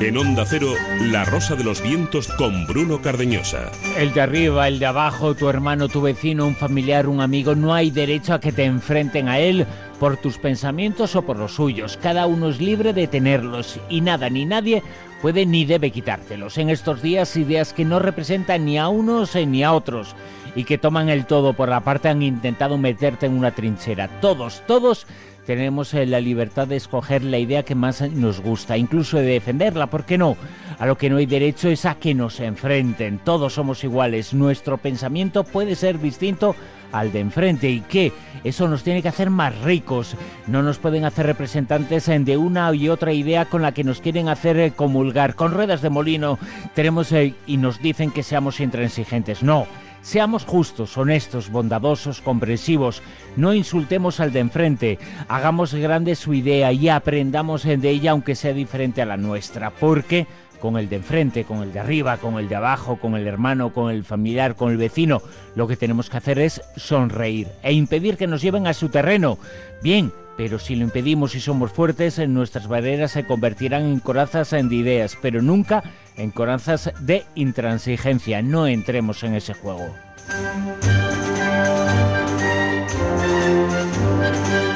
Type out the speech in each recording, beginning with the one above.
En Onda Cero, La Rosa de los Vientos con Bruno Cardeñosa. El de arriba, el de abajo, tu hermano, tu vecino, un familiar, un amigo, no hay derecho a que te enfrenten a él por tus pensamientos o por los suyos. Cada uno es libre de tenerlos y nada ni nadie puede ni debe quitártelos. En estos días, ideas que no representan ni a unos eh, ni a otros y que toman el todo por la parte han intentado meterte en una trinchera. Todos, todos tenemos eh, la libertad de escoger la idea que más nos gusta, incluso de defenderla, ¿por qué no? A lo que no hay derecho es a que nos enfrenten, todos somos iguales, nuestro pensamiento puede ser distinto al de enfrente y qué? eso nos tiene que hacer más ricos. No nos pueden hacer representantes eh, de una y otra idea con la que nos quieren hacer eh, comulgar. Con ruedas de molino tenemos y nos dicen que seamos intransigentes. No, Seamos justos, honestos, bondadosos, comprensivos, no insultemos al de enfrente, hagamos grande su idea y aprendamos de ella aunque sea diferente a la nuestra, porque con el de enfrente, con el de arriba, con el de abajo, con el hermano, con el familiar, con el vecino. Lo que tenemos que hacer es sonreír e impedir que nos lleven a su terreno. Bien, pero si lo impedimos y somos fuertes, eh, nuestras barreras se convertirán en corazas de ideas, pero nunca en corazas de intransigencia. No entremos en ese juego.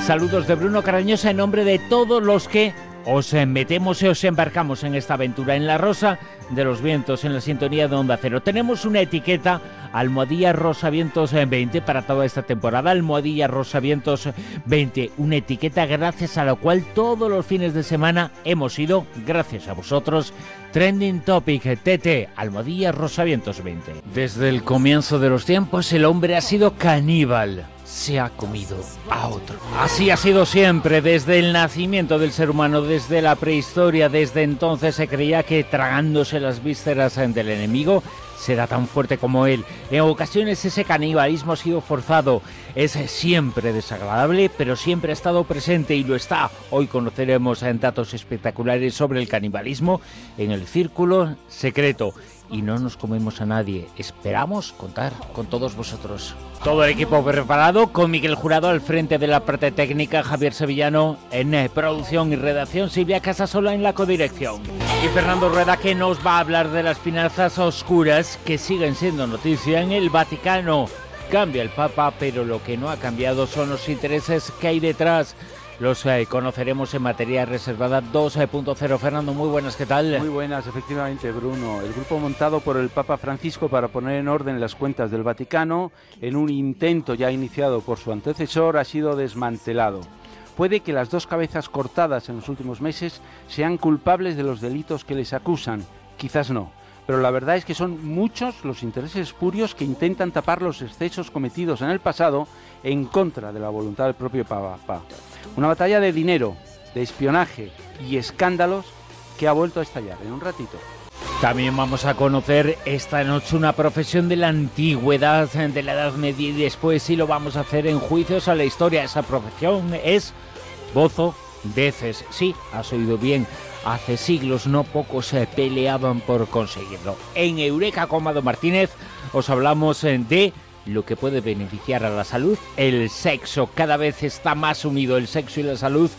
Saludos de Bruno Carañosa en nombre de todos los que os metemos y os embarcamos en esta aventura en la rosa de los vientos en la sintonía de Onda Cero. Tenemos una etiqueta Almohadilla Rosa Vientos 20 eh, para toda esta temporada. Almohadilla Rosa Vientos 20, una etiqueta gracias a la cual todos los fines de semana hemos ido, gracias a vosotros, Trending Topic TT, Almohadilla Rosa Vientos 20. Desde el comienzo de los tiempos el hombre ha sido caníbal se ha comido a otro. Así ha sido siempre, desde el nacimiento del ser humano, desde la prehistoria, desde entonces se creía que tragándose las vísceras del enemigo, será tan fuerte como él. En ocasiones ese canibalismo ha sido forzado, es siempre desagradable, pero siempre ha estado presente y lo está. Hoy conoceremos datos espectaculares sobre el canibalismo en el círculo secreto y no nos comemos a nadie. Esperamos contar con todos vosotros. Todo el equipo preparado, con Miguel Jurado al frente de la parte técnica, Javier Sevillano en eh, producción y redacción, Silvia Casasola en la codirección. Y Fernando Rueda que nos va a hablar de las finanzas oscuras que siguen siendo noticia en el Vaticano. Cambia el Papa, pero lo que no ha cambiado son los intereses que hay detrás los eh, conoceremos en materia reservada 2.0. Fernando, muy buenas, ¿qué tal? Muy buenas, efectivamente, Bruno. El grupo montado por el Papa Francisco para poner en orden las cuentas del Vaticano, en un intento ya iniciado por su antecesor, ha sido desmantelado. Puede que las dos cabezas cortadas en los últimos meses sean culpables de los delitos que les acusan, quizás no pero la verdad es que son muchos los intereses espurios que intentan tapar los excesos cometidos en el pasado en contra de la voluntad del propio Papa. Una batalla de dinero, de espionaje y escándalos que ha vuelto a estallar en un ratito. También vamos a conocer esta noche una profesión de la antigüedad, de la Edad Media y después sí lo vamos a hacer en juicios a la historia. Esa profesión es bozo deces. Sí, has oído bien hace siglos no pocos se eh, peleaban por conseguirlo. En Eureka Comado Martínez os hablamos eh, de lo que puede beneficiar a la salud, el sexo. Cada vez está más unido el sexo y la salud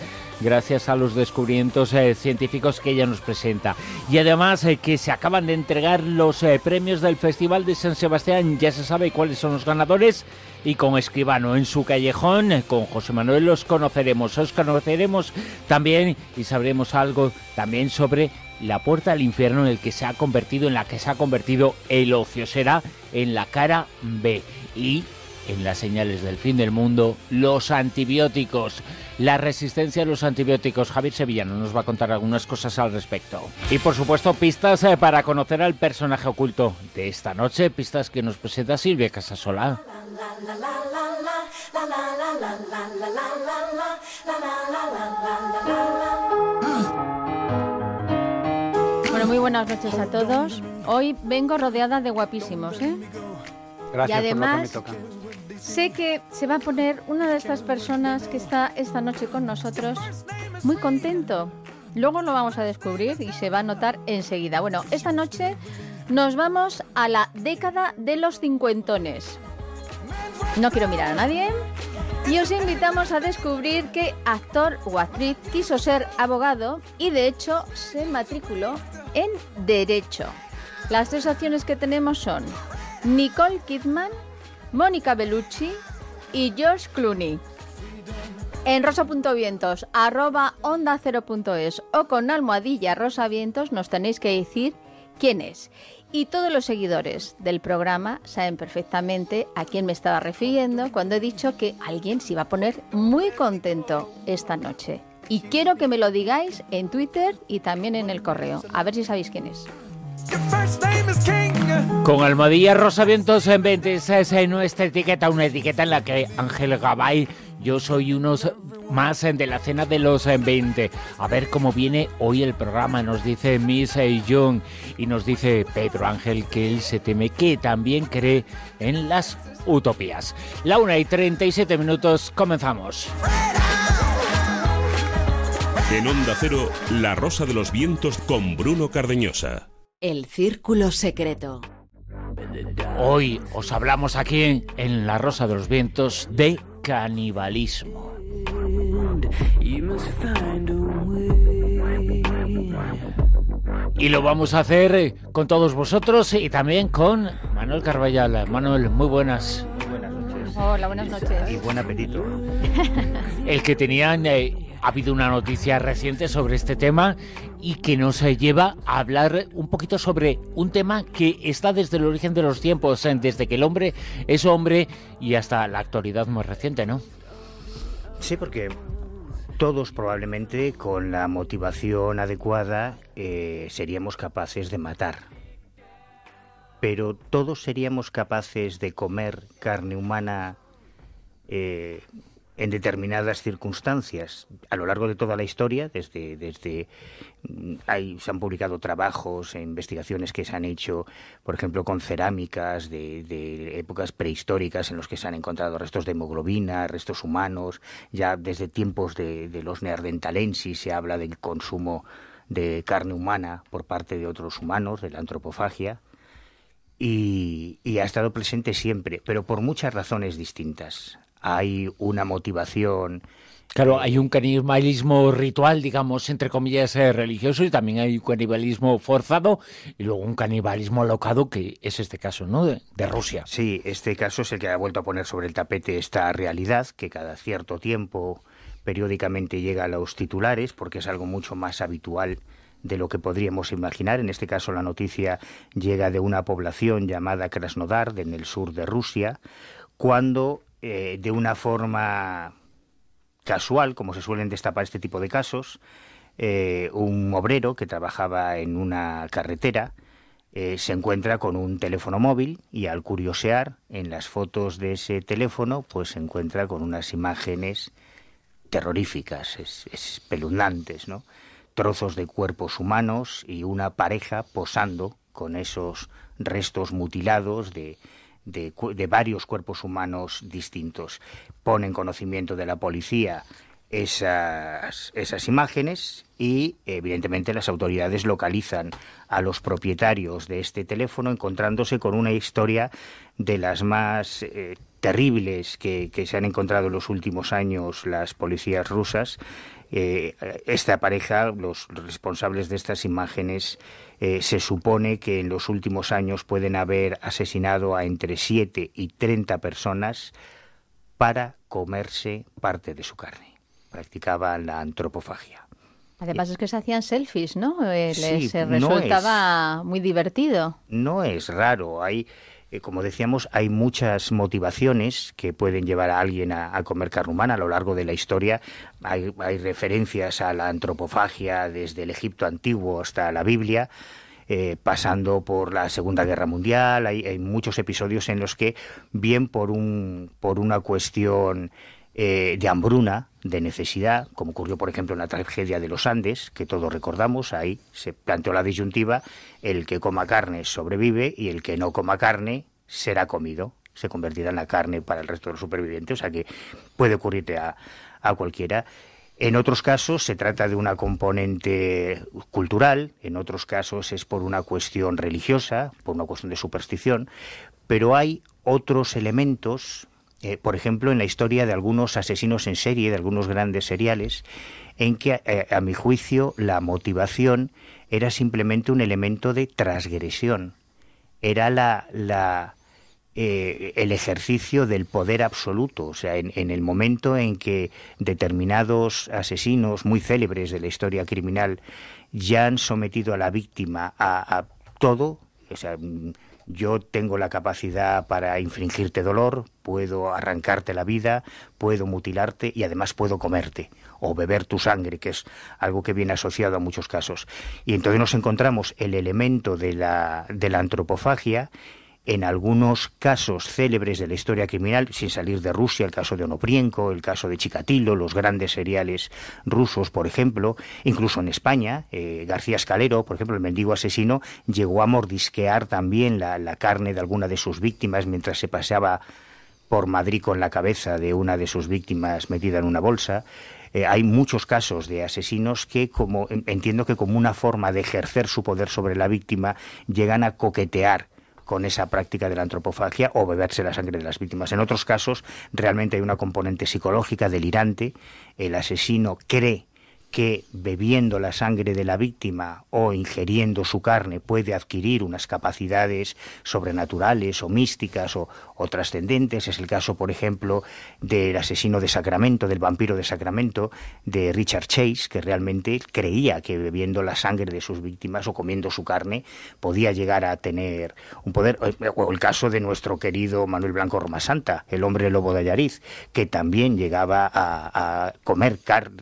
gracias a los descubrimientos eh, científicos que ella nos presenta. Y además eh, que se acaban de entregar los eh, premios del Festival de San Sebastián, ya se sabe cuáles son los ganadores. Y con Escribano en su callejón, con José Manuel los conoceremos, os conoceremos también y sabremos algo también sobre la puerta al infierno en el que se ha convertido, en la que se ha convertido el ocio. Será en la cara B. Y en las señales del fin del mundo, los antibióticos, la resistencia a los antibióticos. Javier Sevillano nos va a contar algunas cosas al respecto. Y por supuesto, pistas eh, para conocer al personaje oculto de esta noche, pistas que nos presenta Silvia Casasola. Bueno, muy buenas noches a todos. Hoy vengo rodeada de guapísimos, ¿eh? Gracias me toca. Sé que se va a poner una de estas personas que está esta noche con nosotros muy contento. Luego lo vamos a descubrir y se va a notar enseguida. Bueno, esta noche nos vamos a la década de los cincuentones. No quiero mirar a nadie. Y os invitamos a descubrir que actor o actriz quiso ser abogado y de hecho se matriculó en Derecho. Las tres opciones que tenemos son Nicole Kidman, Mónica Bellucci y George Clooney. En rosa.vientos, arroba onda 0.es o con almohadilla rosa vientos nos tenéis que decir quién es. Y todos los seguidores del programa saben perfectamente a quién me estaba refiriendo cuando he dicho que alguien se iba a poner muy contento esta noche. Y quiero que me lo digáis en Twitter y también en el correo. A ver si sabéis quién es. Con rosa, vientos en Esa es eh, nuestra etiqueta, una etiqueta en la que Ángel Gabay, yo soy unos más eh, de la cena de los en eh, 20. A ver cómo viene hoy el programa, nos dice Miss Young y nos dice Pedro Ángel que él se teme que también cree en las utopías. La una y 37 minutos, comenzamos. En Onda Cero, La Rosa de los Vientos con Bruno Cardeñosa. El Círculo Secreto. Hoy os hablamos aquí en La Rosa de los Vientos de canibalismo. Y lo vamos a hacer eh, con todos vosotros y también con Manuel Carballal. Manuel, muy buenas. buenas noches. Hola, buenas noches. Y buen apetito. El que tenía... Eh, ha habido una noticia reciente sobre este tema y que nos lleva a hablar un poquito sobre un tema que está desde el origen de los tiempos, desde que el hombre es hombre y hasta la actualidad más reciente, ¿no? Sí, porque todos probablemente con la motivación adecuada eh, seríamos capaces de matar. Pero todos seríamos capaces de comer carne humana eh, en determinadas circunstancias. A lo largo de toda la historia, desde, desde mm, se han publicado trabajos, e investigaciones que se han hecho, por ejemplo, con cerámicas de, épocas prehistóricas en los que se han encontrado restos de hemoglobina, restos humanos, ya desde tiempos de, los neardentalensis se habla del consumo de carne humana por parte de otros humanos, de la antropofagia. y, ha estado presente siempre, pero por muchas razones distintas hay una motivación. Claro, eh, hay un canibalismo ritual, digamos, entre comillas, eh, religioso y también hay un canibalismo forzado y luego un canibalismo alocado, que es este caso, ¿no? De, de, Rusia. Sí, este caso es el que ha vuelto a poner sobre el tapete esta realidad, que cada cierto tiempo periódicamente llega a los titulares, porque es algo mucho más habitual de lo que podríamos imaginar. En este caso, la noticia llega de una población llamada Krasnodar, en el sur de Rusia, cuando eh, de una forma casual, como se suelen destapar este tipo de casos, eh, un obrero que trabajaba en una carretera eh, se encuentra con un teléfono móvil y al curiosear en las fotos de ese teléfono, pues se encuentra con unas imágenes terroríficas, espeluznantes, ¿no? Trozos de cuerpos humanos y una pareja posando con esos restos mutilados de, de, varios cuerpos humanos distintos. Ponen conocimiento de la policía esas, esas imágenes y evidentemente las autoridades localizan a los propietarios de este teléfono encontrándose con una historia de las más eh, terribles que, se han encontrado en los últimos años las policías rusas. Eh, esta pareja, los responsables de estas imágenes, eh, se supone que en los últimos años pueden haber asesinado a entre 7 y 30 personas para comerse parte de su carne. Practicaban la antropofagia. Además es que se hacían selfies, ¿no? Eh, se resultaba no es, muy divertido. No es raro. Hay eh, como decíamos, hay muchas motivaciones que pueden llevar a alguien a, comer carne humana a lo largo de la historia. Hay, referencias a la antropofagia desde el Egipto antiguo hasta la Biblia. Eh, pasando por la Segunda Guerra Mundial, hay, muchos episodios en los que, bien por, un, por una cuestión eh, de hambruna, de necesidad, como ocurrió por ejemplo en la tragedia de los Andes, que todos recordamos, ahí se planteó la disyuntiva, el que coma carne sobrevive y el que no coma carne será comido, se convertirá en la carne para el resto de los supervivientes, o sea que puede ocurrirte a, a cualquiera. En otros casos se trata de una componente cultural, en otros casos es por una cuestión religiosa, por una cuestión de superstición, pero hay otros elementos eh, por ejemplo, en la historia de algunos asesinos en serie, de algunos grandes seriales, en que, eh, a mi juicio, la motivación era simplemente un elemento de transgresión, era la, la eh, el ejercicio del poder absoluto. O sea, en, el momento en que determinados asesinos muy célebres de la historia criminal ya han sometido a la víctima a, a todo, o sea, yo tengo la capacidad para infringirte dolor, puedo arrancarte la vida, puedo mutilarte y además puedo comerte o beber tu sangre, que es algo que viene asociado a muchos casos. Y entonces nos encontramos el elemento de la, de la antropofagia en algunos casos célebres de la historia criminal, sin salir de Rusia, el caso de Onoprienko, el caso de Chikatilo, los grandes seriales rusos, por ejemplo, incluso en España, eh, García Escalero, por ejemplo, el mendigo asesino, llegó a mordisquear también la, carne de alguna de sus víctimas mientras se paseaba por Madrid con la cabeza de una de sus víctimas metida en una bolsa. Eh, hay muchos casos de asesinos que, como entiendo que como una forma de ejercer su poder sobre la víctima, llegan a coquetear con esa práctica de la antropofagia o beberse la sangre de las víctimas. En otros casos, realmente hay una componente psicológica delirante. El asesino cree que bebiendo la sangre de la víctima o ingiriendo su carne puede adquirir unas capacidades sobrenaturales o místicas o, trascendentes. Es el caso, por ejemplo, del asesino de Sacramento, del vampiro de Sacramento, de Richard Chase, que realmente creía que bebiendo la sangre de sus víctimas o comiendo su carne podía llegar a tener un poder. O eh, el caso de nuestro querido Manuel Blanco Roma Santa, el hombre lobo de Ayariz, que también llegaba a, comer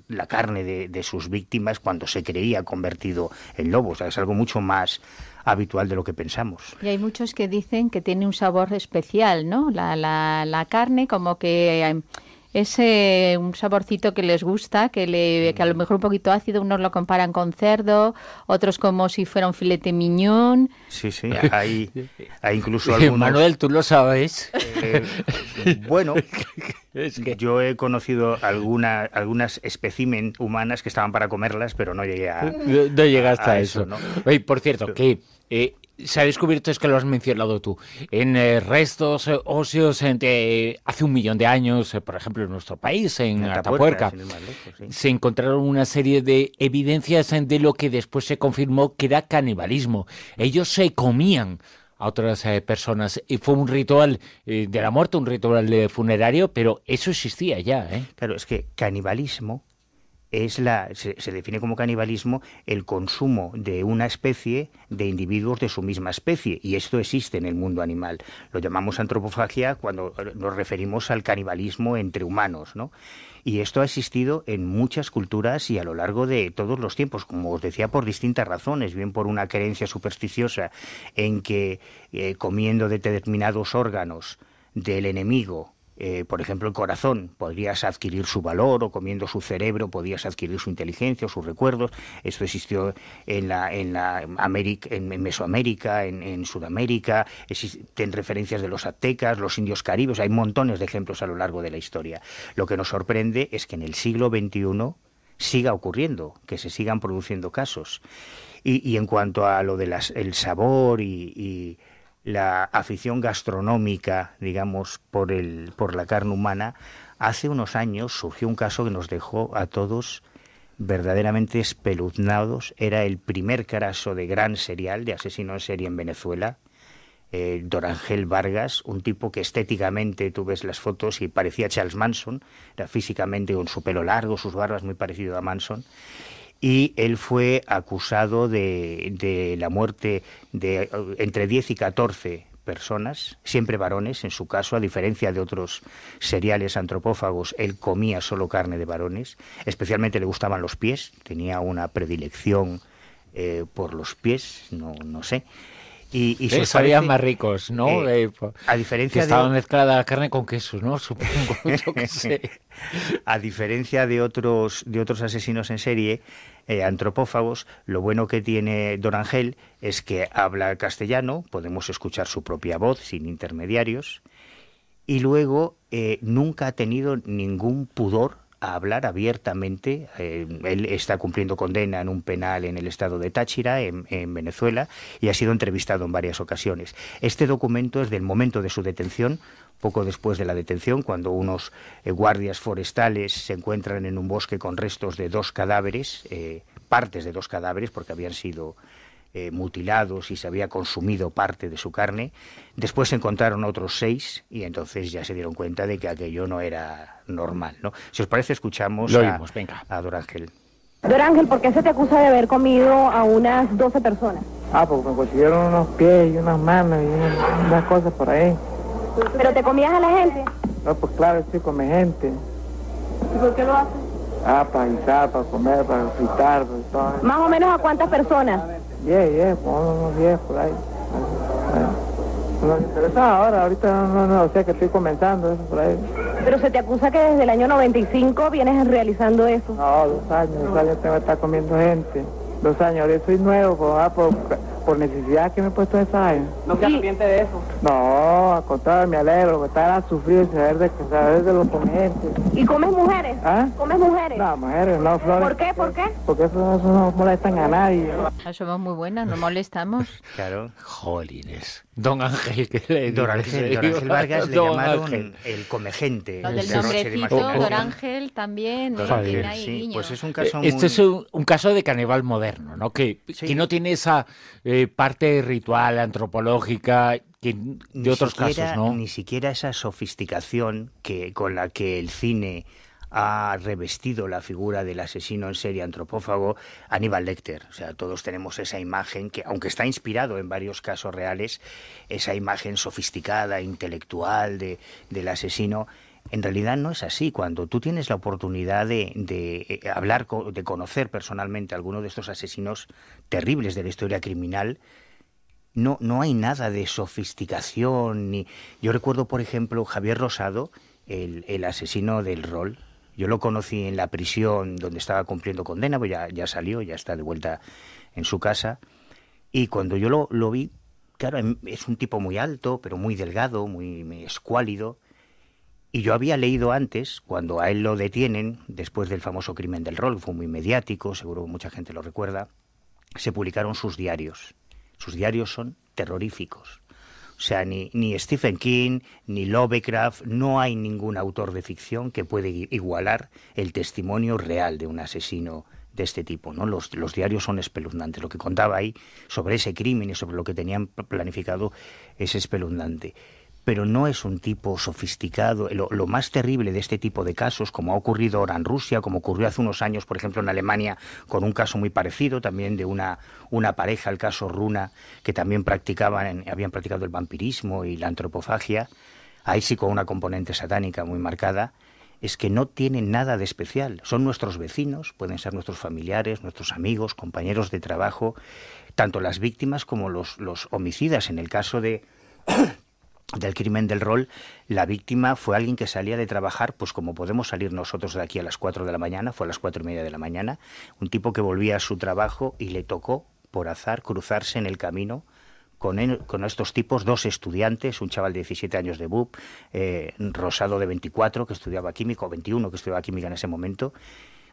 la carne de sus víctimas cuando se creía convertido en lobo. O sea, es algo mucho más habitual de lo que pensamos. Y hay muchos que dicen que tiene un sabor especial, ¿no? La, la, la carne como que em, es un saborcito que les gusta, que, le, que a lo mejor un poquito ácido, unos lo comparan con cerdo, otros como si fuera un filete miñón. Sí, sí, hay, incluso eh, algunos... Manuel, tú lo sabes. Eh, bueno, yo he conocido algunas especímenes humanas que estaban para comerlas, pero no llegué a... No, eso. ¿no? por cierto, que... Eh, se ha descubierto, es que lo has mencionado tú, en eh, restos eh, óseos hace un millón de años, eh, por ejemplo, en nuestro país, en, Atapuerca, se encontraron una serie de evidencias de lo que después se confirmó que era canibalismo. Ellos se comían a otras personas. Y fue un ritual de la muerte, un ritual funerario, pero eso existía ya. Claro, es que canibalismo es la, se, define como canibalismo el consumo de una especie de individuos de su misma especie, y esto existe en el mundo animal. Lo llamamos antropofagia cuando eh, nos referimos al canibalismo entre humanos, Y esto ha existido en muchas culturas y a lo largo de todos los tiempos, como os decía, por distintas razones, bien por una creencia supersticiosa en que eh, comiendo determinados órganos del enemigo eh, por ejemplo, el corazón, podrías adquirir su valor o comiendo su cerebro podrías adquirir su inteligencia o sus recuerdos. Esto existió en la, en la en, Mesoamérica, en, Sudamérica, existen referencias de los aztecas, los indios caribes, hay montones de ejemplos a lo largo de la historia. Lo que nos sorprende es que en el siglo XXI siga ocurriendo, que se sigan produciendo casos. Y, en cuanto a lo del el sabor y la afición gastronómica, digamos, por, el, por la carne humana, hace unos años surgió un caso que nos dejó a todos verdaderamente espeluznados. Era el primer caso de gran serial, de asesino en serie en Venezuela. Eh, Dorangel Vargas, un tipo que estéticamente tú ves las fotos y parecía Charles Manson, era físicamente con su pelo largo, sus barbas muy parecido a Manson, y él fue acusado de, la muerte de eh, entre 10 y 14 personas, siempre varones, en su caso, a diferencia de otros seriales antropófagos, él comía solo carne de varones, especialmente le gustaban los pies, tenía una predilección eh, por los pies, no, no sé. Y, eh, se sabían más ricos, ¿no? a diferencia que estaba mezclada la carne con queso, ¿no? Supongo, yo qué sé. a diferencia de otros, de otros asesinos en serie, eh, antropófagos, lo bueno que tiene Don es que habla castellano, podemos escuchar su propia voz sin intermediarios, y luego eh, nunca ha tenido ningún pudor a hablar abiertamente. Eh, él está cumpliendo condena en un penal en el estado de Táchira, en, en, Venezuela, y ha sido entrevistado en varias ocasiones. Este documento es del momento de su detención poco después de la detención, cuando unos eh, guardias forestales se encuentran en un bosque con restos de dos cadáveres, eh, partes de dos cadáveres, porque habían sido eh, mutilados y se había consumido parte de su carne. Después se encontraron otros seis y entonces ya se dieron cuenta de que aquello no era normal. ¿no? Si os parece, escuchamos a, venga. a Dorángel. Dorángel, ¿por qué se te acusa de haber comido a unas 12 personas? Ah, porque me consiguieron unos pies y unas manos y unas cosas por ahí. ¿Pero te comías a la gente? No, pues claro, sí, come gente. ¿Y por qué lo haces? Ah, para guisar, para comer, para fritar, todo. ¿Más o menos a cuántas personas? Diez, diez, unos por ahí. No me interesa ahora, ahorita no, no, no, o sea que estoy comenzando eso por ahí. Pero se te acusa que desde el año 95 vienes realizando eso. No, dos años, dos años tengo a estar comiendo gente. Dos años, ahorita soy nuevo, pues, ah, pues por necesidad que me he puesto esa ¿No se arrepiente de eso? No, a contrario, me alegro, me estaba sufrido y saber de, que saber de los ponentes. ¿Y comes mujeres? ¿Ah? ¿Comes mujeres? No, mujeres, no, flores. ¿Por qué? ¿Por qué? Porque eso, no molestan a nadie. Ah, somos muy buenas, no molestamos. claro. Jolines. Don Ángel, que le, don Ángel, don Ángel Vargas le llamaron el comegente. Lo del de Don Ángel también. Don eh, Ángel, sí, pues es un caso eh, Este es un, caso de canibal moderno, ¿no? Que, que no tiene esa... Eh, parte ritual, antropológica, que de otros casos, ¿no? Ni siquiera esa sofisticación que, con la que el cine ha revestido la figura del asesino en serie antropófago Aníbal Lecter. O sea, todos tenemos esa imagen que, aunque está inspirado en varios casos reales, esa imagen sofisticada, intelectual de, del asesino en realidad no es así. Cuando tú tienes la oportunidad de, eh, hablar, de conocer personalmente a alguno de estos asesinos terribles de la historia criminal, no, no hay nada de sofisticación. Ni... Yo recuerdo, por ejemplo, Javier Rosado, el, asesino del rol. Yo lo conocí en la prisión donde estaba cumpliendo condena, pues ya, ya salió, ya está de vuelta en su casa. Y cuando yo lo, lo vi, claro, em, es un tipo muy alto, pero muy delgado, muy escuálido y yo había leído antes, cuando a él lo detienen, después del famoso crimen del rol, fue muy mediático, seguro mucha gente lo recuerda, se publicaron sus diarios. Sus diarios son terroríficos. O sea, ni, ni Stephen King, ni Lovecraft, no hay ningún autor de ficción que puede igualar el testimonio real de un asesino de este tipo. ¿no? los, diarios son espeluznantes. Lo que contaba ahí sobre ese crimen y sobre lo que tenían planificado es espeluznante pero no es un tipo sofisticado. Lo, más terrible de este tipo de casos, como ha ocurrido ahora en Rusia, como ocurrió hace unos años, por ejemplo, en Alemania, con un caso muy parecido también de una, una pareja, el caso Runa, que también practicaban, habían practicado el vampirismo y la antropofagia, ahí sí con una componente satánica muy marcada, es que no tienen nada de especial. Son nuestros vecinos, pueden ser nuestros familiares, nuestros amigos, compañeros de trabajo, tanto las víctimas como los, los homicidas. En el caso de del crimen del rol, la víctima fue alguien que salía de trabajar, pues como podemos salir nosotros de aquí a las 4 de la mañana, fue a las cuatro y media de la mañana, un tipo que volvía a su trabajo y le tocó, por azar, cruzarse en el camino con, estos tipos, dos estudiantes, un chaval de 17 años de BUP, eh, Rosado de 24, que estudiaba química, 21, que estudiaba química en ese momento,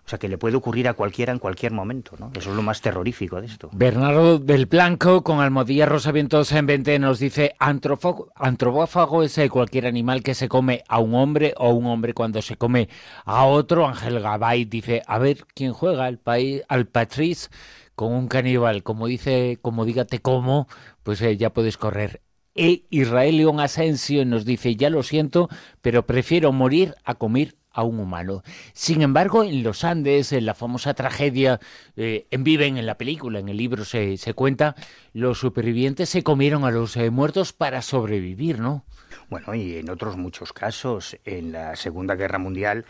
o sea, que le puede ocurrir a cualquiera en cualquier momento, ¿no? Eso es lo más terrorífico de esto. Bernardo del Blanco, con Almohadilla Rosa Vientos en 20, nos dice, antropófago es cualquier animal que se come a un hombre o un hombre cuando se come a otro. Ángel Gabay dice, a ver, ¿quién juega al, país, al patriz con un caníbal? Como dice, como dígate cómo, pues eh, ya puedes correr. E Israel León Asensio nos dice, ya lo siento, pero prefiero morir a comer a un humano. Sin embargo, en los Andes, en la famosa tragedia eh, en Viven, en la película, en el libro se, se cuenta, los supervivientes se comieron a los eh, muertos para sobrevivir, ¿no? Bueno, y en otros muchos casos, en la Segunda Guerra Mundial,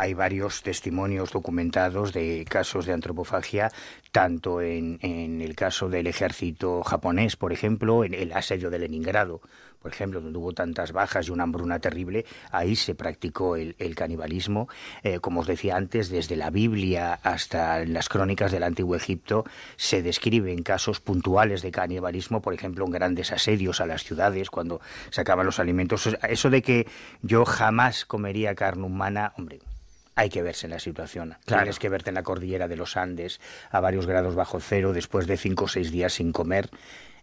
hay varios testimonios documentados de casos de antropofagia, tanto en, el caso del ejército japonés, por ejemplo, en el asedio de Leningrado, por ejemplo, donde hubo tantas bajas y una hambruna terrible, ahí se practicó el, canibalismo. Eh, como os decía antes, desde la Biblia hasta las crónicas del Antiguo Egipto se describen casos puntuales de canibalismo, por ejemplo, en grandes asedios a las ciudades cuando sacaban los alimentos. Eso de que yo jamás comería carne humana, hombre, hay que verse en la situación. Claro. es que verte en la cordillera de los Andes, a varios grados bajo cero, después de cinco o seis días sin comer.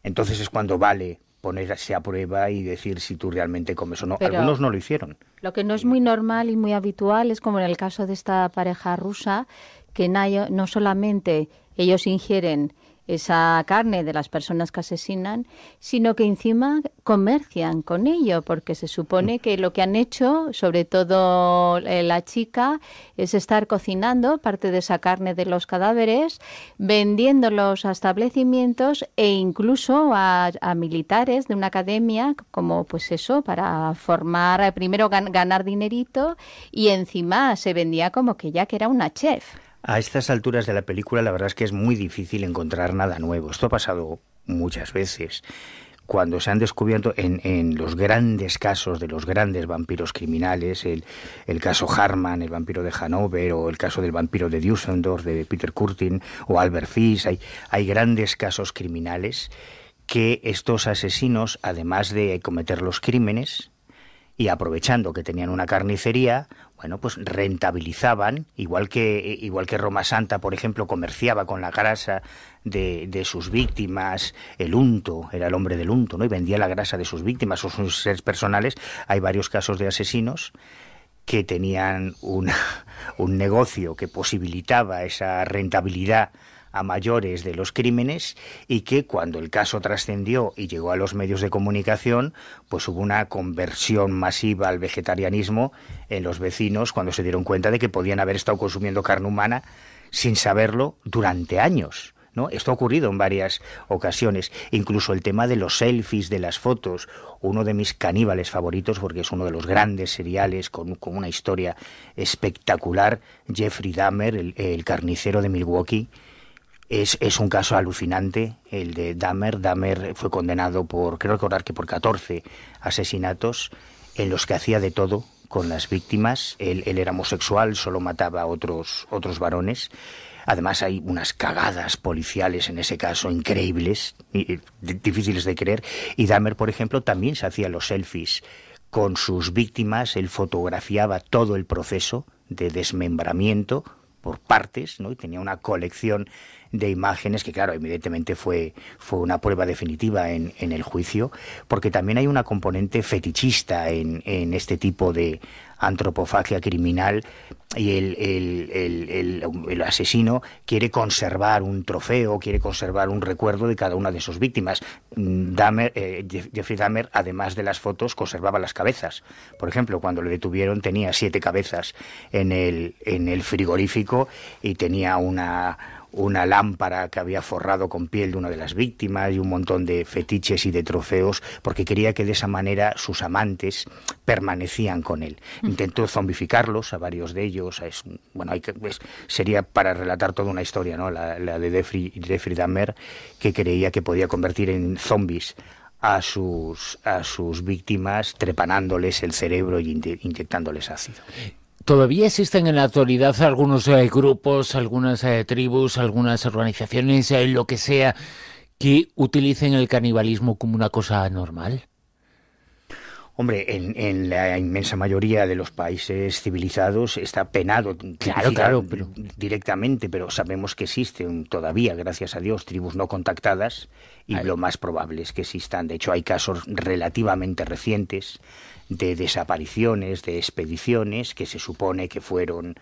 Entonces es cuando vale ponerse a prueba y decir si tú realmente comes o no. Algunos no lo hicieron. Lo que no es muy normal y muy habitual es como en el caso de esta pareja rusa, que no solamente ellos ingieren esa carne de las personas que asesinan, sino que encima comercian con ello, porque se supone que lo que han hecho, sobre todo eh, la chica, es estar cocinando parte de esa carne de los cadáveres, vendiéndolos a establecimientos e incluso a, militares de una academia, como pues eso, para formar, eh, primero ganar dinerito y encima se vendía como que ya que era una chef. A estas alturas de la película la verdad es que es muy difícil encontrar nada nuevo. Esto ha pasado muchas veces cuando se han descubierto en, en, los grandes casos de los grandes vampiros criminales, el, el, caso Harman, el vampiro de Hanover, o el caso del vampiro de Düsseldorf, de Peter Curtin, o Albert Fish, hay, hay grandes casos criminales que estos asesinos, además de cometer los crímenes, y aprovechando que tenían una carnicería, bueno, pues rentabilizaban, igual que, eh, igual que Roma Santa, por ejemplo, comerciaba con la grasa de, sus víctimas, el unto, era el hombre del unto, ¿no? Y vendía la grasa de sus víctimas o sus seres personales. Hay varios casos de asesinos que tenían un negocio que posibilitaba esa rentabilidad a mayores de los crímenes y que cuando el caso trascendió y llegó a los medios de comunicación, pues hubo una conversión masiva al vegetarianismo en los vecinos cuando se dieron cuenta de que podían haber estado consumiendo carne humana sin saberlo durante años. ¿No? Esto ha ocurrido en varias ocasiones. Incluso el tema de los selfies, de las fotos, uno de mis caníbales favoritos, porque es uno de los grandes seriales con, una historia espectacular, Jeffrey Dahmer, el carnicero de Milwaukee, es, un caso alucinante el de Dahmer. Dahmer fue condenado por, creo recordar que por 14 asesinatos en los que hacía de todo con las víctimas. Él, él era homosexual, solo mataba a otros, otros varones. Además hay unas cagadas policiales en ese caso increíbles, difíciles de creer. Y Dahmer, por ejemplo, también se hacía los selfies con sus víctimas, él fotografiaba todo el proceso de desmembramiento por partes, ¿no? Y tenía una colección de imágenes, que claro, evidentemente fue, fue una prueba definitiva en, en el juicio, porque también hay una componente fetichista en, en este tipo de antropofagia criminal y el, el, asesino quiere conservar un trofeo, quiere conservar un recuerdo de cada una de sus víctimas. Eh, Jeffrey Dahmer, además de las fotos, conservaba las cabezas. Por ejemplo, cuando lo detuvieron tenía siete cabezas en el, en el frigorífico y tenía una una lámpara que había forrado con piel de una de las víctimas y un montón de fetiches y de trofeos, porque quería que de esa manera sus amantes permanecían con él. Intentó zombificarlos a varios de ellos. bueno, hay que, sería para relatar toda una historia, ¿no? La, de Jeffrey, Dahmer, que creía que podía convertir en zombies a sus, a sus víctimas trepanándoles el cerebro y e inyectándoles ácido. Todavía existen en la actualidad algunos eh, grupos, algunas eh, tribus, algunas organizaciones, eh, lo que sea, que utilicen el canibalismo como una cosa normal. Hombre, en, la inmensa mayoría de los países civilizados está penado claro, claro, directamente, pero sabemos que existen todavía, gracias a Dios, tribus no contactadas y lo más probable es que existan. De hecho, hay casos relativamente recientes de desapariciones, de expediciones que se supone que fueron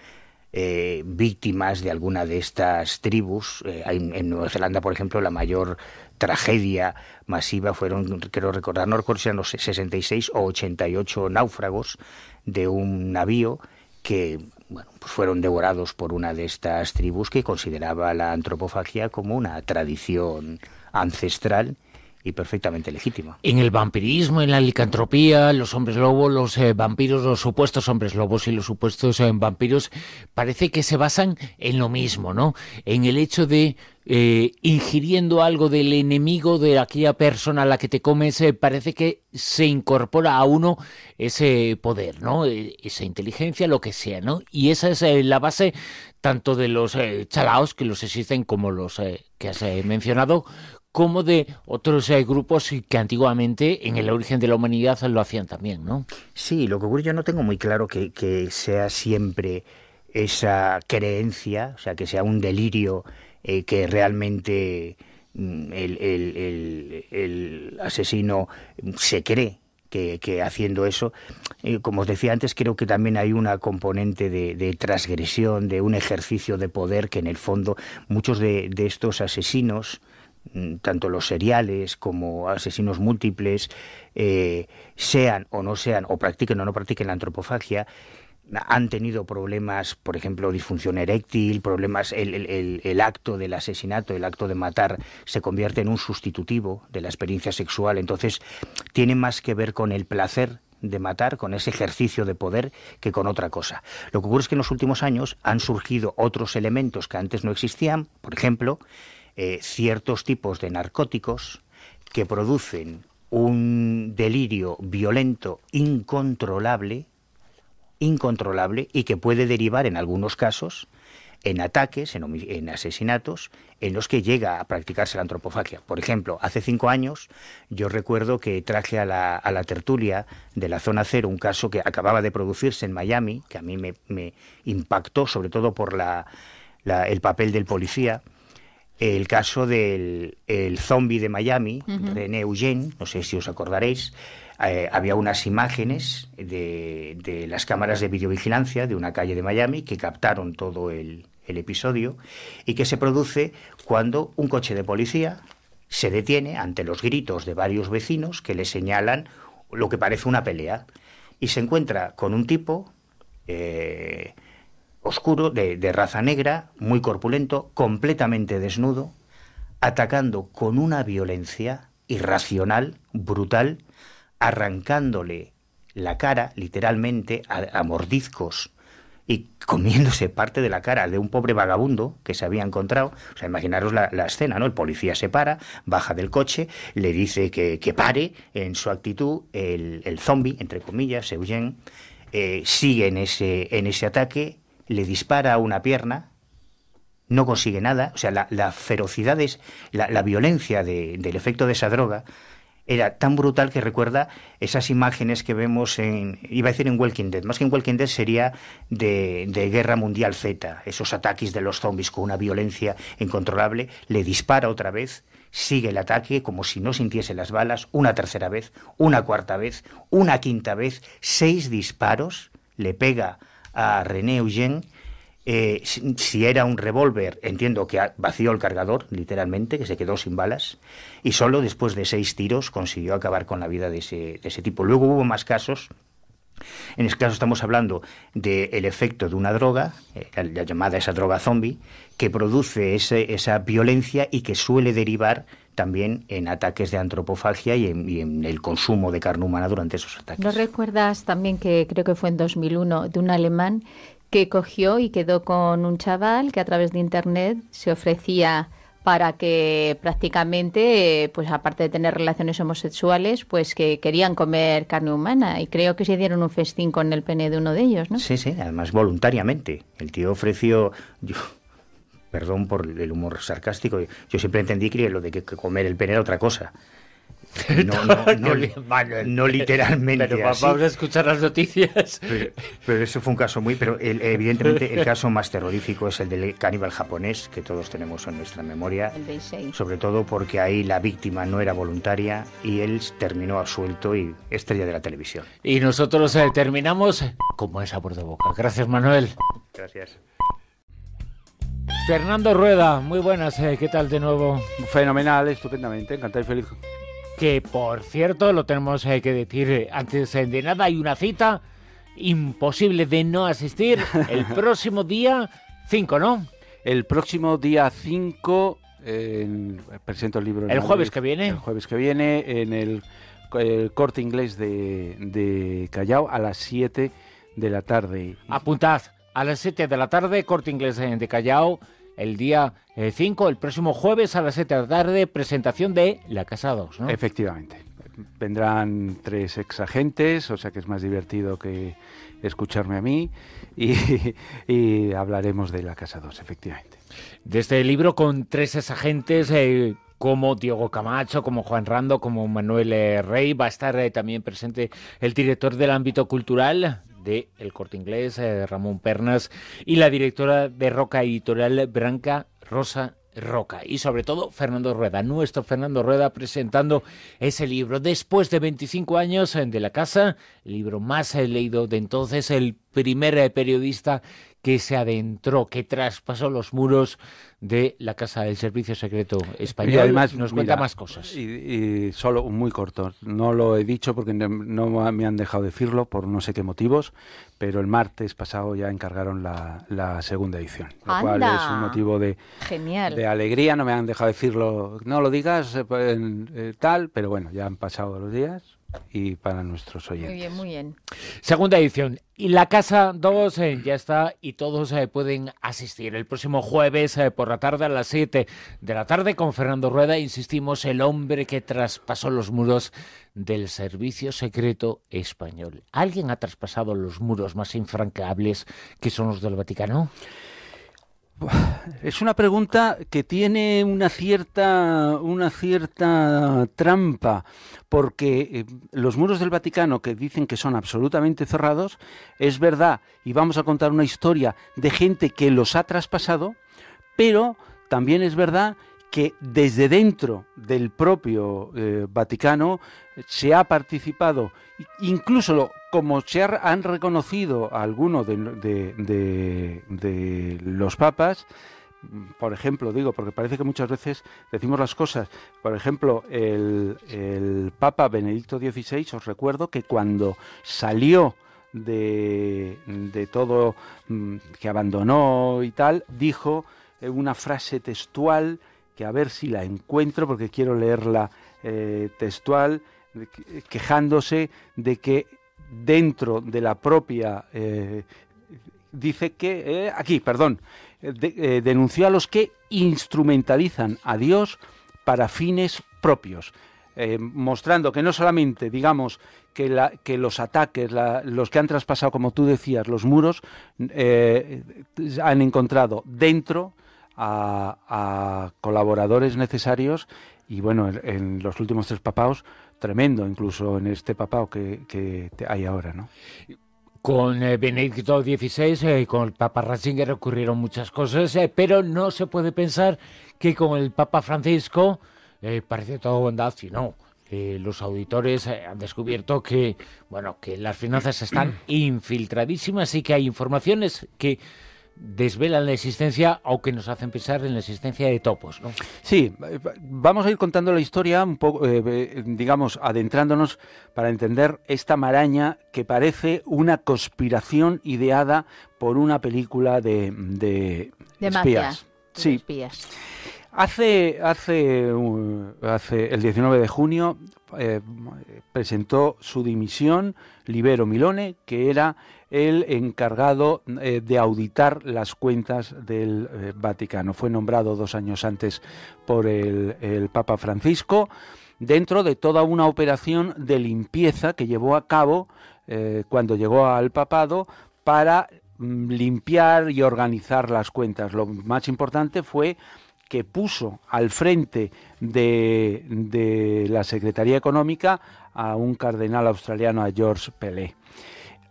eh, víctimas de alguna de estas tribus. Eh, en, Nueva Zelanda, por ejemplo, la mayor tragedia masiva fueron, creo recordar, no recuerdo si eran los 66 o 88 náufragos de un navío que pues fueron devorados por una de estas tribus que consideraba la antropofagia como una tradición ancestral y perfectamente legítima. En el vampirismo, en la licantropía, los hombres lobos, los eh, vampiros, los supuestos hombres lobos y los supuestos eh, vampiros, parece que se basan en lo mismo, ¿no? En el hecho de eh, ingiriendo algo del enemigo, de aquella persona a la que te comes, parece que se incorpora a uno ese poder, ¿no? E, esa inteligencia, lo que sea, ¿no? Y esa es la base tanto de los chalaos que los existen como los que has mencionado, como de otros eh, grupos que antiguamente en el origen de la humanidad lo hacían también, ¿no? Sí, lo que ocurre yo no tengo muy claro que, sea siempre esa creencia, o sea, que sea un delirio eh, que realmente mm, el, asesino se cree. Que, haciendo eso, eh, como os decía antes, creo que también hay una componente de, transgresión, de un ejercicio de poder que en el fondo muchos de estos asesinos Mm, tanto los seriales como asesinos múltiples, eh, sean o no sean, o practiquen o no practiquen la antropofagia, han tenido problemas, por ejemplo, disfunción eréctil, problemas, el, el, acto del asesinato, el acto de matar, se convierte en un sustitutivo de la experiencia sexual. Entonces, tiene más que ver con el placer de matar, con ese ejercicio de poder, que con otra cosa. Lo que ocurre es que en los últimos años han surgido otros elementos que antes no existían, por ejemplo, eh, ciertos tipos de narcóticos que producen un delirio violento incontrolable, incontrolable y que puede derivar en algunos casos en ataques, en, asesinatos, en los que llega a practicarse la antropofagia. Por ejemplo, hace cinco años yo recuerdo que traje a la, a la tertulia de la zona cero un caso que acababa de producirse en Miami, que a mí me, impactó sobre todo por la, el papel del policía el caso del el zombie de Miami, René Eugene, no sé si os acordaréis, eh, había unas imágenes de, de, las cámaras de videovigilancia de una calle de Miami que captaron todo el, episodio y que se produce cuando un coche de policía se detiene ante los gritos de varios vecinos que le señalan lo que parece una pelea y se encuentra con un tipo eh, oscuro, de, raza negra, muy corpulento, completamente desnudo, atacando con una violencia irracional, brutal, arrancándole la cara, literalmente, a, mordiscos y comiéndose parte de la cara de un pobre vagabundo que se había encontrado. O sea, imaginaros la, escena, ¿no? El policía se para, baja del coche, le dice que, que pare en su actitud, el, el zombie, entre comillas, se eh, sigue en ese, en ese ataque, le dispara a una pierna, no consigue nada. O sea, la, ferocidad, es, la, violencia del efecto de esa droga era tan brutal que recuerda esas imágenes que vemos en, iba a decir en Walking Dead, más que en Walking Dead sería de, de, Guerra Mundial Z, esos ataques de los zombies con una violencia incontrolable, le dispara otra vez, sigue el ataque como si no sintiese las balas, una tercera vez, una cuarta vez, una quinta vez, seis disparos, le pega a René Eugène. Eh, si, era un revólver, entiendo que vació el cargador, literalmente, que se quedó sin balas, y solo después de seis tiros consiguió acabar con la vida de ese, ese tipo. Luego hubo más casos, en este caso estamos hablando del efecto de una droga, eh, llamada esa droga zombie, que produce esa violencia y que suele derivar también en ataques de antropofagia y en, el consumo de carne humana durante esos ataques. ¿No recuerdas también que creo que fue en 2001 de un alemán que cogió y quedó con un chaval que a través de internet se ofrecía para que prácticamente, eh, pues aparte de tener relaciones homosexuales, pues que querían comer carne humana. Y creo que se dieron un festín con el pene de uno de ellos, ¿no? Sí, sí, además voluntariamente. El tío ofreció perdón por el humor sarcástico, yo siempre entendí que lo de que comer el pene era otra cosa. No, no, no, literalmente. Pero así. escuchar las noticias. Pero, eso fue un caso muy. Pero evidentemente el caso más terrorífico es el del caníbal japonés, que todos tenemos en nuestra memoria. Sobre todo porque ahí la víctima no era voluntaria y él terminó absuelto y estrella de la televisión. Y nosotros eh, terminamos como esa por boca. Gracias, Manuel. Gracias. Fernando Rueda, muy buenas, eh, ¿qué tal de nuevo? Fenomenal, estupendamente, encantado y feliz. Que por cierto, lo tenemos eh, que decir eh, antes de nada, hay una cita imposible de no asistir el próximo día 5, ¿no? El próximo día 5 presento el libro. El jueves que viene. El jueves que viene en el, corte inglés de, de Callao a las 7 de la tarde. Apuntad, a las 7 de la tarde, Corte Inglés de Callao. El día 5, eh, el próximo jueves a las 7 de la tarde, presentación de La Casa 2, ¿no? Efectivamente. Vendrán tres exagentes, o sea que es más divertido que escucharme a mí. Y, hablaremos de La Casa 2, efectivamente. De este libro con tres exagentes... Eh, como Diego Camacho, como Juan Rando, como Manuel eh, Rey. Va a estar eh, también presente el director del ámbito cultural de El Corte Inglés, eh, Ramón Pernas, y la directora de Roca Editorial, Branca Rosa Roca y sobre todo Fernando Rueda, nuestro Fernando Rueda presentando ese libro después de 25 años eh, de la casa, el libro más eh, leído de entonces, el primer periodista que se adentró, que traspasó los muros de la Casa del Servicio Secreto Español. Y además nos cuenta más cosas. Y, y, solo muy corto, no lo he dicho porque no, me han dejado decirlo por no sé qué motivos, pero el martes pasado ya encargaron la, segunda edición, lo cual es un motivo de, de alegría, no me han dejado decirlo, no lo digas eh, eh, tal, pero bueno, ya han pasado los días, y para nuestros oyentes. Muy bien, muy bien. Segunda edición. Y la Casa 2 eh, ya está y todos eh, pueden asistir el próximo jueves eh, por la tarde a las 7 de la tarde con Fernando Rueda, insistimos, el hombre que traspasó los muros del Servicio Secreto Español. ¿Alguien ha traspasado los muros más infranqueables que son los del Vaticano? Es una pregunta que tiene una cierta, una cierta trampa, porque eh, los muros del Vaticano, que dicen que son absolutamente cerrados, es verdad, y vamos a contar una historia de gente que los ha traspasado, pero también es verdad que desde dentro del propio eh, Vaticano se ha participado, incluso como se han reconocido algunos de, los papas, por ejemplo, digo, porque parece que muchas veces decimos las cosas. Por ejemplo, el, el Papa Benedicto XVI, os recuerdo que cuando salió de, de, todo mm, que abandonó y tal, dijo eh, una frase textual que a ver si la encuentro porque quiero leerla eh, textual, quejándose de que dentro de la propia... Eh, dice que... Eh, aquí, perdón. denunció a los que instrumentalizan a Dios para fines propios. mostrando que no solamente, digamos, que, que los ataques, los que han traspasado, como tú decías, los muros, han encontrado dentro a, colaboradores necesarios y bueno, en, los últimos tres papaos, tremendo incluso en este papao que, hay ahora, ¿no? Con eh, Benedicto XVI, eh, y con el Papa Ratzinger ocurrieron muchas cosas, eh, pero no se puede pensar que con el Papa Francisco parece todo bondad, sino los auditores han descubierto que, bueno, que las finanzas están infiltradísimas y que hay informaciones que desvelan la existencia, o que nos hacen pensar en la existencia de topos. Sí, vamos a ir contando la historia un poco, eh, eh, digamos, adentrándonos para entender esta maraña que parece una conspiración ideada por una película de, de, espías. sí. Hace, hace, uh, hace, el 19 de junio eh, presentó su dimisión Libero Milone, que era el encargado eh, de auditar las cuentas del eh, Vaticano. Fue nombrado dos años antes por el, Papa Francisco dentro de toda una operación de limpieza que llevó a cabo eh, cuando llegó al papado para mm, limpiar y organizar las cuentas. Lo más importante fue que puso al frente de, de la Secretaría Económica a un cardenal australiano, a George Pelé.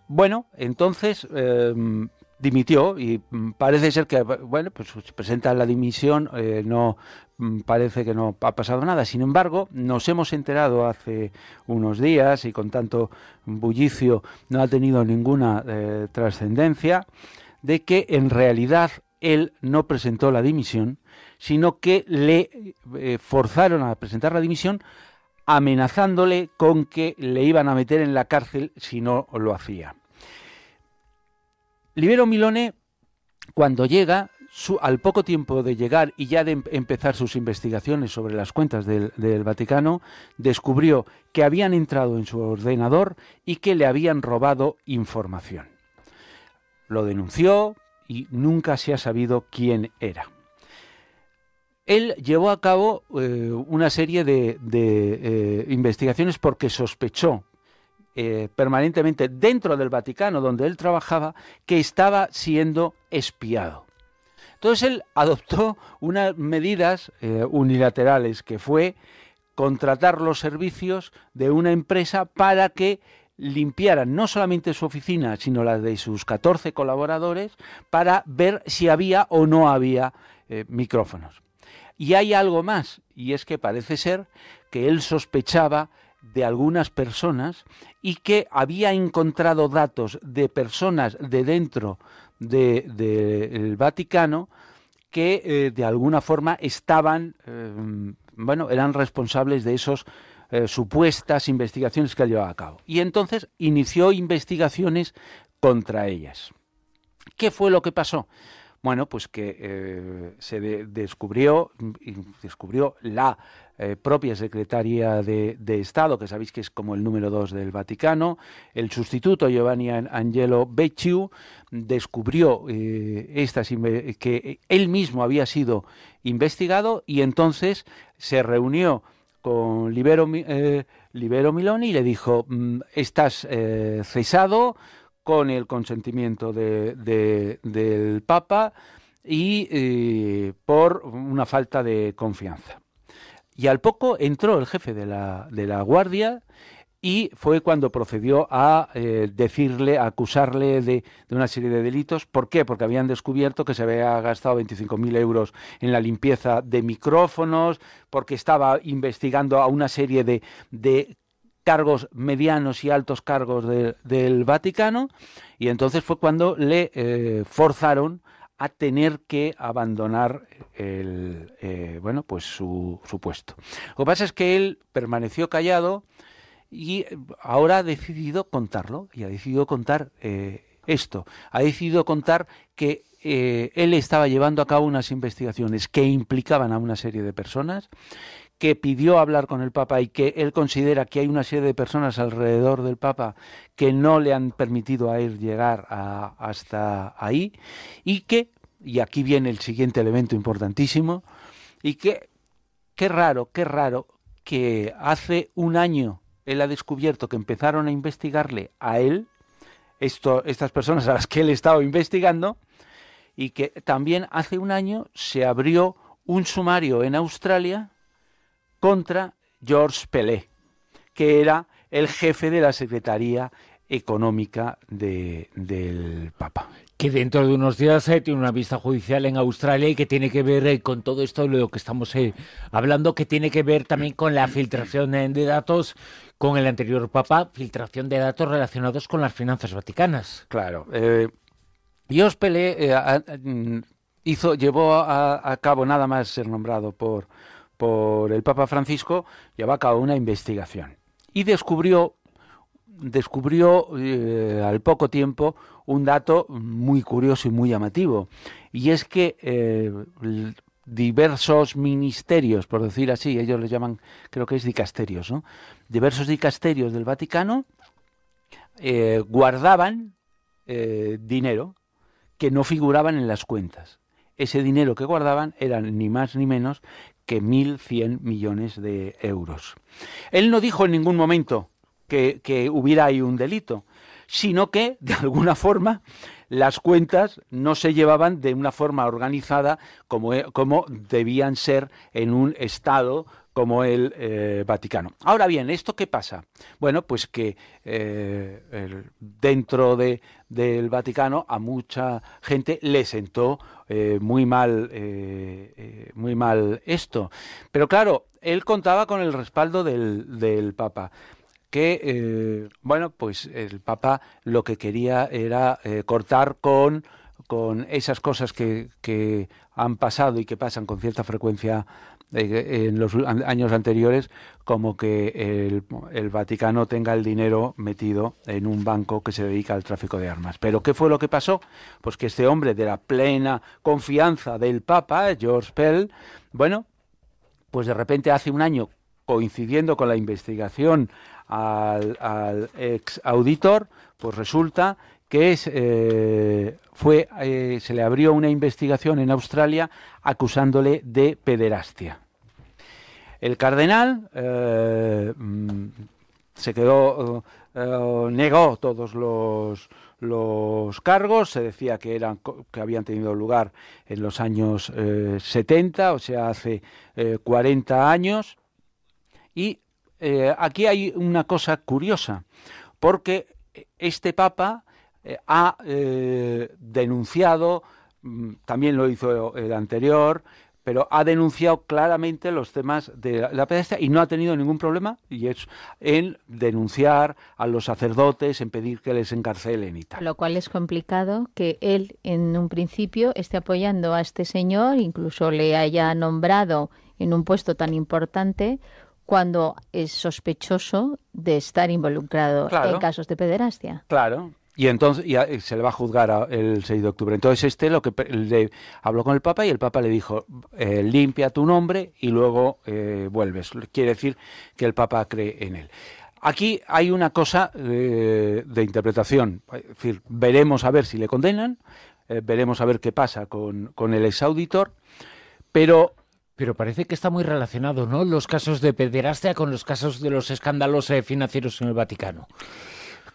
Bueno, entonces em, dimitió y mm, parece ser que, bueno, pues presenta la dimisión, eh, no mm, parece que no ha pasado nada. Sin embargo, nos hemos enterado hace unos días y con tanto bullicio no ha tenido ninguna eh, trascendencia de que en realidad él no presentó la dimisión, sino que le eh, forzaron a presentar la dimisión amenazándole con que le iban a meter en la cárcel si no lo hacía. Libero Milone, cuando llega, al poco tiempo de llegar y ya de em, empezar sus investigaciones sobre las cuentas del, Vaticano, descubrió que habían entrado en su ordenador y que le habían robado información. Lo denunció y nunca se ha sabido quién era él llevó a cabo eh, una serie de, eh, investigaciones porque sospechó eh, permanentemente dentro del Vaticano, donde él trabajaba, que estaba siendo espiado. Entonces él adoptó unas medidas unilaterales, que fue contratar los servicios de una empresa para que limpiaran no solamente su oficina, sino la de sus 14 colaboradores, para ver si había o no había micrófonos. Y hay algo más, y es que parece ser que él sospechaba de algunas personas y que había encontrado datos de personas de dentro del de, Vaticano que eh, de alguna forma estaban, eh, bueno, eran responsables de esas eh, supuestas investigaciones que llevaba a cabo. Y entonces inició investigaciones contra ellas. ¿Qué fue lo que pasó? Bueno, pues que eh, se descubrió, descubrió la eh, propia Secretaría de, Estado, que sabéis que es como el número dos del Vaticano, el sustituto Giovanni Angelo Becciu descubrió eh, que él mismo había sido investigado y entonces se reunió con Libero, Libero Miloni y le dijo, mm, estás cesado, con el consentimiento del Papa y eh, por una falta de confianza. Y al poco entró el jefe de la, guardia y fue cuando procedió a eh, decirle, a acusarle de, una serie de delitos. ¿Por qué? Porque habían descubierto que se había gastado 25.000 euros en la limpieza de micrófonos, porque estaba investigando a una serie de, de cargos medianos y altos cargos del Vaticano y entonces fue cuando le eh, forzaron a tener que abandonar el, eh, bueno, pues su, puesto. Lo que pasa es que él permaneció callado y eh, ahora ha decidido contarlo y ha decidido contar esto. Ha decidido contar que él estaba llevando a cabo unas investigaciones que implicaban a una serie de personas que pidió hablar con el Papa y que él considera que hay una serie de personas alrededor del Papa que no le han permitido a él llegar hasta ahí y que, y aquí viene el siguiente elemento importantísimo, y que, qué raro, qué raro, que hace un año él ha descubierto que empezaron a investigarle a él, esto, estas personas a las que él estaba investigando, y que también hace un año se abrió un sumario en Australia contra George Pelé, que era el jefe de la Secretaría Económica del Papa. Que dentro de unos días eh, tiene una vista judicial en Australia y que tiene que ver eh, con todo esto de lo que estamos eh, hablando, que tiene que ver también con la filtración de datos con el anterior Papa, filtración de datos relacionados con las finanzas vaticanas. Claro. Dios Pelé mm, hizo, llevó a, cabo, nada más ser nombrado por por el Papa Francisco, llevaba a cabo una investigación y descubrió descubrió eh, al poco tiempo un dato muy curioso y muy llamativo, y es que eh, diversos ministerios, por decir así, ellos les llaman, creo que es dicasterios, ¿no? diversos dicasterios del Vaticano eh, guardaban dinero que no figuraban en las cuentas. Ese dinero que guardaban era ni más ni menos que 1.100 millones de euros. Él no dijo en ningún momento que, hubiera ahí un delito, sino que, de alguna forma, las cuentas no se llevaban de una forma organizada como debían ser en un Estado como el eh, Vaticano. Ahora bien, ¿esto qué pasa? Bueno, pues que eh, dentro de, del Vaticano a mucha gente le sentó eh, muy mal muy mal esto. Pero claro, él contaba con el respaldo del, Papa que bueno pues el Papa lo que quería era cortar con con esas cosas que, que han pasado y que pasan con cierta frecuencia eh, en los años anteriores como que el, Vaticano tenga el dinero metido en un banco que se dedica al tráfico de armas. Pero ¿qué fue lo que pasó? Pues que este hombre de la plena confianza del Papa, George Pell, bueno, pues de repente hace un año, coincidiendo con la investigación al, ex auditor, pues resulta que es, eh, fue, eh, se le abrió una investigación en Australia acusándole de pederastia. El cardenal eh, mm, se quedó, eh, eh, negó todos los, cargos, se decía que, eran, que habían tenido lugar en los años 70, o sea, hace 40 años. Y aquí hay una cosa curiosa, porque este Papa ha denunciado, mm, también lo hizo el anterior, pero ha denunciado claramente los temas de la pederastia y no ha tenido ningún problema y es en denunciar a los sacerdotes, en pedir que les encarcelen y tal. Lo cual es complicado que él en un principio esté apoyando a este señor, incluso le haya nombrado en un puesto tan importante cuando es sospechoso de estar involucrado en casos de pederastia. Claro, y entonces se le va a juzgar el 6 de octubre. Entonces este lo que habló con el Papa y el Papa le dijo, eh, limpia tu nombre y luego eh, vuelves. Quiere decir que el Papa cree en él. Aquí hay una cosa eh, de interpretación. decir, veremos a ver si le condenan, veremos a ver qué pasa con, con el exauditor, pero pero parece que está muy relacionado, ¿no? Los casos de pederastia con los casos de los escándalos financieros en el Vaticano.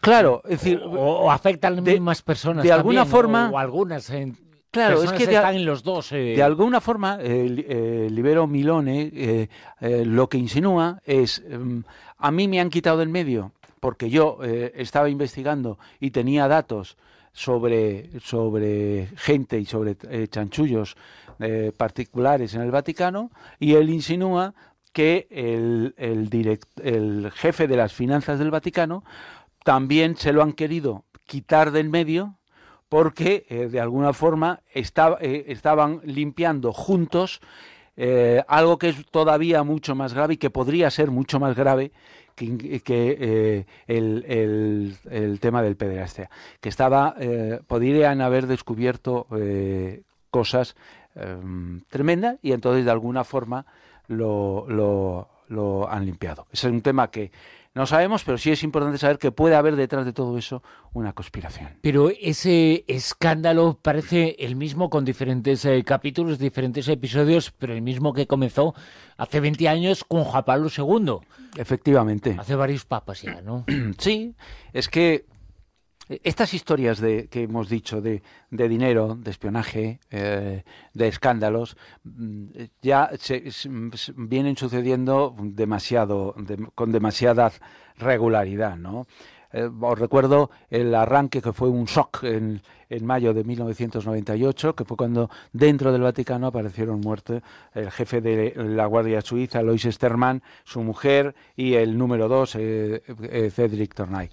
Claro, es decir, o, afectan a las mismas personas. De alguna forma. O, algunas. En, eh, claro, es que están en los dos. Eh. De alguna forma, eh, Libero Milone lo que insinúa es: em, a mí me han quitado del medio porque yo estaba investigando y tenía datos sobre, sobre gente y sobre chanchullos particulares en el Vaticano y él insinúa que el jefe de las finanzas del Vaticano también se lo han querido quitar del medio porque eh, de alguna forma eh, estaban limpiando juntos eh, algo que es todavía mucho más grave y que podría ser mucho más grave que, el, tema del pederastia, que estaba podrían haber descubierto cosas em, tremendas y entonces de alguna forma lo, lo han limpiado. Ese es un tema que no sabemos, pero sí es importante saber que puede haber detrás de todo eso una conspiración. Pero ese escándalo parece el mismo con diferentes eh, capítulos, diferentes episodios, pero el mismo que comenzó hace 20 años con Juan Pablo II. Efectivamente. Hace varios papas ya, ¿no? sí, es que estas historias de, que hemos dicho de, dinero, de espionaje, eh, de escándalos, mm, ya vienen sucediendo demasiado, con demasiada regularidad, ¿no? Eh, os recuerdo el arranque que fue un shock en, mayo de 1998, que fue cuando dentro del Vaticano aparecieron muertos el jefe de la Guardia Suiza, Lois Sterman, su mujer y el número dos, eh, Cedric Tornay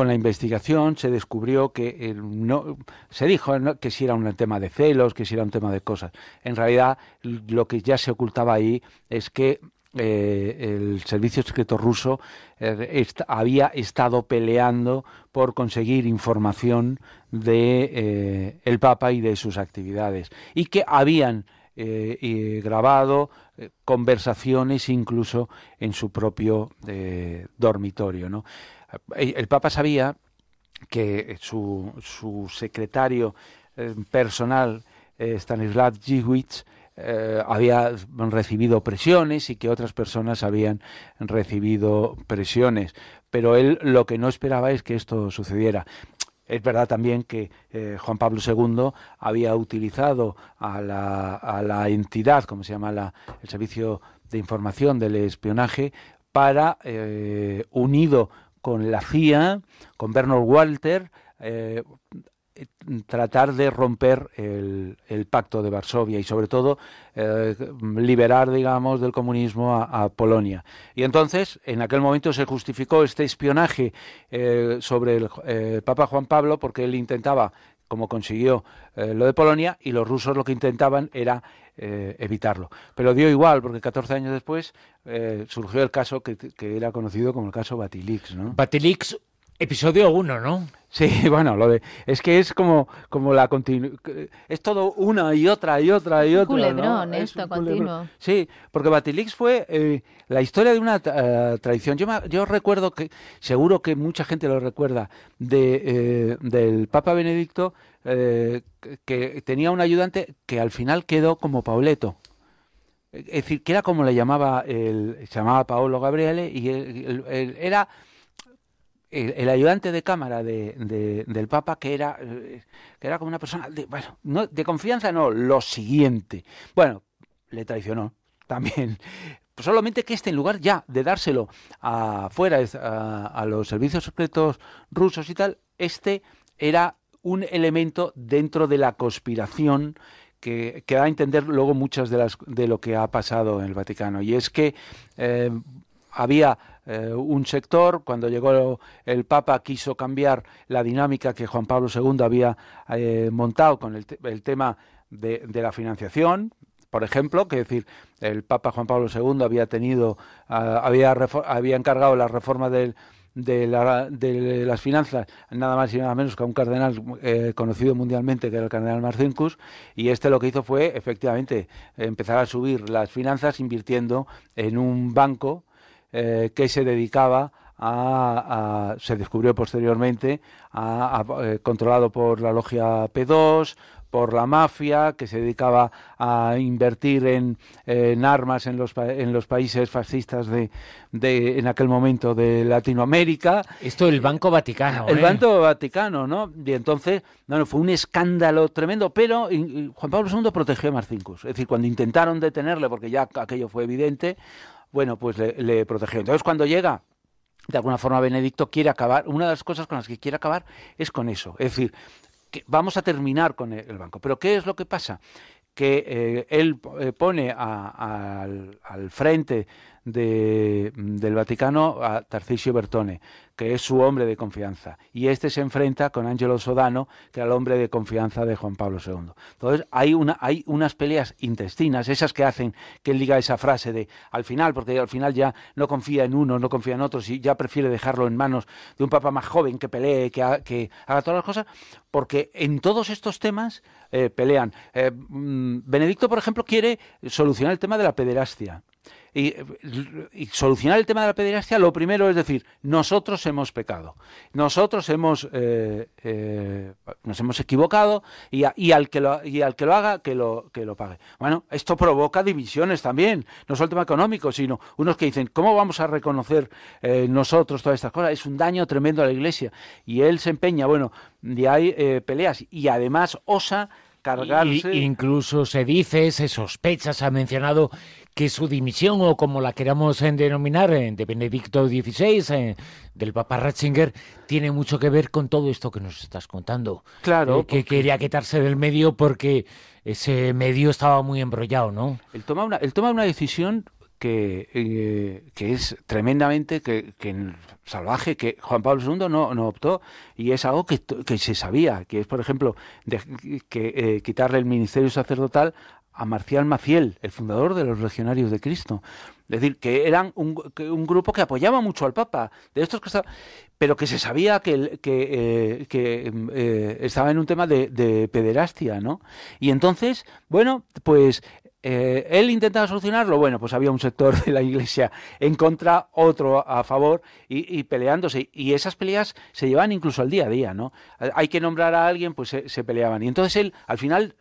con la investigación se descubrió que eh, no se dijo que si era un tema de celos, que si era un tema de cosas. En realidad, lo que ya se ocultaba ahí es que eh, el servicio secreto ruso eh, había estado peleando por conseguir información de el Papa y de sus actividades y que habían grabado conversaciones incluso en su propio dormitorio, ¿no? Eh, el Papa sabía que eh, su, secretario eh, personal, Stanislav Jiwitz, había recibido presiones y que otras personas habían recibido presiones. Pero él lo que no esperaba es que esto sucediera. Es verdad también que Juan Pablo II había utilizado a la, entidad, como se llama la, el Servicio de Información del Espionaje, para, unido con la CIA, con Bernard Walter, eh, tratar de romper el, pacto de Varsovia y sobre todo eh, liberar, digamos, del comunismo a, Polonia. Y entonces, en aquel momento se justificó este espionaje eh, sobre el Papa Juan Pablo porque él intentaba, como consiguió lo de Polonia, y los rusos lo que intentaban era eh, evitarlo. Pero dio igual, porque 14 años después eh, surgió el caso que, era conocido como el caso Batilix. ¿no? Batilix, episodio 1, ¿no? Sí, bueno, lo de, es que es como, como la continuidad. es todo una y otra y otra y otra. Culebrón, esto Sí, porque Batilix fue eh, la historia de una tradición. Yo, yo recuerdo que, seguro que mucha gente lo recuerda, de, del Papa Benedicto eh, que tenía un ayudante que al final quedó como Pauleto. Es decir, que era como le llamaba, el, llamaba Paolo Gabriele y era el, ayudante de cámara del Papa, que era, que era como una persona de, de confianza, no, lo siguiente. Bueno, le traicionó también. Pues solamente que este, en lugar ya de dárselo afuera a, a, los servicios secretos rusos y tal, este era un elemento dentro de la conspiración que, que da a entender luego muchas de, las, de lo que ha pasado en el Vaticano. Y es que eh, había eh, un sector, cuando llegó el Papa quiso cambiar la dinámica que Juan Pablo II había eh, montado con el, tema de, la financiación, por ejemplo, que es decir, el Papa Juan Pablo II había tenido, ah, había, había encargado la reforma del, de, las finanzas, nada más y nada menos que a un cardenal eh, conocido mundialmente, que era el cardenal Marcinkus, y este lo que hizo fue, efectivamente, empezar a subir las finanzas invirtiendo en un banco eh, que se dedicaba a, se descubrió posteriormente, a, eh, controlado por la logia P2, por la mafia que se dedicaba a invertir en, armas en los, en los países fascistas de, de, en aquel momento de Latinoamérica. Esto del Banco Vaticano. El ¿eh? Banco Vaticano, ¿no? Y entonces, bueno, fue un escándalo tremendo, pero Juan Pablo II protegió a Marcinkus. Es decir, cuando intentaron detenerle, porque ya aquello fue evidente, bueno, pues le, le protegió. Entonces, cuando llega de alguna forma Benedicto quiere acabar, una de las cosas con las que quiere acabar es con eso, es decir, vamos a terminar con el banco. Pero ¿qué es lo que pasa? Que eh, él eh, pone al, al, frente de, del Vaticano a Tarcisio Bertone que es su hombre de confianza. Y este se enfrenta con Angelo Sodano, que era el hombre de confianza de Juan Pablo II. Entonces hay, una, hay unas peleas intestinas, esas que hacen que él diga esa frase de al final, porque al final ya no confía en uno, no confía en otros y ya prefiere dejarlo en manos de un papa más joven que pelee, que, haga todas las cosas, porque en todos estos temas eh, pelean. Eh, mm, Benedicto, por ejemplo, quiere solucionar el tema de la pederastia. Eh, y, solucionar el tema de la pederastia, lo primero es decir, nosotros hemos pecado, nosotros hemos, eh, eh, nos hemos equivocado y, al que lo, y al que lo haga, que lo, que lo pague. Bueno, esto provoca divisiones también, no solo el tema económico, sino unos que dicen, ¿cómo vamos a reconocer nosotros todas estas cosas? Es un daño tremendo a la Iglesia. Y él se empeña, bueno, de ahí peleas y además osa y, incluso se dice, se sospecha, se ha mencionado que su dimisión, o como la queramos eh, denominar, eh, de Benedicto XVI, eh, del Papa Ratzinger, tiene mucho que ver con todo esto que nos estás contando. Claro. que quería quitarse del medio porque ese medio estaba muy embrollado, ¿no? El toma una, toma una decisión que, eh, que es tremendamente que, salvaje, que Juan Pablo II no, optó, y es algo que, que se sabía, que es, por ejemplo, de, que, eh, quitarle el ministerio sacerdotal a Marcial Maciel, el fundador de los Legionarios de Cristo. Es decir, que eran un, grupo que apoyaba mucho al Papa. De estos que pero que se sabía que, eh, eh, estaba en un tema de, pederastia, ¿no? Y entonces, bueno, pues eh, él intentaba solucionarlo, bueno, pues había un sector de la iglesia en contra, otro a favor y, peleándose. Y esas peleas se llevan incluso al día a día, ¿no? Hay que nombrar a alguien, pues se, peleaban. Y entonces él, al final,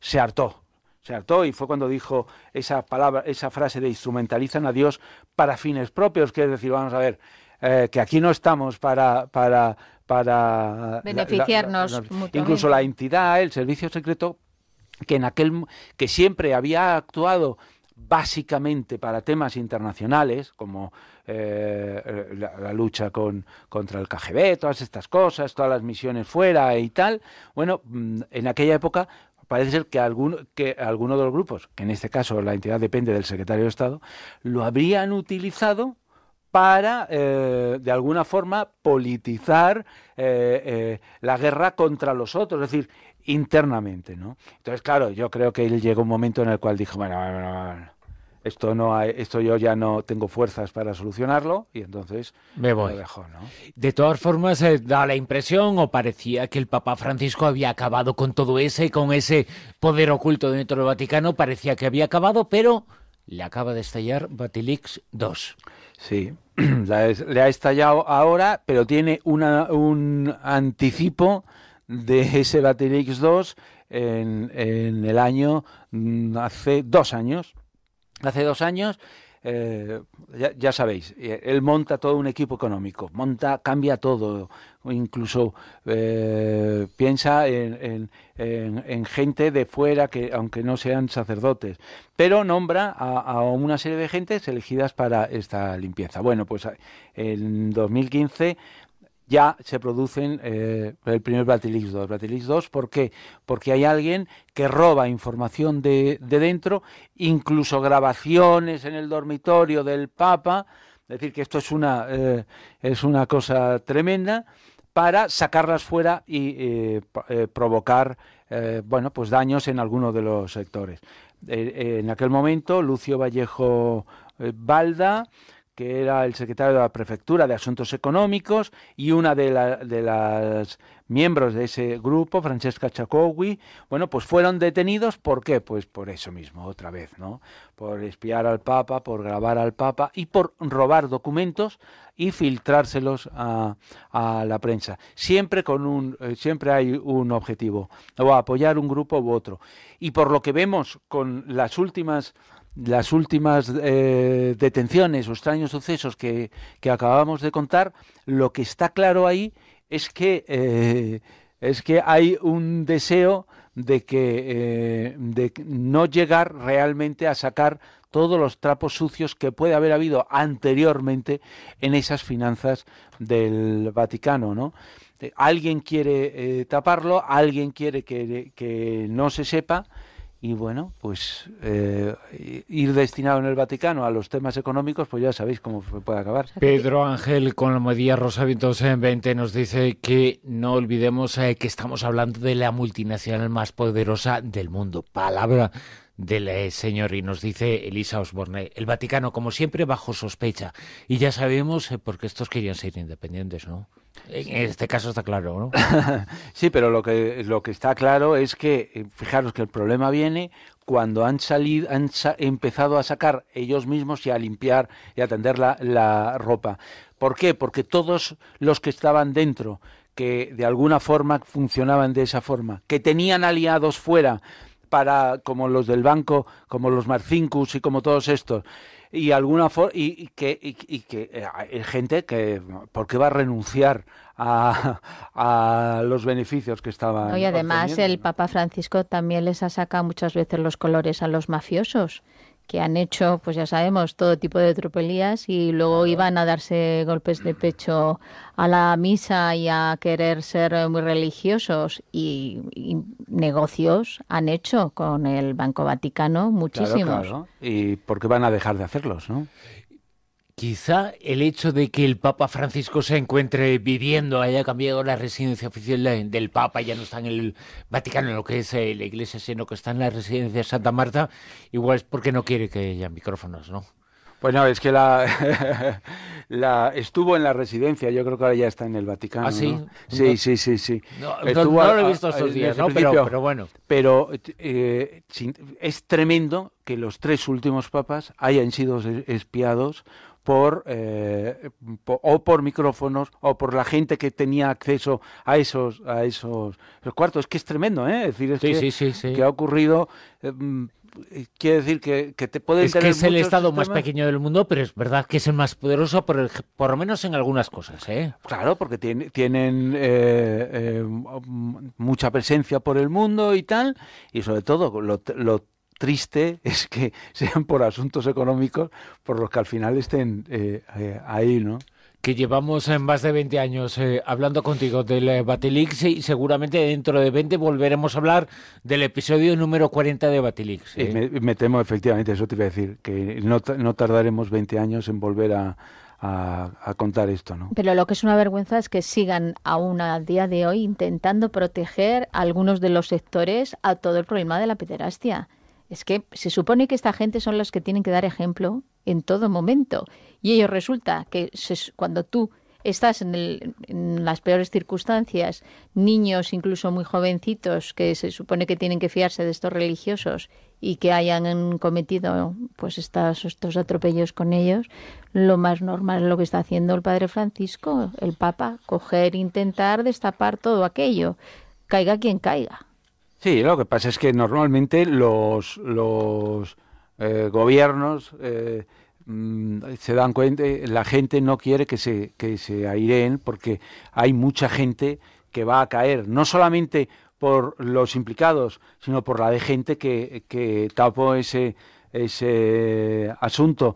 se hartó, se hartó y fue cuando dijo esa palabra, esa frase de instrumentalizan a Dios para fines propios, que es decir, vamos a ver, eh, que aquí no estamos para, para, para beneficiarnos. mutuamente. incluso la entidad, el servicio secreto, que en aquel que siempre había actuado básicamente para temas internacionales, como eh, eh, la, lucha con, contra el KGB, todas estas cosas, todas las misiones fuera y tal. Bueno, mm, en aquella época parece ser que alguno, que alguno de los grupos, que en este caso la entidad depende del secretario de Estado, lo habrían utilizado para, eh, de alguna forma, politizar eh, eh, la guerra contra los otros, es decir, internamente, ¿no? Entonces, claro, yo creo que él llegó un momento en el cual dijo, bueno, esto no esto yo ya no tengo fuerzas para solucionarlo y entonces me voy. De todas formas da la impresión o parecía que el Papa Francisco había acabado con todo ese con ese poder oculto dentro del Vaticano, parecía que había acabado, pero le acaba de estallar Batilix 2. Sí, le ha estallado ahora, pero tiene un anticipo de ese Batilix 2 en, en el año mm, hace dos años. Hace dos años eh, ya, sabéis, eh, él monta todo un equipo económico, monta, cambia todo, incluso eh, piensa en, gente de fuera, que aunque no sean sacerdotes, pero nombra a, a, una serie de gentes elegidas para esta limpieza. Bueno, pues en 2015 ya se producen eh, el primer Batilix II. Batilix 2, ¿por qué? Porque hay alguien que roba información de, dentro, incluso grabaciones en el dormitorio del Papa, es decir, que esto es una, eh, es una cosa tremenda, para sacarlas fuera y eh, provocar bueno, pues daños en alguno de los sectores. en aquel momento, Lucio Vallejo Balda, que era el secretario de la Prefectura de Asuntos Económicos, y una de, las miembros de ese grupo, Francesca Chacowi, bueno, pues fueron detenidos, ¿por qué? Pues por eso mismo, otra vez, ¿no? Por espiar al Papa, por grabar al Papa y por robar documentos y filtrárselos a, la prensa. Siempre, con un, eh, siempre hay un objetivo, o apoyar un grupo u otro. Y por lo que vemos con las últimas las últimas eh, detenciones o extraños sucesos que, que, acabamos de contar, lo que está claro ahí es que, eh, es que hay un deseo de, que, eh, de no llegar realmente a sacar todos los trapos sucios que puede haber habido anteriormente en esas finanzas del Vaticano, ¿no? Alguien quiere taparlo, alguien quiere que, que no se sepa, y bueno, pues eh, ir destinado en el Vaticano a los temas económicos, pues ya sabéis cómo puede acabar. Pedro Ángel con la Rosa Rosavitos en 20 nos dice que no olvidemos eh, que estamos hablando de la multinacional más poderosa del mundo. Palabra del eh, Señor. Y nos dice Elisa Osborne, el Vaticano, como siempre, bajo sospecha. Y ya sabemos por eh, porque estos querían ser independientes, ¿no? En este caso está claro, ¿no? sí, pero lo que, lo que está claro es que, eh, fijaros que el problema viene cuando han salido, han empezado a sacar ellos mismos y a limpiar y a tender la, la ropa. ¿Por qué? Porque todos los que estaban dentro, que de alguna forma funcionaban de esa forma, que tenían aliados fuera, para como los del banco, como los Marcinkus y como todos estos y alguna y, que y, que eh, hay gente que por qué va a renunciar a, a los beneficios que estaban y además el Papa Francisco también les ha sacado muchas veces los colores a los mafiosos que han hecho, pues ya sabemos, todo tipo de tropelías y luego iban a darse golpes de pecho a la misa y a querer ser muy religiosos y, negocios han hecho con el Banco Vaticano muchísimos. Claro, ¿Y por qué van a dejar de hacerlos, no? Quizá el hecho de que el Papa Francisco se encuentre viviendo, haya cambiado la residencia oficial del Papa, ya no está en el Vaticano, lo que es eh, la iglesia, sino que está en la residencia de Santa Marta, igual es porque no quiere que haya micrófonos, ¿no? Pues no, es que la, estuvo en la residencia, yo creo que ahora ya está en el Vaticano. ¿Ah, sí? Sí, sí, sí, No, lo he visto estos días, ¿no? Pero, bueno. Pero eh, es tremendo que los tres últimos papas hayan sido espiados por, eh, o por micrófonos o por la gente que tenía acceso a esos a esos, cuartos. Es que es tremendo, ¿eh? Es decir, es que, que, ha ocurrido. Eh, mm, eh, quiere decir que, que te pueden es que es el estado más pequeño del mundo pero es verdad que es el más poderoso por, por lo menos en algunas cosas ¿eh? claro porque tiene, tienen mucha presencia por el mundo y tal y sobre todo lo triste es que sean por asuntos económicos por los que al final estén eh, eh, ahí, ¿no? que llevamos en más de 20 años eh, hablando contigo del Batilix y seguramente dentro de 20 volveremos a hablar del episodio número 40 de Batilix. Me, temo efectivamente, eso te iba a decir, que no, no tardaremos 20 años en volver a, contar esto, ¿no? Pero lo que es una vergüenza es que sigan aún a día de hoy intentando proteger algunos de los sectores a todo el problema de la pederastia es que se supone que esta gente son las que tienen que dar ejemplo en todo momento. Y ello resulta que cuando tú estás en, las peores circunstancias, niños incluso muy jovencitos que se supone que tienen que fiarse de estos religiosos y que hayan cometido pues estos atropellos con ellos, lo más normal es lo que está haciendo el Padre Francisco, el Papa, coger, intentar destapar todo aquello, caiga quien caiga. Sí, lo que pasa es que normalmente los, eh, gobiernos eh, mm, se dan cuenta, la gente no quiere que se, que aireen porque hay mucha gente que va a caer, no solamente por los implicados, sino por la de gente que, que tapó ese, ese asunto.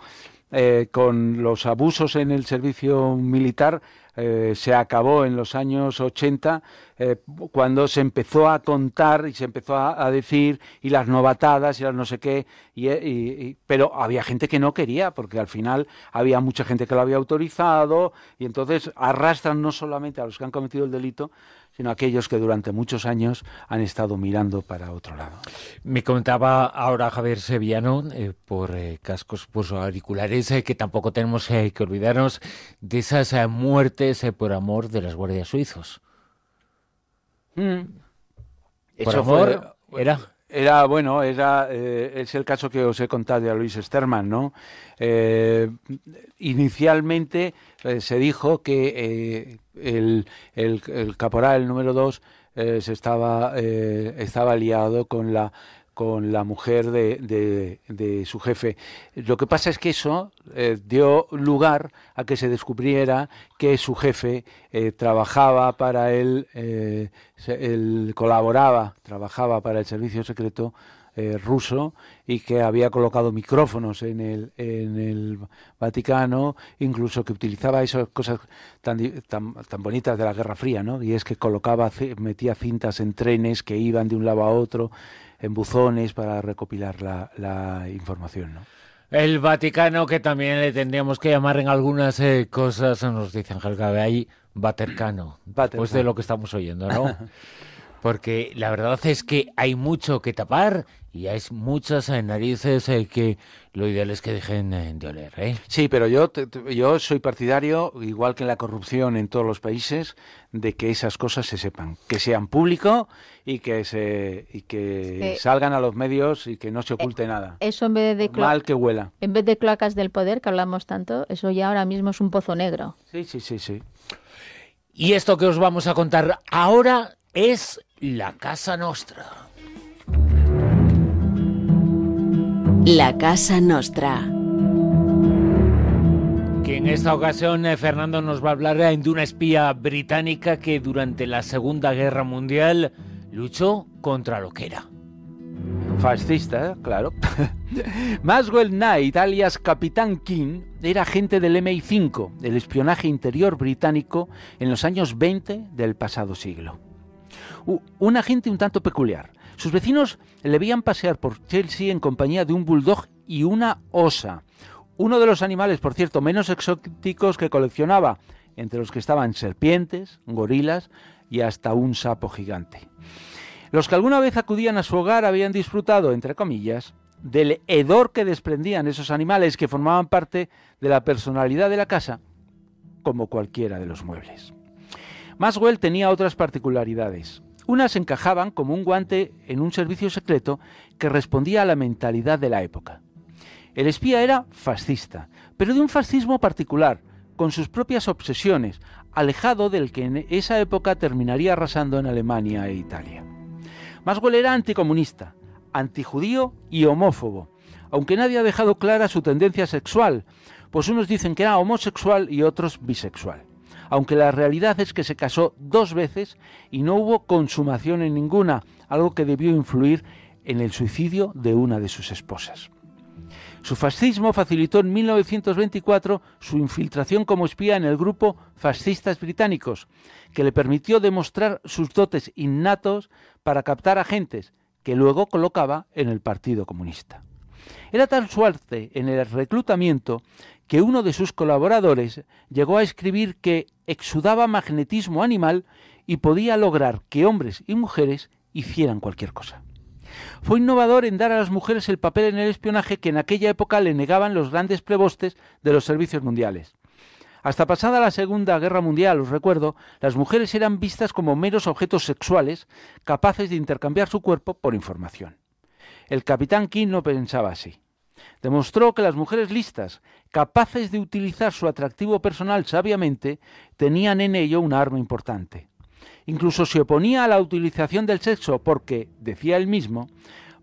Eh, con los abusos en el servicio militar eh, se acabó en los años 80 eh, cuando se empezó a contar y se empezó a, decir y las novatadas y las no sé qué, eh, y, pero había gente que no quería porque al final había mucha gente que lo había autorizado y entonces arrastran no solamente a los que han cometido el delito, sino aquellos que durante muchos años han estado mirando para otro lado. Me comentaba ahora Javier Sevillano eh, por eh, cascos por auriculares eh, que tampoco tenemos que olvidarnos de esas muertes por amor de las guardias suizos. Mm. Eso era era, bueno, era, eh, es el caso que os he contado de Luis Sterman, ¿no? Eh, inicialmente eh, se dijo que el, el, caporal número 2 se estaba, estaba liado con la con la mujer de, su jefe. Lo que pasa es que eso eh, dio lugar a que se descubriera que su jefe eh, trabajaba para él, eh, él colaboraba, trabajaba para el servicio secreto ruso y que había colocado micrófonos en el, Vaticano, incluso que utilizaba esas cosas tan, tan, bonitas de la Guerra Fría, ¿no? Y es que colocaba, metía cintas en trenes que iban de un lado a otro en buzones para recopilar la, la información, ¿no? El Vaticano, que también le tendríamos que llamar en algunas eh, cosas, nos dice Ángel Gabe, ahí, Vaticano, después de lo que estamos oyendo, ¿no? Porque la verdad es que hay mucho que tapar y hay muchas eh, narices eh, que lo ideal es que dejen eh, de oler. Sí, pero yo, yo soy partidario, igual que la corrupción en todos los países, de que esas cosas se sepan, que sean público y que se y que salgan a los medios y que no se oculte nada. Eso en vez de mal que huela. En vez de cloacas del poder que hablamos tanto, eso ya ahora mismo es un pozo negro. Sí, sí, sí, sí. Y esto que os vamos a contar ahora es la casa nuestra. La Casa Nostra. Que en esta ocasión eh, Fernando nos va a hablar de una espía británica que durante la Segunda Guerra Mundial luchó contra lo que era. Fascista, claro. Maswell Knight, alias Capitán King, era agente del MI5, el espionaje interior británico, en los años 20 del pasado siglo. Un agente un tanto peculiar sus vecinos le veían pasear por Chelsea en compañía de un bulldog y una osa. Uno de los animales, por cierto, menos exóticos que coleccionaba, entre los que estaban serpientes, gorilas y hasta un sapo gigante. Los que alguna vez acudían a su hogar habían disfrutado, entre comillas, del hedor que desprendían esos animales que formaban parte de la personalidad de la casa, como cualquiera de los muebles. Maswell tenía otras particularidades. Unas encajaban como un guante en un servicio secreto que respondía a la mentalidad de la época. El espía era fascista, pero de un fascismo particular, con sus propias obsesiones, alejado del que en esa época terminaría arrasando en Alemania e Italia. Maswell era anticomunista, antijudío y homófobo, aunque nadie ha dejado clara su tendencia sexual, pues unos dicen que era homosexual y otros bisexual aunque la realidad es que se casó dos veces y no hubo consumación en ninguna, algo que debió influir en el suicidio de una de sus esposas. Su fascismo facilitó en 1924 su infiltración como espía en el grupo Fascistas Británicos, que le permitió demostrar sus dotes innatos para captar agentes, que luego colocaba en el Partido Comunista. Era tan suerte en el reclutamiento que uno de sus colaboradores llegó a escribir que exudaba magnetismo animal y podía lograr que hombres y mujeres hicieran cualquier cosa. Fue innovador en dar a las mujeres el papel en el espionaje que en aquella época le negaban los grandes prebostes de los servicios mundiales. Hasta pasada la Segunda Guerra Mundial, os recuerdo, las mujeres eran vistas como meros objetos sexuales capaces de intercambiar su cuerpo por información. El capitán King no pensaba así. Demostró que las mujeres listas, capaces de utilizar su atractivo personal sabiamente, tenían en ello un arma importante. Incluso se oponía a la utilización del sexo porque, decía él mismo,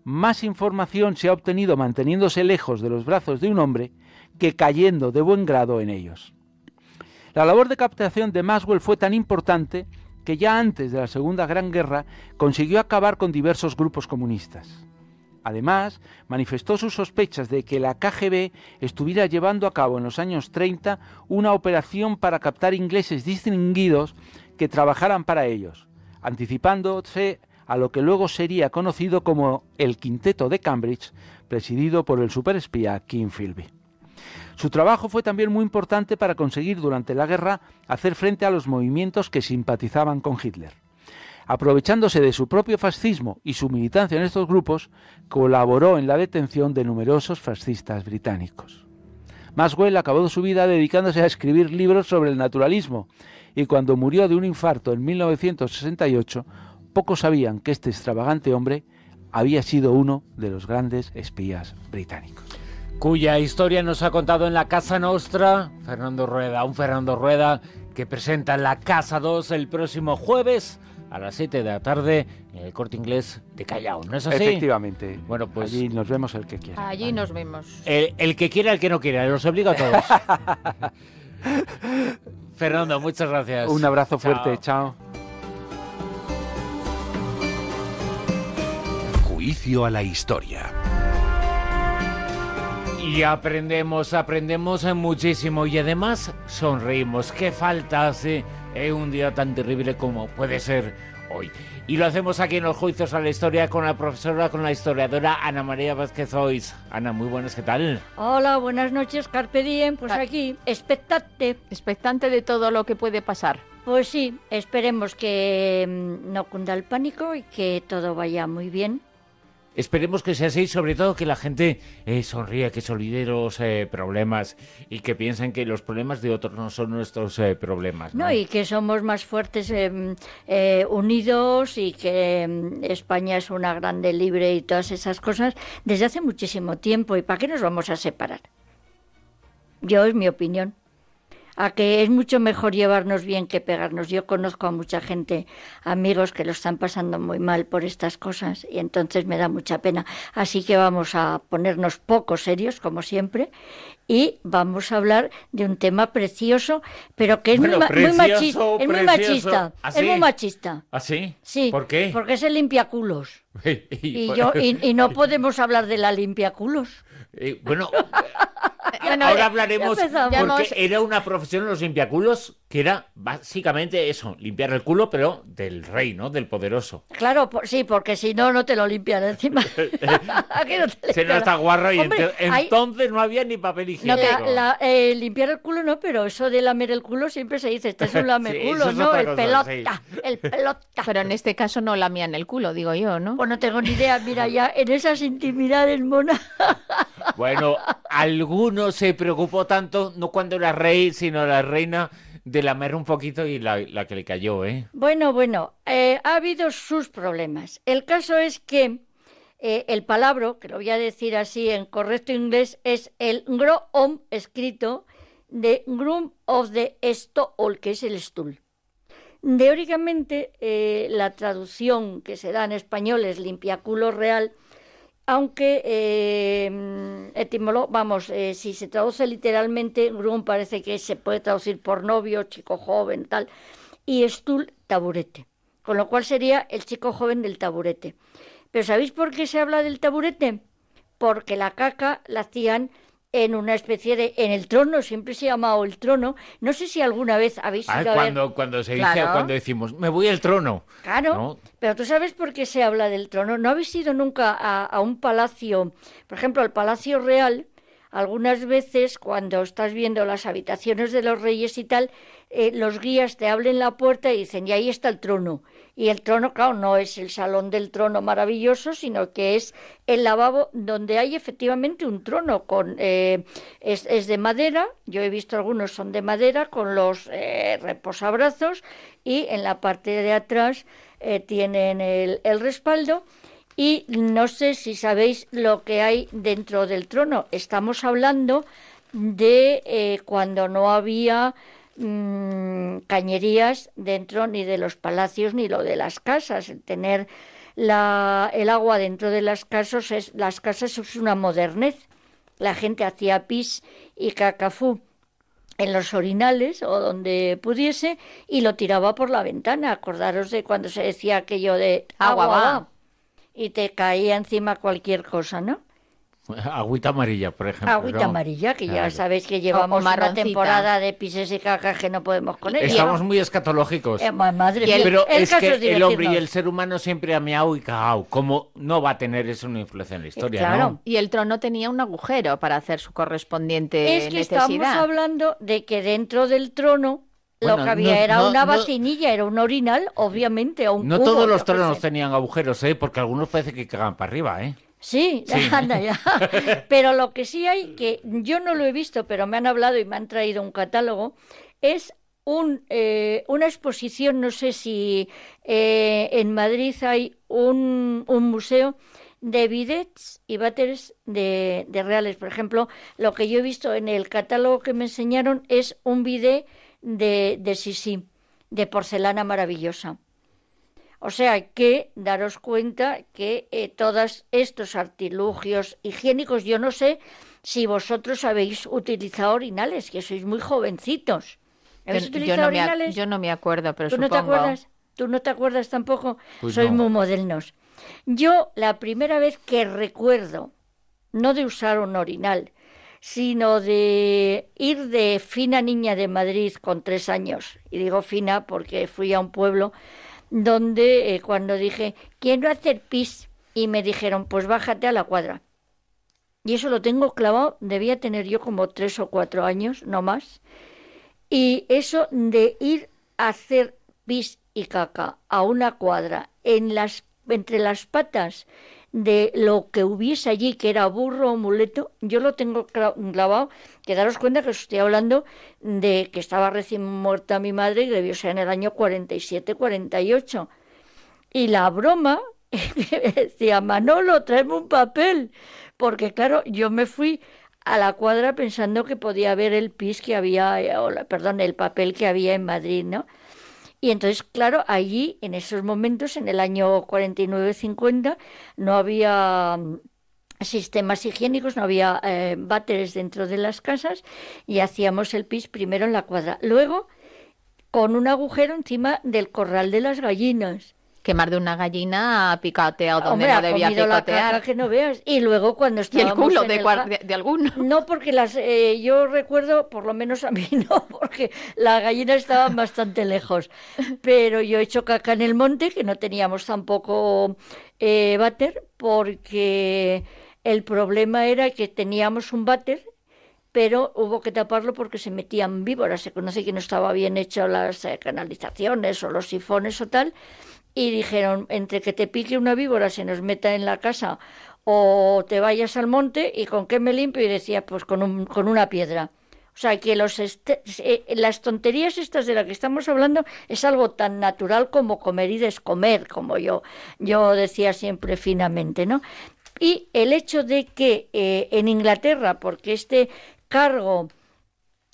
más información se ha obtenido manteniéndose lejos de los brazos de un hombre que cayendo de buen grado en ellos. La labor de captación de Maswell fue tan importante que ya antes de la Segunda Gran Guerra consiguió acabar con diversos grupos comunistas. Además, manifestó sus sospechas de que la KGB estuviera llevando a cabo en los años 30 una operación para captar ingleses distinguidos que trabajaran para ellos, anticipándose a lo que luego sería conocido como el Quinteto de Cambridge, presidido por el superespía Kim Philby. Su trabajo fue también muy importante para conseguir durante la guerra hacer frente a los movimientos que simpatizaban con Hitler. Aprovechándose de su propio fascismo y su militancia en estos grupos, colaboró en la detención de numerosos fascistas británicos. Maswell acabó su vida dedicándose a escribir libros sobre el naturalismo y cuando murió de un infarto en 1968, pocos sabían que este extravagante hombre había sido uno de los grandes espías británicos. Cuya historia nos ha contado en la Casa Nostra Fernando Rueda, un Fernando Rueda que presenta La Casa 2 el próximo jueves a las 7 de la tarde en el corte inglés de Callao, ¿no es así? Efectivamente. Bueno, pues. Allí nos vemos el que quiera. Allí nos vemos. El, que quiera, el que no quiera, los obligo a todos. Fernando, muchas gracias. Un abrazo fuerte, chao. Juicio a la historia. Y aprendemos, aprendemos muchísimo y además sonreímos. ¿Qué falta hace? Es un día tan terrible como puede ser hoy. Y lo hacemos aquí en los Juicios a la Historia con la profesora, con la historiadora Ana María Vázquez Hoyz. Ana, muy buenas, ¿qué tal? Hola, buenas noches, Carpe pues aquí, expectante. Expectante de todo lo que puede pasar. Pues sí, esperemos que mm, no cunda el pánico y que todo vaya muy bien Esperemos que sea así, sobre todo que la gente eh, sonría, que se olvide los eh, problemas y que piensen que los problemas de otros no son nuestros eh, problemas. ¿no? y que somos más fuertes em, unidos y que em, España es una grande libre y todas esas cosas desde hace muchísimo tiempo. ¿Y para qué nos vamos a separar? Yo es mi opinión a que es mucho mejor llevarnos bien que pegarnos. Yo conozco a mucha gente, amigos que lo están pasando muy mal por estas cosas y entonces me da mucha pena. Así que vamos a ponernos poco serios, como siempre, y vamos a hablar de un tema precioso, pero que es, muy, machista. Es muy machista. ¿Así? ¿Ah, ¿Ah, sí? ¿Por qué? Porque es el limpiaculos. y, yo, y, y no podemos hablar de la limpiaculos. Eh, bueno, ahora hablaremos porque era una profesión los limpiaculos que era básicamente eso, limpiar el culo, pero del rey, ¿no? Del poderoso. Claro, sí, porque si no, no te lo limpian encima. no Se nos guarro y entonces no había ni papel higiénico. Eh, limpiar el culo no, pero eso de lamer el culo siempre se dice, este es un lame culo, ¿no? el pelota, el pelota. Pero en este caso no lamían el culo, digo yo, ¿no? Pues no tengo ni idea, mira, ya en esas intimidades, mona. Bueno, alguno se preocupó tanto, no cuando era rey, sino la reina de lamer un poquito y la, que le cayó, ¿eh? Bueno, bueno, eh, ha habido sus problemas. El caso es que eh, el palabra, que lo voy a decir así en correcto inglés, es el groom escrito de groom of the stool, que es el stool. Teóricamente, eh, la traducción que se da en español es limpiaculo real, aunque eh, vamos, eh, si se traduce literalmente, grum parece que se puede traducir por novio, chico joven, tal, y Stul taburete, con lo cual sería el chico joven del taburete. Pero ¿sabéis por qué se habla del taburete? Porque la caca la hacían en una especie de en el trono siempre se ha llamado el trono no sé si alguna vez habéis ah, cuando cuando se cuando decimos me voy al trono claro pero tú sabes por qué se habla del trono no habéis ido nunca a un palacio por ejemplo al palacio real algunas veces cuando estás viendo las habitaciones de los reyes y tal, eh, los guías te abren la puerta y dicen, y ahí está el trono. Y el trono, claro, no es el salón del trono maravilloso, sino que es el lavabo donde hay efectivamente un trono. Con, eh, es, de madera, yo he visto algunos son de madera, con los eh, reposabrazos y en la parte de atrás tienen el respaldo y no sé si sabéis lo que hay dentro del trono. Estamos hablando de eh, cuando no había mm, cañerías dentro ni de los palacios ni lo de las casas. El tener el agua dentro de las casas es, las casas es una modernez. La gente hacía pis y cacafú en los orinales o donde pudiese y lo tiraba por la ventana. Acordaros de cuando se decía aquello de agua va y te caía encima cualquier cosa, ¿no? Agüita amarilla, por ejemplo. Agüita amarilla, que ya sabéis que llevamos una temporada de pises y caca que no podemos con ella. Estamos muy escatológicos. Eh, madre Pero el es que el hombre y el ser humano siempre ha meado y cagado. Como no va a tener eso una influencia en la eh, historia, claro. Y el trono tenía un agujero para hacer su correspondiente Es que necesidad. estamos hablando de que dentro del trono lo que había era una vacinilla, era un orinal, eh, obviamente, un No todos los tronos tenían agujeros, ¿eh? Porque algunos parece que cagan para arriba, ¿eh? Sí, anda ya. Pero lo que sí hay, que yo no lo he visto, pero me han hablado y me han traído un catálogo, es un, eh, una exposición, no sé si eh, en Madrid hay un, un museo de bidets y váteres de, de, reales. Por ejemplo, lo que yo he visto en el catálogo que me enseñaron es un bidet de, de sí, de porcelana maravillosa. O sea que daros cuenta que eh, todos estos artilugios higiénicos, yo no sé si vosotros habéis utilizado orinales, que sois muy jovencitos. ¿Habéis yo, utilizado no orinales? Me yo no me acuerdo, pero ¿Tú No te acuerdas? ¿Tú no te acuerdas tampoco? Soy pues Sois muy modernos. Yo la primera vez que recuerdo, no de usar un orinal, sino de ir de fina niña de Madrid con tres años. Y digo fina porque fui a un pueblo donde eh, cuando dije, quiero hacer pis, y me dijeron, pues bájate a la cuadra. Y eso lo tengo clavado, debía tener yo como tres o cuatro años, no más. Y eso de ir a hacer pis y caca a una cuadra en las, entre las patas de lo que hubiese allí, que era burro o muleto, yo lo tengo clavado, que daros cuenta que os estoy hablando de que estaba recién muerta mi madre y debió ser en el año 47-48. Y la broma decía, Manolo, tráeme un papel, porque claro, yo me fui a la cuadra pensando que podía ver el pis que había, eh, o la, perdón, el papel que había en Madrid, ¿no? Y entonces, claro, allí en esos momentos, en el año 49-50, no había mm, sistemas higiénicos, no había eh, váteres dentro de las casas y hacíamos el pis primero en la cuadra, luego con un agujero encima del corral de las gallinas. ¿Quemar de una gallina ha picateado donde no debía picotear. que no veas. Y luego cuando Y el culo de, el... de, alguno. No, porque las eh, yo recuerdo, por lo menos a mí no, porque la gallina estaba bastante lejos. Pero yo he hecho caca en el monte, que no teníamos tampoco eh, váter, porque el problema era que teníamos un váter pero hubo que taparlo porque se metían víboras. Se conoce que no estaba bien hecho las eh, canalizaciones o los sifones o tal, y dijeron, entre que te pique una víbora, se nos meta en la casa o te vayas al monte y con qué me limpio y decía, pues con, con una piedra. O sea, que los este, eh, las tonterías estas de las que estamos hablando es algo tan natural como comer y descomer, como yo, yo decía siempre finamente, ¿no? Y el hecho de que eh, en Inglaterra, porque este cargo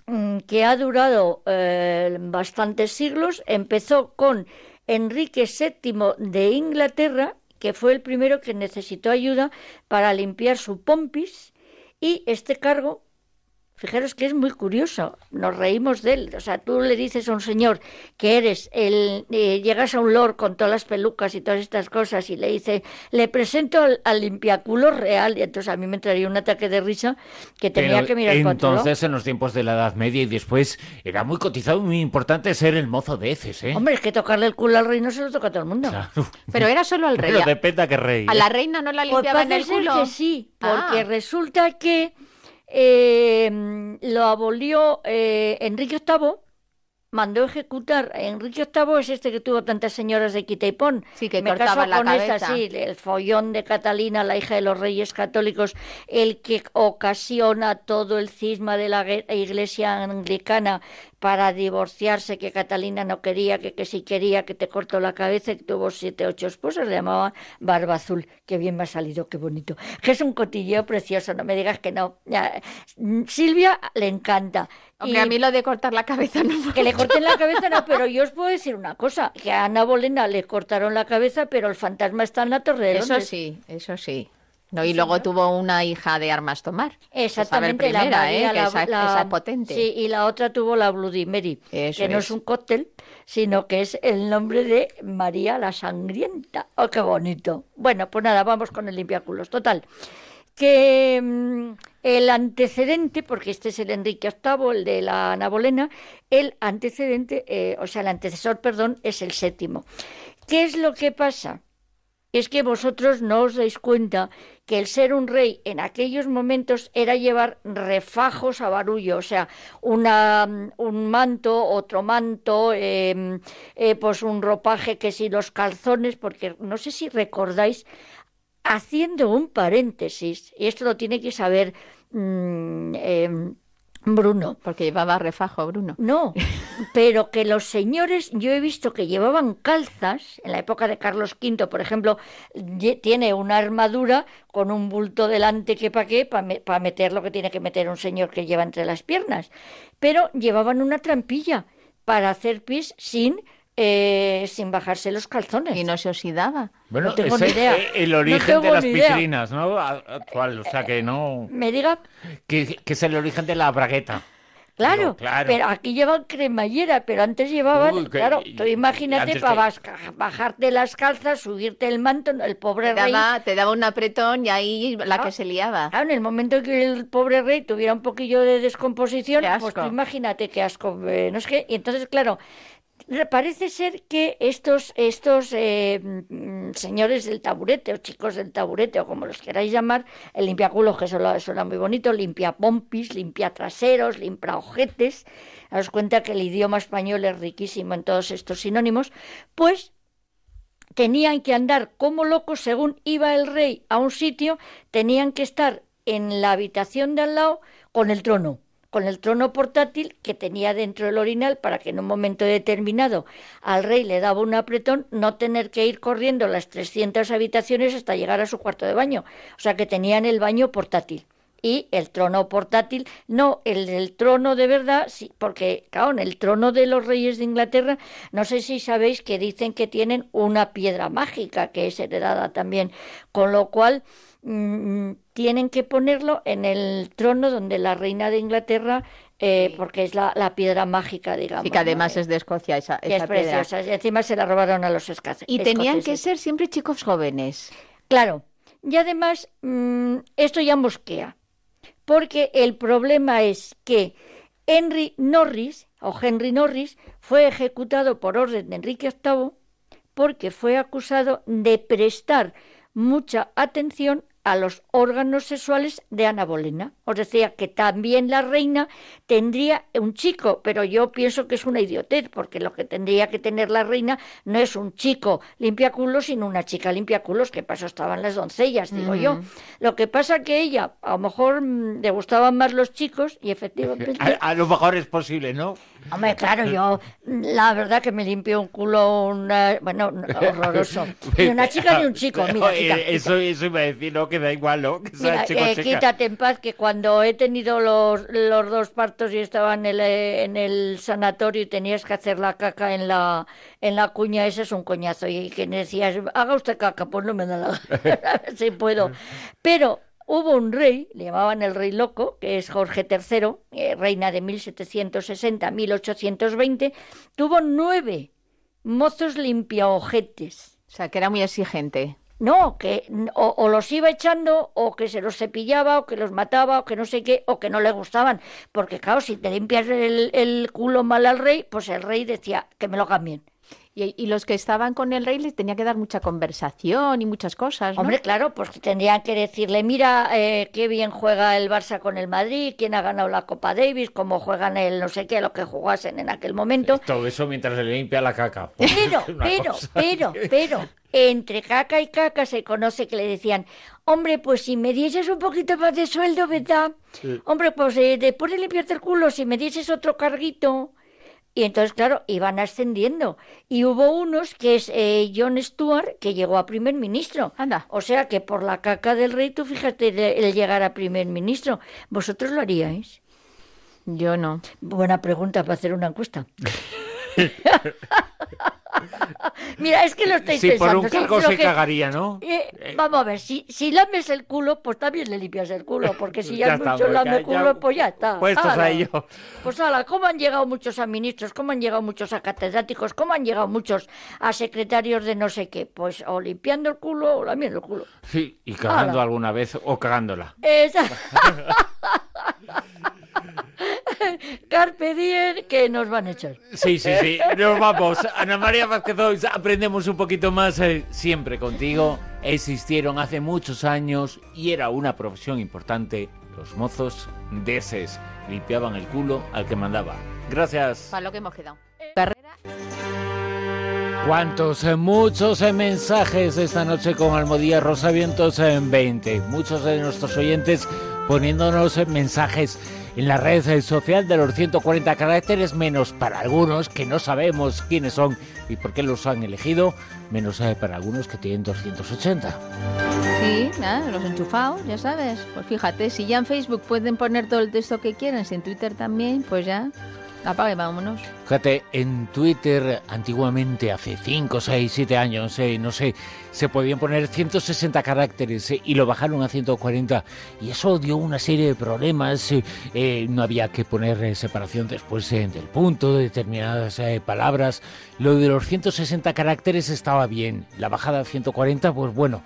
mm, que ha durado eh, bastantes siglos, empezó con Enrique VII de Inglaterra, que fue el primero que necesitó ayuda para limpiar su pompis, y este cargo Fijaros que es muy curioso, nos reímos de él. O sea, tú le dices a un señor que eres, el, eh, llegas a un lord con todas las pelucas y todas estas cosas y le dice, le presento al, limpiaculo real. Y entonces a mí me entraría un ataque de risa que tenía que mirar Entonces, Entonces, en los tiempos de la Edad Media y después, era muy cotizado y muy importante ser el mozo de heces, ¿eh? Hombre, es que tocarle el culo al rey no se lo toca a todo el mundo. Pero era solo al rey. Pero depende a qué rey. A la ¿eh? reina no la pues limpiaban el culo. sí, porque ah. resulta que eh, lo abolió eh, Enrique VIII mandó ejecutar a Enrique VIII, es este que tuvo tantas señoras de quita y que Me la con cabeza. sí, el follón de Catalina, la hija de los reyes católicos, el que ocasiona todo el cisma de la iglesia anglicana para divorciarse, que Catalina no quería, que, si quería, que te cortó la cabeza, que tuvo siete, ocho esposas, le llamaba Barba Azul. Qué bien me ha salido, qué bonito. Que es un cotilleo precioso, no me digas que no. Mm, Silvia le encanta. Hombre, a mí lo de cortar la cabeza no. Que le corten la cabeza no, pero yo os puedo decir una cosa, que a Ana Bolena le cortaron la cabeza, pero el fantasma está en la Torre de Eso sí, eso sí. No, y luego tuvo una hija de armas tomar. Exactamente, la ¿eh? esa, potente. Sí, y la otra tuvo la Bloody Mary, que no es un cóctel, sino que es el nombre de María la Sangrienta. ¡Oh, qué bonito! Bueno, pues nada, vamos con el limpiaculos. Total, que mm, el antecedente, porque este es el Enrique VIII, el de la Ana el antecedente, eh, o sea, el antecesor, perdón, es el séptimo. ¿Qué es lo que pasa? Es que vosotros no os dais cuenta que el ser un rey en aquellos momentos era llevar refajos a barullo, o sea, una, mm, un manto, otro manto, em, eh, pues un ropaje que si los calzones, porque no sé si recordáis haciendo un paréntesis, y esto lo tiene que saber mm, em, Bruno. Porque llevaba refajo Bruno. No, pero que los señores, yo he visto que llevaban calzas, en la época de Carlos V, por ejemplo, tiene una armadura con un bulto delante que para qué, para meter lo que tiene que meter un señor que lleva entre las piernas, pero llevaban una trampilla para hacer pis sin eh, sin bajarse los calzones. Y no se oxidaba. Bueno, tengo ese, idea. el origen de las piscinas, ¿no? ¿Cuál? o sea que no. Me diga. Que, es el origen de la bragueta. Claro, claro, pero aquí llevan cremallera, pero antes llevaban, claro, tú imagínate para bajarte las calzas, subirte el manto, el pobre te daba, rey... Te daba un apretón y ahí la que ah, se liaba. Claro, ah, en el momento que el pobre rey tuviera un poquillo de descomposición, pues tú imagínate qué asco, eh, no es que... Y entonces, claro, Parece ser que estos, estos eh, mm, señores del taburete o chicos del taburete o como los queráis llamar, el limpiaculos que suena, suena muy bonito, limpia pompis, limpia traseros, limpia ojetes, daos cuenta que el idioma español es riquísimo en todos estos sinónimos, pues tenían que andar como locos según iba el rey a un sitio, tenían que estar en la habitación de al lado con el trono con el trono portátil que tenía dentro el orinal para que en un momento determinado al rey le daba un apretón, no tener que ir corriendo las 300 habitaciones hasta llegar a su cuarto de baño. O sea que tenían el baño portátil y el trono portátil, no el del trono de verdad, sí, porque claro, en el trono de los reyes de Inglaterra, no sé si sabéis que dicen que tienen una piedra mágica que es heredada también, con lo cual Mm, mm, tienen que ponerlo en el trono donde la reina de Inglaterra eh, porque es la, piedra mágica, digamos. Y que además eh, es de Escocia esa, piedra. Y encima se la robaron a los escasos. Y tenían que ser siempre chicos jóvenes. Claro. Y además, mm, esto ya mosquea. Porque el problema es que Henry Norris, o Henry Norris, fue ejecutado por orden de Enrique VIII porque fue acusado de prestar mucha atención a los órganos sexuales de Ana Bolena. Os decía que también la reina tendría un chico, pero yo pienso que es una idiotez, porque lo que tendría que tener la reina no es un chico limpiaculos, sino una chica limpiaculos, que pasó? estaban las doncellas, digo yo. Mm. Lo que pasa que ella, a lo mejor mm, le gustaban más los chicos y efectivamente... a lo mejor es posible, ¿no? Hombre, claro, yo la verdad que me limpió un culo, una, eh, bueno, horroroso. Ni una chica ni un chico, mira. eso, eso iba a decir, no, que da igual, ¿no? Eh, quítate en paz, que cuando he tenido los, los dos partos y estaba eh, en el, sanatorio y tenías que hacer la caca en la, en la cuña, ese es un coñazo. Y quien decías, haga usted caca, pues no me da la gana, si puedo. Pero Hubo un rey, le llamaban el rey loco, que es Jorge III, eh, reina de 1760 a 1820, tuvo nueve mozos limpiaojetes. O sea, que era muy exigente. No, que o, los iba echando, o que se los cepillaba, o que los mataba, o que no sé qué, o que no le gustaban. Porque claro, si te limpias el culo mal al rey, pues el rey decía que me lo cambien y, los que estaban con el rey les tenía que dar mucha conversación y muchas cosas. Hombre, claro, pues tendrían que decirle, mira eh, qué bien juega el Barça con el Madrid, quién ha ganado la Copa Davis, cómo juegan el no sé qué, los que jugasen en aquel momento. Todo eso mientras se limpia la caca. Pero, pero, pero, pero, entre caca y caca se conoce que le decían, hombre, pues si me dieses un poquito más de sueldo, ¿verdad? Hombre, pues eh, después de limpiarte el culo, si me dieses otro carguito y entonces, claro, iban ascendiendo. Y hubo unos que es eh, John Stuart, que llegó a primer ministro. Anda. O sea que por la caca del rey, tú fíjate, el llegar a primer ministro. ¿Vosotros lo haríais? Yo no. Buena pregunta para hacer una encuesta. Mira, es que lo estáis pensando. Si por un cargo se cagaría, ¿no? Eh, eh. vamos a ver, si, si lames el culo, pues también le limpias el culo, porque si ya, ya mucho el culo, pues ya está. Puestos a ello. Pues ahora, pues ¿cómo han llegado muchos a ministros? ¿Cómo han llegado muchos a catedráticos? ¿Cómo han llegado muchos a secretarios de no sé qué? Pues o limpiando el culo o lamiendo el culo. Sí, y cagando alguna vez o cagándola. Exacto. Carpe diem, que nos van a echar. Sí, sí, sí. Nos vamos. Ana María Vázquez, aprendemos un poquito más eh, siempre contigo. Existieron hace muchos años y era una profesión importante. Los mozos de limpiaban el culo al que mandaba. Gracias. Para lo que hemos quedado. Carrera. ¿Cuántos? Eh, muchos eh, mensajes esta noche con Almodía Rosavientos en 20. Muchos de nuestros oyentes poniéndonos mensajes en la red social de los 140 caracteres, menos para algunos que no sabemos quiénes son y por qué los han elegido, menos eh, para algunos que tienen 280. Sí, nada, los enchufados, ya sabes. Pues fíjate, si ya en Facebook pueden poner todo el texto que quieran, si en Twitter también, pues ya. Apague, vámonos. Fíjate, en Twitter, antiguamente, hace 5, 6, 7 años, eh, no sé, se podían poner 160 caracteres eh, y lo bajaron a 140. Y eso dio una serie de problemas. Eh, no había que poner separación después del punto de determinadas palabras. Lo de los 160 caracteres estaba bien. La bajada a 140, pues bueno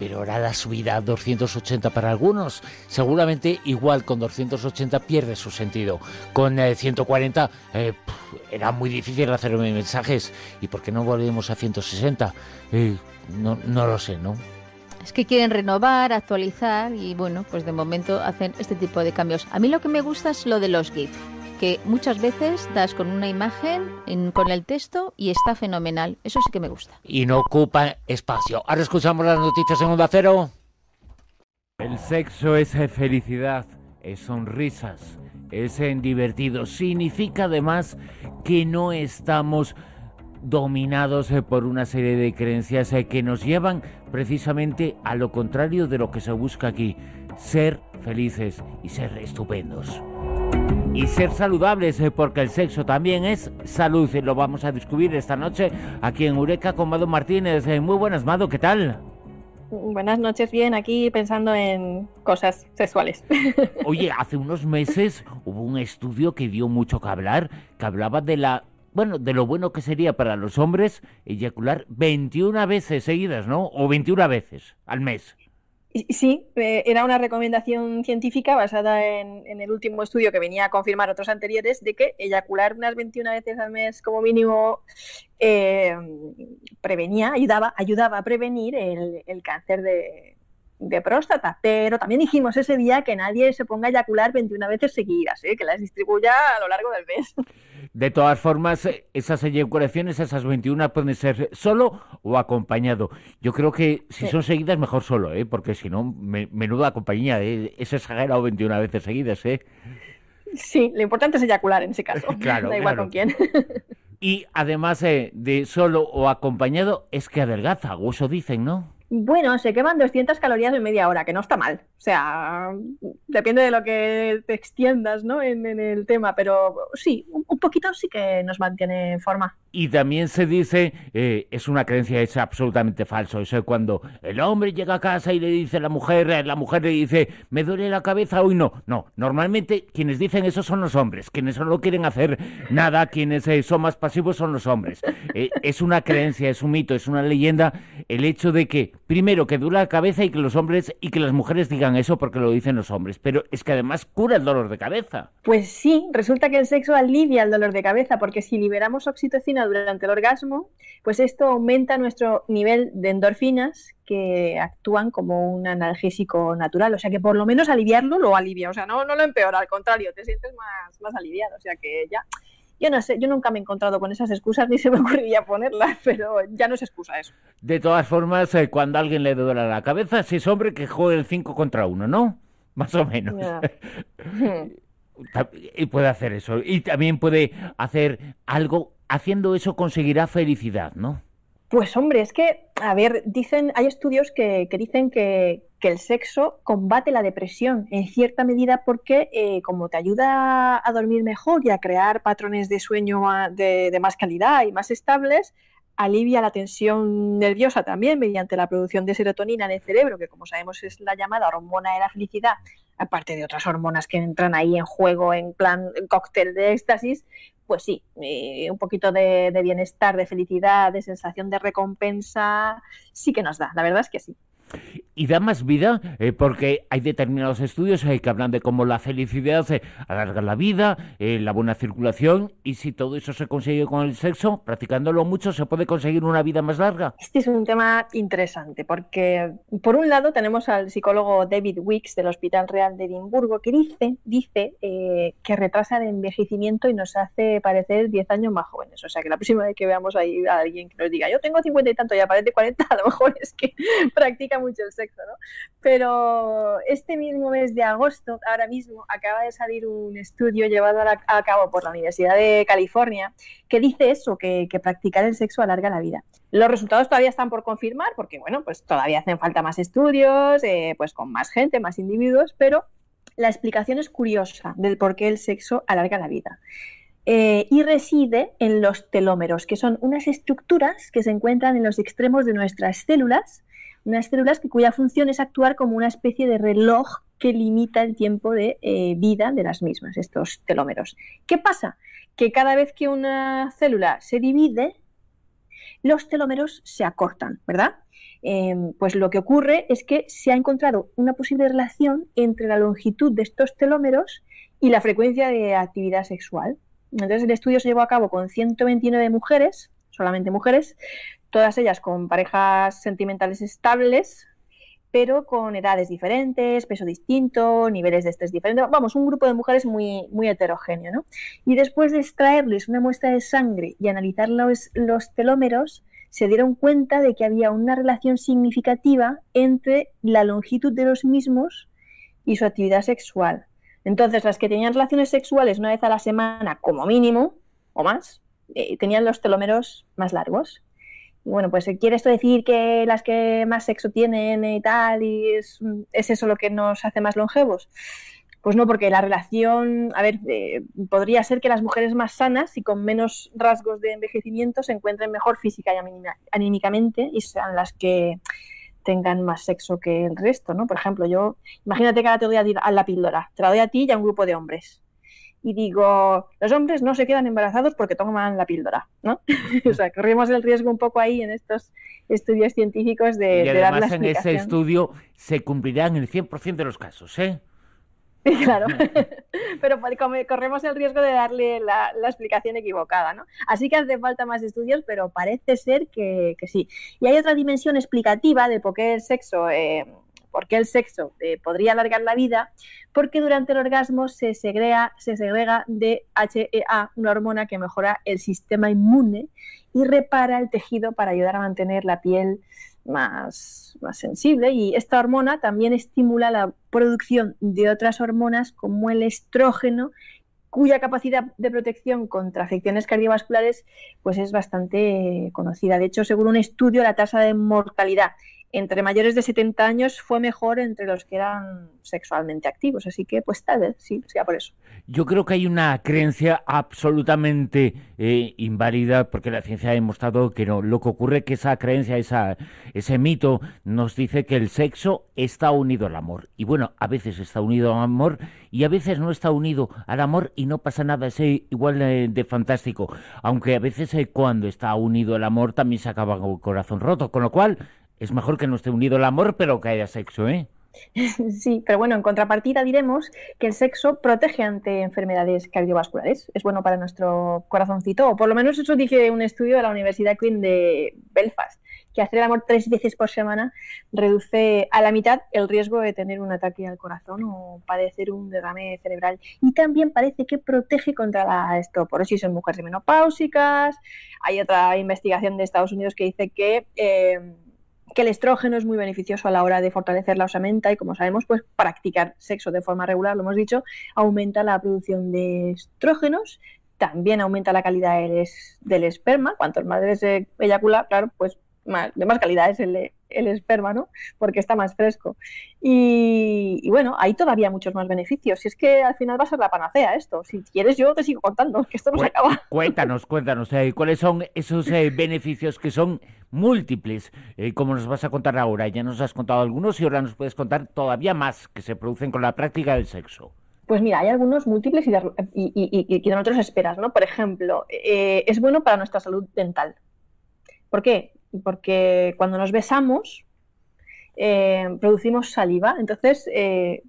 pero ahora la subida a 280 para algunos, seguramente igual con 280 pierde su sentido. Con 140 eh, eh, era muy difícil hacer mensajes. ¿Y por qué no volvemos a 160? Eh, no, lo sé, ¿no? es que quieren renovar, actualizar y bueno, pues de momento hacen este tipo de cambios. A mí lo que me gusta es lo de los GIFs que muchas veces das con una imagen, con el texto y está fenomenal. Eso sí que me gusta. Y no ocupa espacio. Ahora escuchamos las noticias en Onda Cero. El sexo es felicidad, es sonrisas, es divertido. Significa además que no estamos dominados eh, por una serie de creencias eh, que nos llevan precisamente a lo contrario de lo que se busca aquí, ser felices y ser estupendos y ser saludables, eh, porque el sexo también es salud. Y lo vamos a descubrir esta noche aquí en URECA con Mado Martínez. Eh, muy buenas, Mado, ¿qué tal? Buenas noches, bien, aquí pensando en cosas sexuales. Oye, hace unos meses hubo un estudio que dio mucho que hablar, que hablaba de la bueno, de lo bueno que sería para los hombres eyacular 21 veces seguidas, ¿no? O 21 veces al mes. Sí, eh, era una recomendación científica basada en, el último estudio que venía a confirmar otros anteriores de que eyacular unas 21 veces al mes como mínimo eh, prevenía, ayudaba, a prevenir el, cáncer de, próstata. Pero también dijimos ese día que nadie se ponga a eyacular 21 veces seguidas, ¿eh? que las distribuya a lo largo del mes. De todas formas, esas eyaculaciones, esas 21 pueden ser solo o acompañado. Yo creo que si son seguidas, mejor solo, ¿eh? porque si no, me, menuda compañía. ¿eh? Es o 21 veces seguidas. ¿eh? Sí, lo importante es eyacular en ese caso. claro, da igual con quién. y además eh, de solo o acompañado, es que adelgaza, o eso dicen, ¿no? bueno, se queman 200 calorías en media hora, que no está mal. O sea, depende de lo que te extiendas ¿no? en, el tema, pero sí, un, poquito sí que nos mantiene en forma. Y también se dice, eh, es una creencia, es absolutamente falso, eso es cuando el hombre llega a casa y le dice a la mujer, eh, la mujer le dice, me duele la cabeza, hoy no. No, normalmente quienes dicen eso son los hombres, quienes no quieren hacer nada, quienes eh, son más pasivos son los hombres. es una creencia, es un mito, es una leyenda el hecho de que primero, que dura la cabeza y que los hombres y que las mujeres digan eso porque lo dicen los hombres, pero es que además cura el dolor de cabeza. Pues sí, resulta que el sexo alivia el dolor de cabeza porque si liberamos oxitocina durante el orgasmo, pues esto aumenta nuestro nivel de endorfinas que actúan como un analgésico natural, o sea que por lo menos aliviarlo lo alivia, o sea, no, no lo empeora, al contrario, te sientes más, más aliviado, o sea que ya yo no sé, yo nunca me he encontrado con esas excusas ni se me ocurriría ponerlas, pero ya no es excusa eso. De todas formas, eh, cuando alguien le duele la cabeza, si es hombre que juega el 5 contra 1, ¿no? Más o menos. y puede hacer eso. Y también puede hacer algo, haciendo eso conseguirá felicidad, ¿no? Pues hombre, es que, a ver, dicen, hay estudios que, dicen que, el sexo combate la depresión en cierta medida porque eh, como te ayuda a dormir mejor y a crear patrones de sueño de, más calidad y más estables, alivia la tensión nerviosa también mediante la producción de serotonina en el cerebro, que como sabemos es la llamada hormona de la felicidad, aparte de otras hormonas que entran ahí en juego en plan cóctel de éxtasis, pues sí, eh, un poquito de bienestar, de felicidad, de sensación de recompensa, sí que nos da, la verdad es que sí y da más vida eh, porque hay determinados estudios eh, que hablan de cómo la felicidad eh, alarga la vida, la buena circulación y si todo eso se consigue con el sexo, practicándolo mucho, se puede conseguir una vida más larga. Este es un tema interesante porque por un lado tenemos al psicólogo David Wicks del Hospital Real de Edimburgo que dice, dice que retrasa el envejecimiento y nos hace parecer 10 años más jóvenes. O sea que la próxima vez que veamos ahí a alguien que nos diga yo tengo 50 y tanto y aparece 40, a lo mejor es que practica mucho el sexo, ¿no? Pero este mismo mes de agosto, ahora mismo, acaba de salir un estudio llevado a, cabo por la Universidad de California que dice eso, que, practicar el sexo alarga la vida. Los resultados todavía están por confirmar porque, bueno, pues todavía hacen falta más estudios, eh, pues con más gente, más individuos, pero la explicación es curiosa del por qué el sexo alarga la vida. Eh, y reside en los telómeros, que son unas estructuras que se encuentran en los extremos de nuestras células unas células que, cuya función es actuar como una especie de reloj que limita el tiempo de eh, vida de las mismas, estos telómeros. ¿Qué pasa? Que cada vez que una célula se divide, los telómeros se acortan, ¿verdad? Em, pues lo que ocurre es que se ha encontrado una posible relación entre la longitud de estos telómeros y la frecuencia de actividad sexual. Entonces el estudio se llevó a cabo con 129 mujeres, solamente mujeres, todas ellas con parejas sentimentales estables, pero con edades diferentes, peso distinto, niveles de estrés diferentes. Vamos, un grupo de mujeres muy, muy heterogéneo. ¿no? Y después de extraerles una muestra de sangre y analizar los, telómeros, se dieron cuenta de que había una relación significativa entre la longitud de los mismos y su actividad sexual. Entonces, las que tenían relaciones sexuales una vez a la semana como mínimo, o más, eh, tenían los telómeros más largos bueno, pues eh, quiere esto decir que las que más sexo tienen eh, y tal, y es, eso lo que nos hace más longevos. Pues no, porque la relación, a ver, eh, podría ser que las mujeres más sanas y con menos rasgos de envejecimiento se encuentren mejor física y anímicamente y sean las que tengan más sexo que el resto, ¿no? Por ejemplo, yo, imagínate que ahora te doy a, a la píldora, te la doy a ti y a un grupo de hombres y digo, los hombres no se quedan embarazados porque toman la píldora, ¿no? o sea, corrimos el riesgo un poco ahí en estos estudios científicos de, y de en ese estudio se cumplirán el 100% de los casos, ¿eh? Claro, pero pues, corremos el riesgo de darle la, explicación equivocada, ¿no? Así que hace falta más estudios, pero parece ser que, sí. Y hay otra dimensión explicativa de por qué el sexo eh, ¿Por qué el sexo eh, podría alargar la vida? Porque durante el orgasmo se segrega, se segrega DHEA, una hormona que mejora el sistema inmune y repara el tejido para ayudar a mantener la piel más, más sensible. Y esta hormona también estimula la producción de otras hormonas como el estrógeno cuya capacidad de protección contra afecciones cardiovasculares pues es bastante conocida. De hecho, según un estudio, la tasa de mortalidad entre mayores de 70 años fue mejor entre los que eran sexualmente activos. Así que, pues tal vez, sí, sea por eso. Yo creo que hay una creencia absolutamente eh, inválida, porque la ciencia ha demostrado que no. Lo que ocurre es que esa creencia, esa, ese mito, nos dice que el sexo está unido al amor. Y bueno, a veces está unido al amor y a veces no está unido al amor y no pasa nada. Es eh, igual de fantástico. Aunque a veces eh, cuando está unido al amor también se acaba con el corazón roto. Con lo cual es mejor que no esté unido el amor, pero que haya sexo, ¿eh? Sí, pero bueno, en contrapartida diremos que el sexo protege ante enfermedades cardiovasculares. Es bueno para nuestro corazoncito, o por lo menos eso dice un estudio de la Universidad Queen de Belfast, que hacer el amor tres veces por semana reduce a la mitad el riesgo de tener un ataque al corazón o padecer un derrame cerebral. Y también parece que protege contra la si son mujeres menopáusicas. Hay otra investigación de Estados Unidos que dice que... Eh, que el estrógeno es muy beneficioso a la hora de fortalecer la osamenta y como sabemos, pues practicar sexo de forma regular, lo hemos dicho, aumenta la producción de estrógenos, también aumenta la calidad del, esperma, cuanto más se eyacula, claro, pues de más calidad es el, el esperma, ¿no? Porque está más fresco. Y, bueno, hay todavía muchos más beneficios. Si es que al final va a ser la panacea esto. Si quieres, yo te sigo contando, que esto no acaba. Cuéntanos, cuéntanos, eh, ¿cuáles son esos eh, beneficios que son múltiples? Eh, como nos vas a contar ahora, ya nos has contado algunos y ahora nos puedes contar todavía más que se producen con la práctica del sexo. Pues mira, hay algunos múltiples y, de, y, y que nosotros esperas, ¿no? Por ejemplo, es bueno para nuestra salud dental. ¿Por qué? porque cuando nos besamos eh, producimos saliva. Entonces, eh,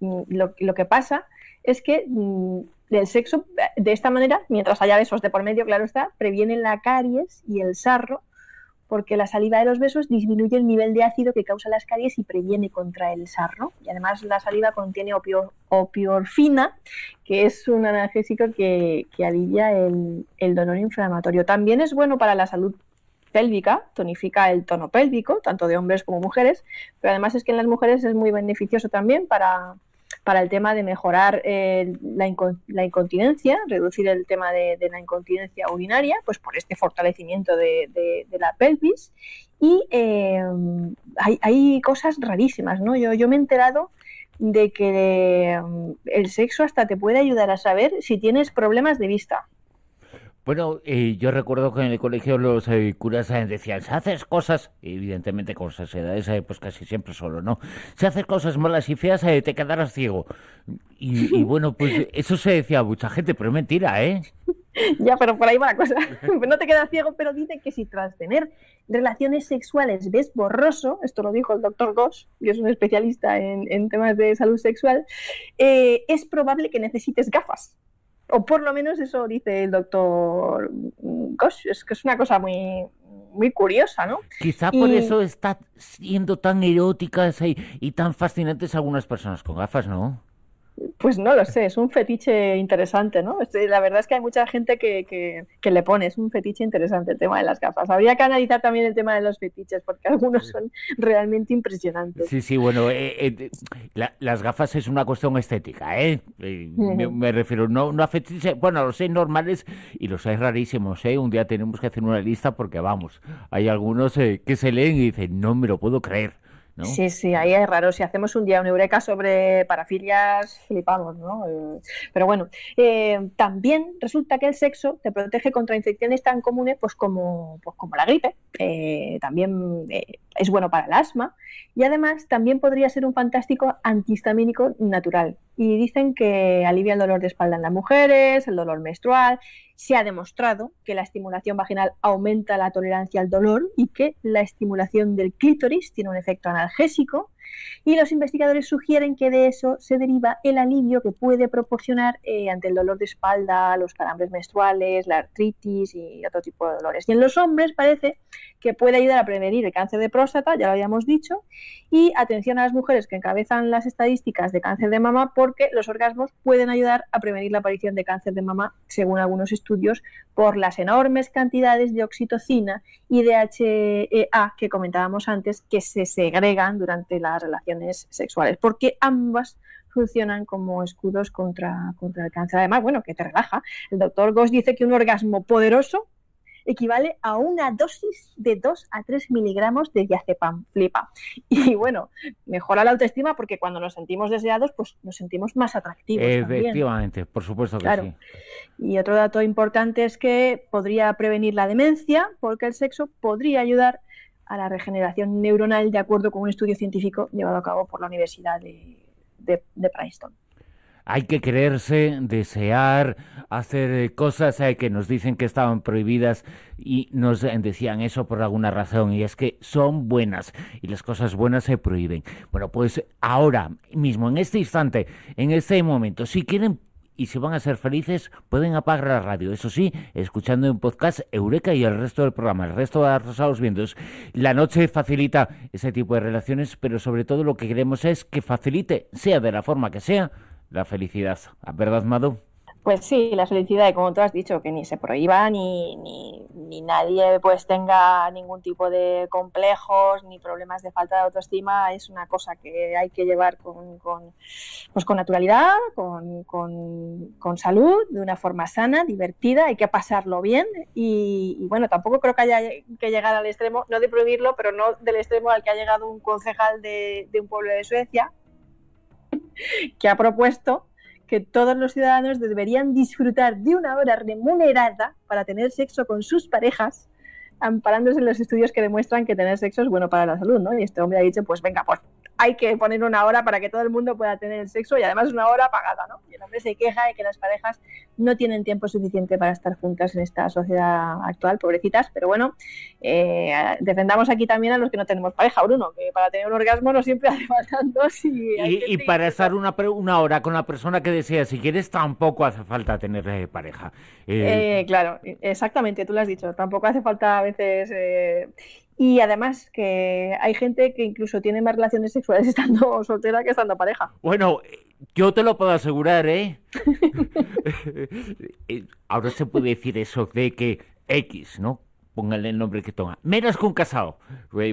lo, que pasa es que mm, el sexo, de esta manera, mientras haya besos de por medio, claro está, previene la caries y el sarro, porque la saliva de los besos disminuye el nivel de ácido que causa las caries y previene contra el sarro. Y además la saliva contiene opio, opiorfina, que es un analgésico que, que alivia el, el, dolor inflamatorio. También es bueno para la salud pélvica, tonifica el tono pélvico, tanto de hombres como mujeres, pero además es que en las mujeres es muy beneficioso también para, para el tema de mejorar eh, la, la, incontinencia, reducir el tema de, la incontinencia urinaria, pues por este fortalecimiento de, de, la pelvis. Y eh, hay, hay, cosas rarísimas, ¿no? Yo, yo me he enterado de que eh, el sexo hasta te puede ayudar a saber si tienes problemas de vista. Bueno, yo recuerdo que en el colegio los eh, curas eh, decían, si haces cosas, evidentemente con esas esa eh, pues casi siempre solo, ¿no? Si haces cosas malas y feas, te quedarás ciego. Y, bueno, pues eso se decía a mucha gente, pero es mentira, ¿eh? Ya, pero por ahí va la cosa. No te quedas ciego, pero dice que si tras tener relaciones sexuales ves borroso, esto lo dijo el doctor Goss, que es un especialista en, temas de salud sexual, es probable que necesites gafas o por lo menos eso dice el doctor Gosh, es que es una cosa muy muy curiosa, ¿no? Quizá por eso está siendo tan eróticas y, y tan fascinantes algunas personas con gafas, ¿no? Pues no lo sé, es un fetiche interesante, ¿no? Eh, la verdad es que hay mucha gente que, que, le pone, es un fetiche interesante el tema de las gafas. Habría que analizar también el tema de los fetiches, porque algunos son realmente impresionantes. Sí, sí, bueno, eh, eh, las gafas es una cuestión estética, ¿eh? me, refiero, no, no a fetiches, bueno, los hay normales y los hay rarísimos, ¿eh? Un día tenemos que hacer una lista porque, vamos, hay algunos que se leen y dicen, no me lo puedo creer. Sí, sí, ahí es raro. Si hacemos un día un eureka sobre parafilias, flipamos, ¿no? Eh, pero bueno, eh, también resulta que el sexo te protege contra infecciones tan comunes pues como, pues como la gripe. también eh, es bueno para el asma y además también podría ser un fantástico antihistamínico natural y dicen que alivia el dolor de espalda en las mujeres, el dolor menstrual. Se ha demostrado que la estimulación vaginal aumenta la tolerancia al dolor y que la estimulación del clítoris tiene un efecto analgésico y los investigadores sugieren que de eso se deriva el alivio que puede proporcionar eh, ante el dolor de espalda, los calambres menstruales, la artritis y otro tipo de dolores. Y en los hombres parece que puede ayudar a prevenir el cáncer de próstata, ya lo habíamos dicho, y atención a las mujeres que encabezan las estadísticas de cáncer de mama porque los orgasmos pueden ayudar a prevenir la aparición de cáncer de mama, según algunos estudios, por las enormes cantidades de oxitocina y de DHEA que comentábamos antes que se segregan durante las relaciones sexuales, porque ambas funcionan como escudos contra, contra el cáncer. Además, bueno, que te relaja. El doctor Goss dice que un orgasmo poderoso equivale a una dosis de 2 a 3 miligramos de diazepam, flipa. Y bueno, mejora la autoestima porque cuando nos sentimos deseados, pues nos sentimos más atractivos. Efectivamente, por supuesto que sí. Y otro dato importante es que podría prevenir la demencia porque el sexo podría ayudar a la regeneración neuronal de acuerdo con un estudio científico llevado a cabo por la Universidad de, de, Princeton. Hay que creerse, desear, hacer eh, cosas eh, que nos dicen que estaban prohibidas y nos decían eso por alguna razón y es que son buenas y las cosas buenas se prohíben. Bueno, pues ahora mismo, en este instante, en este momento, si quieren y si van a ser felices pueden apagar la radio, eso sí, escuchando un podcast Eureka y el resto del programa, el resto de los vientos. La noche facilita ese tipo de relaciones, pero sobre todo lo que queremos es que facilite, sea de la forma que sea, la felicidad. ¿A ¿Verdad, Madu? Pues sí, la felicidad, como tú has dicho, que ni se prohíba, ni, ni, nadie pues tenga ningún tipo de complejos, ni problemas de falta de autoestima, es una cosa que hay que llevar con, con, pues, con naturalidad, con, salud, de una forma sana, divertida, hay que pasarlo bien y, bueno, tampoco creo que haya que llegar al extremo, no de prohibirlo, pero no del extremo al que ha llegado un concejal de, de un pueblo de Suecia que ha propuesto que todos los ciudadanos deberían disfrutar de una hora remunerada para tener sexo con sus parejas, amparándose en los estudios que demuestran que tener sexo es bueno para la salud, ¿no? Y este hombre ha dicho, pues venga, pues hay que poner una hora para que todo el mundo pueda tener sexo y además una hora pagada, ¿no? Y el hombre se queja de que las parejas no tienen tiempo suficiente para estar juntas en esta sociedad actual, pobrecitas, pero bueno, eh, defendamos aquí también a los que no tenemos pareja, Bruno, que para tener un orgasmo no siempre hace falta dos y... para estar una, hora con la persona que deseas, si quieres, tampoco hace falta tener eh, pareja. Eh, claro, exactamente, tú lo has dicho, tampoco hace falta a veces... Y además que hay gente que incluso tiene más relaciones sexuales estando soltera que estando pareja. Bueno, yo te lo puedo asegurar, ¿eh? eh ahora se puede decir eso de que X, ¿no? Pónganle el nombre que toma. Menos que un casado.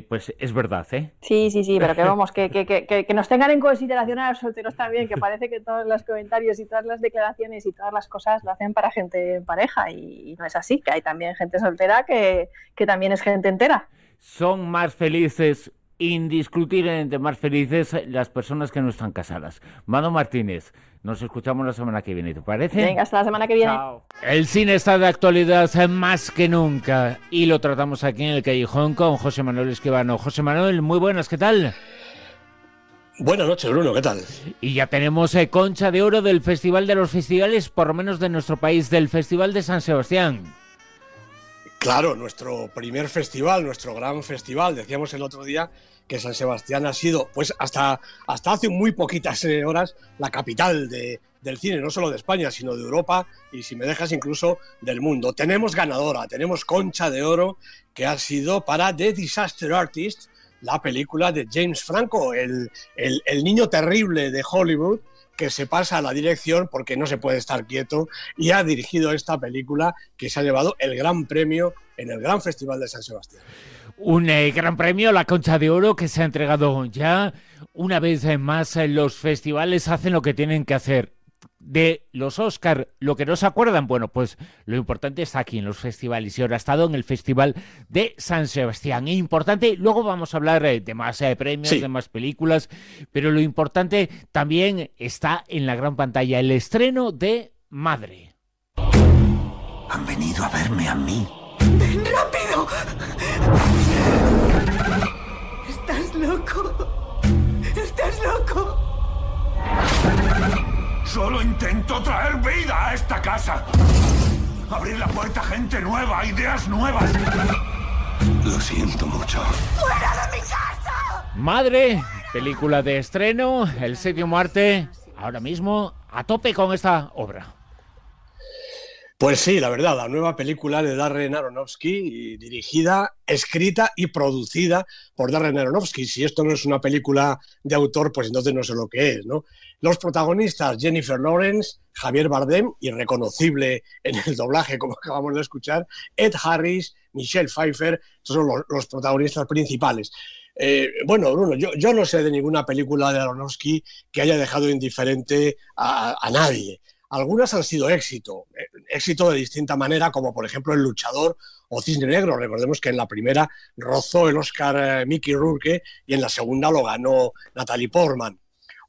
Pues es verdad, ¿eh? Sí, sí, sí, pero que vamos, que, que, que, que nos tengan en consideración a los solteros también, que parece que todos los comentarios y todas las declaraciones y todas las cosas lo hacen para gente en pareja y, no es así, que hay también gente soltera que, que también es gente entera son más felices, indiscutiblemente más felices las personas que no están casadas. Mano Martínez, nos escuchamos la semana que viene, ¿te parece? Venga, hasta la semana que viene. El cine está de actualidad más que nunca y lo tratamos aquí en el Callejón con José Manuel Esquivano. José Manuel, muy buenas, ¿qué tal? Buenas noches, Bruno, ¿qué tal? Y ya tenemos eh, Concha de Oro del Festival de los Festivales, por lo menos de nuestro país, del Festival de San Sebastián. Claro, nuestro primer festival, nuestro gran festival, decíamos el otro día que San Sebastián ha sido, pues hasta, hasta hace muy poquitas eh, horas, la capital de, del cine, no solo de España, sino de Europa y, si me dejas, incluso del mundo. Tenemos ganadora, tenemos Concha de Oro, que ha sido para The Disaster Artist, la película de James Franco, el, el, el niño terrible de Hollywood, que se pasa a la dirección porque no se puede estar quieto y ha dirigido esta película que se ha llevado el gran premio en el Gran Festival de San Sebastián. Un eh, gran premio, la Concha de Oro, que se ha entregado ya. Una vez más, los festivales hacen lo que tienen que hacer de los Oscar, lo que no se acuerdan, bueno, pues lo importante está aquí en los festivales y ahora ha estado en el Festival de San Sebastián. E importante, luego vamos a hablar eh, de más eh, premios, de más películas, pero lo importante también está en la gran pantalla, el estreno de Madre. Han venido a verme a mí. ¡Ven rápido! ¡Estás loco! ¡Estás loco! Solo intento traer vida a esta casa. Abrir la puerta a gente nueva, ideas nuevas. Lo siento mucho. ¡Fuera de mi casa! Madre, película de estreno, el séptimo arte, ahora mismo a tope con esta obra. Pues sí, la verdad, la nueva película de Darren Aronofsky, dirigida, escrita y producida por Darren Aronofsky. Si esto no es una película de autor, pues entonces no sé lo que es, ¿no? Los protagonistas, Jennifer Lawrence, Javier Bardem, irreconocible en el doblaje, como acabamos de escuchar, Ed Harris, Michelle Pfeiffer, son los, protagonistas principales. Eh, bueno, Bruno, yo, no sé de ninguna película de Aronofsky que haya dejado indiferente a, a nadie. Algunas han sido éxito, eh, éxito de distinta manera, como por ejemplo El Luchador o Cisne Negro. Recordemos que en la primera rozó el Oscar eh, Mickey Rourke y en la segunda lo ganó Natalie Portman.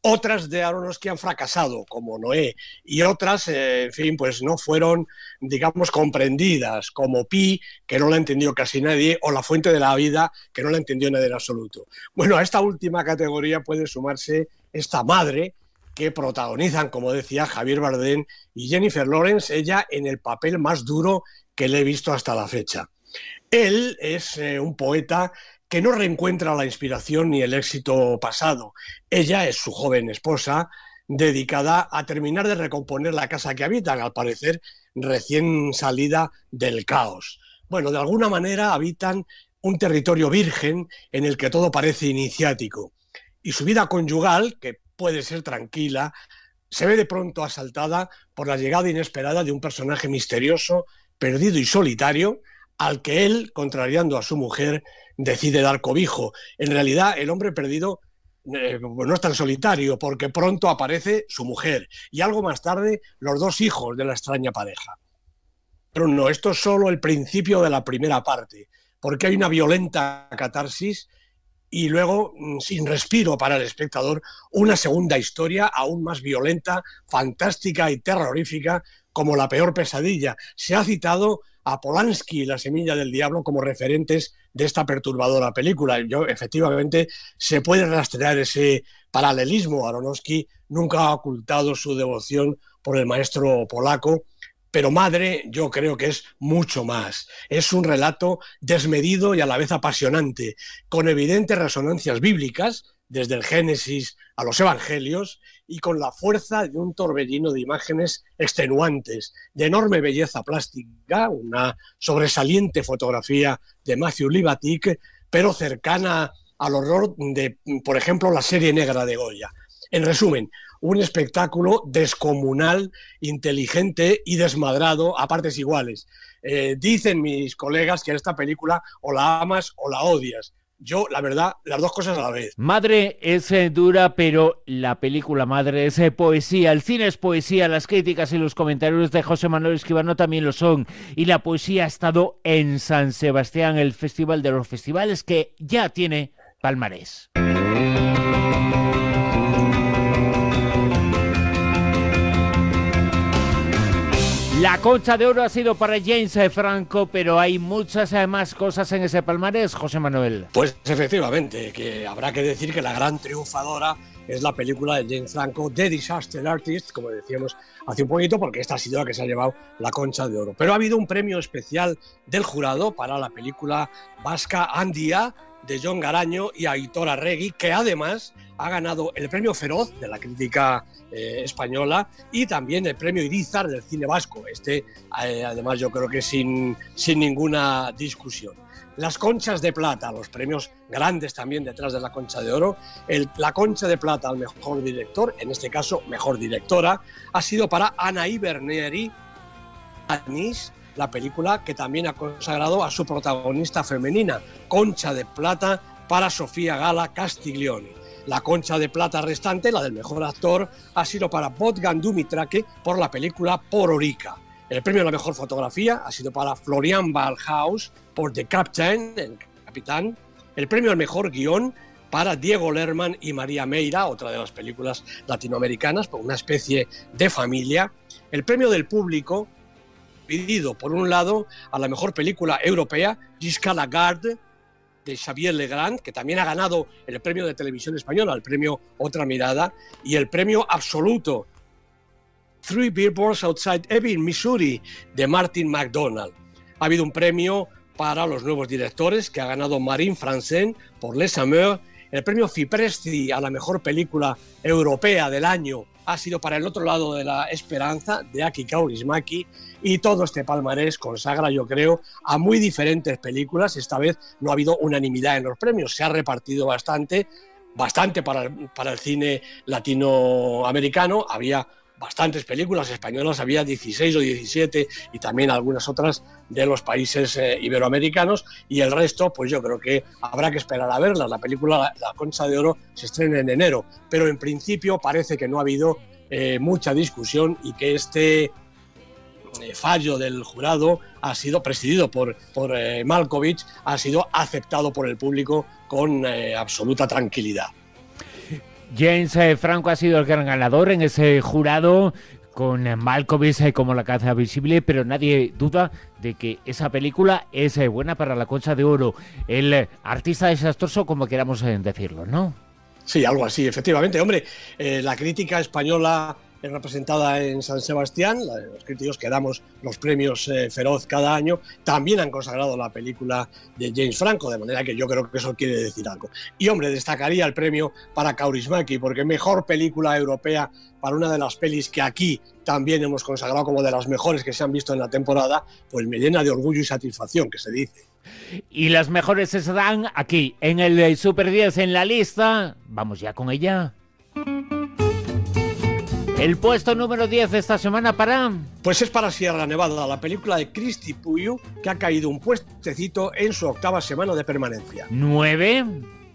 Otras de que han fracasado, como Noé, y otras, eh, en fin, pues no fueron, digamos, comprendidas, como Pi, que no la entendió casi nadie, o La Fuente de la Vida, que no la entendió nadie en absoluto. Bueno, a esta última categoría puede sumarse esta madre, que protagonizan, como decía Javier Bardem y Jennifer Lawrence, ella en el papel más duro que le he visto hasta la fecha. Él es eh, un poeta que no reencuentra la inspiración ni el éxito pasado. Ella es su joven esposa, dedicada a terminar de recomponer la casa que habitan, al parecer recién salida del caos. Bueno, de alguna manera habitan un territorio virgen en el que todo parece iniciático. Y su vida conyugal, que puede ser tranquila, se ve de pronto asaltada por la llegada inesperada de un personaje misterioso, perdido y solitario, al que él, contrariando a su mujer, decide dar cobijo. En realidad, el hombre perdido eh, pues no es tan solitario, porque pronto aparece su mujer y algo más tarde los dos hijos de la extraña pareja. Pero no, esto es solo el principio de la primera parte, porque hay una violenta catarsis y luego, mm, sin respiro para el espectador, una segunda historia aún más violenta, fantástica y terrorífica como la peor pesadilla. Se ha citado a Polanski y La Semilla del Diablo como referentes de esta perturbadora película. Yo, efectivamente, se puede rastrear ese paralelismo. Aronofsky nunca ha ocultado su devoción por el maestro polaco pero Madre yo creo que es mucho más. Es un relato desmedido y a la vez apasionante, con evidentes resonancias bíblicas, desde el Génesis a los Evangelios, y con la fuerza de un torbellino de imágenes extenuantes, de enorme belleza plástica, una sobresaliente fotografía de Matthew Libatic, pero cercana al horror de, por ejemplo, la serie negra de Goya. En resumen, un espectáculo descomunal, inteligente y desmadrado a partes iguales. Eh, dicen mis colegas que esta película o la amas o la odias. Yo, la verdad, las dos cosas a la vez. Madre es eh, dura, pero la película Madre es eh, poesía. El cine es poesía. Las críticas y los comentarios de José Manuel Escribano también lo son. Y la poesía ha estado en San Sebastián, el festival de los festivales que ya tiene palmarés. La concha de oro ha sido para James Franco, pero hay muchas además cosas en ese palmarés, José Manuel. Pues efectivamente, que habrá que decir que la gran triunfadora es la película de James Franco, The Disaster Artist, como decíamos hace un poquito, porque esta ha sido la que se ha llevado la concha de oro. Pero ha habido un premio especial del jurado para la película vasca Andía de John Garaño y Aitor Arregui, que además ha ganado el premio Feroz de la crítica eh, española y también el premio Irizar del cine vasco. Este, eh, además, yo creo que sin, sin ninguna discusión. Las conchas de plata, los premios grandes también detrás de la concha de oro. El, la concha de plata al mejor director, en este caso mejor directora, ha sido para Anaí Iberneri, Anis, la película que también ha consagrado a su protagonista femenina, Concha de Plata, para Sofía Gala Castiglioni. La concha de plata restante, la del mejor actor, ha sido para Botgan Dumitrake por la película Pororica. El premio a la mejor fotografía ha sido para Florian Balhaus por The Captain, el capitán. El premio al mejor guión para Diego Lerman y María Meira, otra de las películas latinoamericanas, por una especie de familia. El premio del público, pedido por un lado a la mejor película europea, gisca Lagarde, de Xavier Legrand, que también ha ganado el premio de televisión española, el premio Otra Mirada, y el premio absoluto Three Billboards Outside Ebbing, Missouri, de Martin McDonald. Ha habido un premio para los nuevos directores que ha ganado Marine Francen por Les Amours, el premio Fipresti a la mejor película europea del año ha sido para el otro lado de la esperanza de Aki Kaurismaki y todo este palmarés consagra, yo creo, a muy diferentes películas. Esta vez no ha habido unanimidad en los premios, se ha repartido bastante, bastante para, para el cine latinoamericano. Había bastantes películas españolas, había 16 o 17 y también algunas otras de los países eh, iberoamericanos y el resto pues yo creo que habrá que esperar a verlas. La película La Concha de Oro se estrena en enero, pero en principio parece que no ha habido eh, mucha discusión y que este eh, fallo del jurado ha sido presidido por, por Malkovich, ha sido aceptado por el público con absoluta tranquilidad. James eh, Franco ha sido el gran ganador en ese jurado con eh, Malkovich eh, como la caza visible, pero nadie duda de que esa película es buena para la concha de oro. El artista desastroso, como queramos decirlo, ¿no? Sí, algo así, efectivamente. Hombre, la crítica española representada en San Sebastián, los críticos que damos los premios eh, Feroz cada año, también han consagrado la película de James Franco, de manera que yo creo que eso quiere decir algo. Y hombre, destacaría el premio para Kaurismäki, porque mejor película europea para una de las pelis que aquí también hemos consagrado como de las mejores que se han visto en la temporada, pues me llena de orgullo y satisfacción, que se dice. Y las mejores se dan aquí, en el eh, Super 10, en la lista. Vamos ya con ella. El puesto número 10 de esta semana para... Pues es para Sierra Nevada, la película de Christy Puyu, que ha caído un puestecito en su octava semana de permanencia. 9.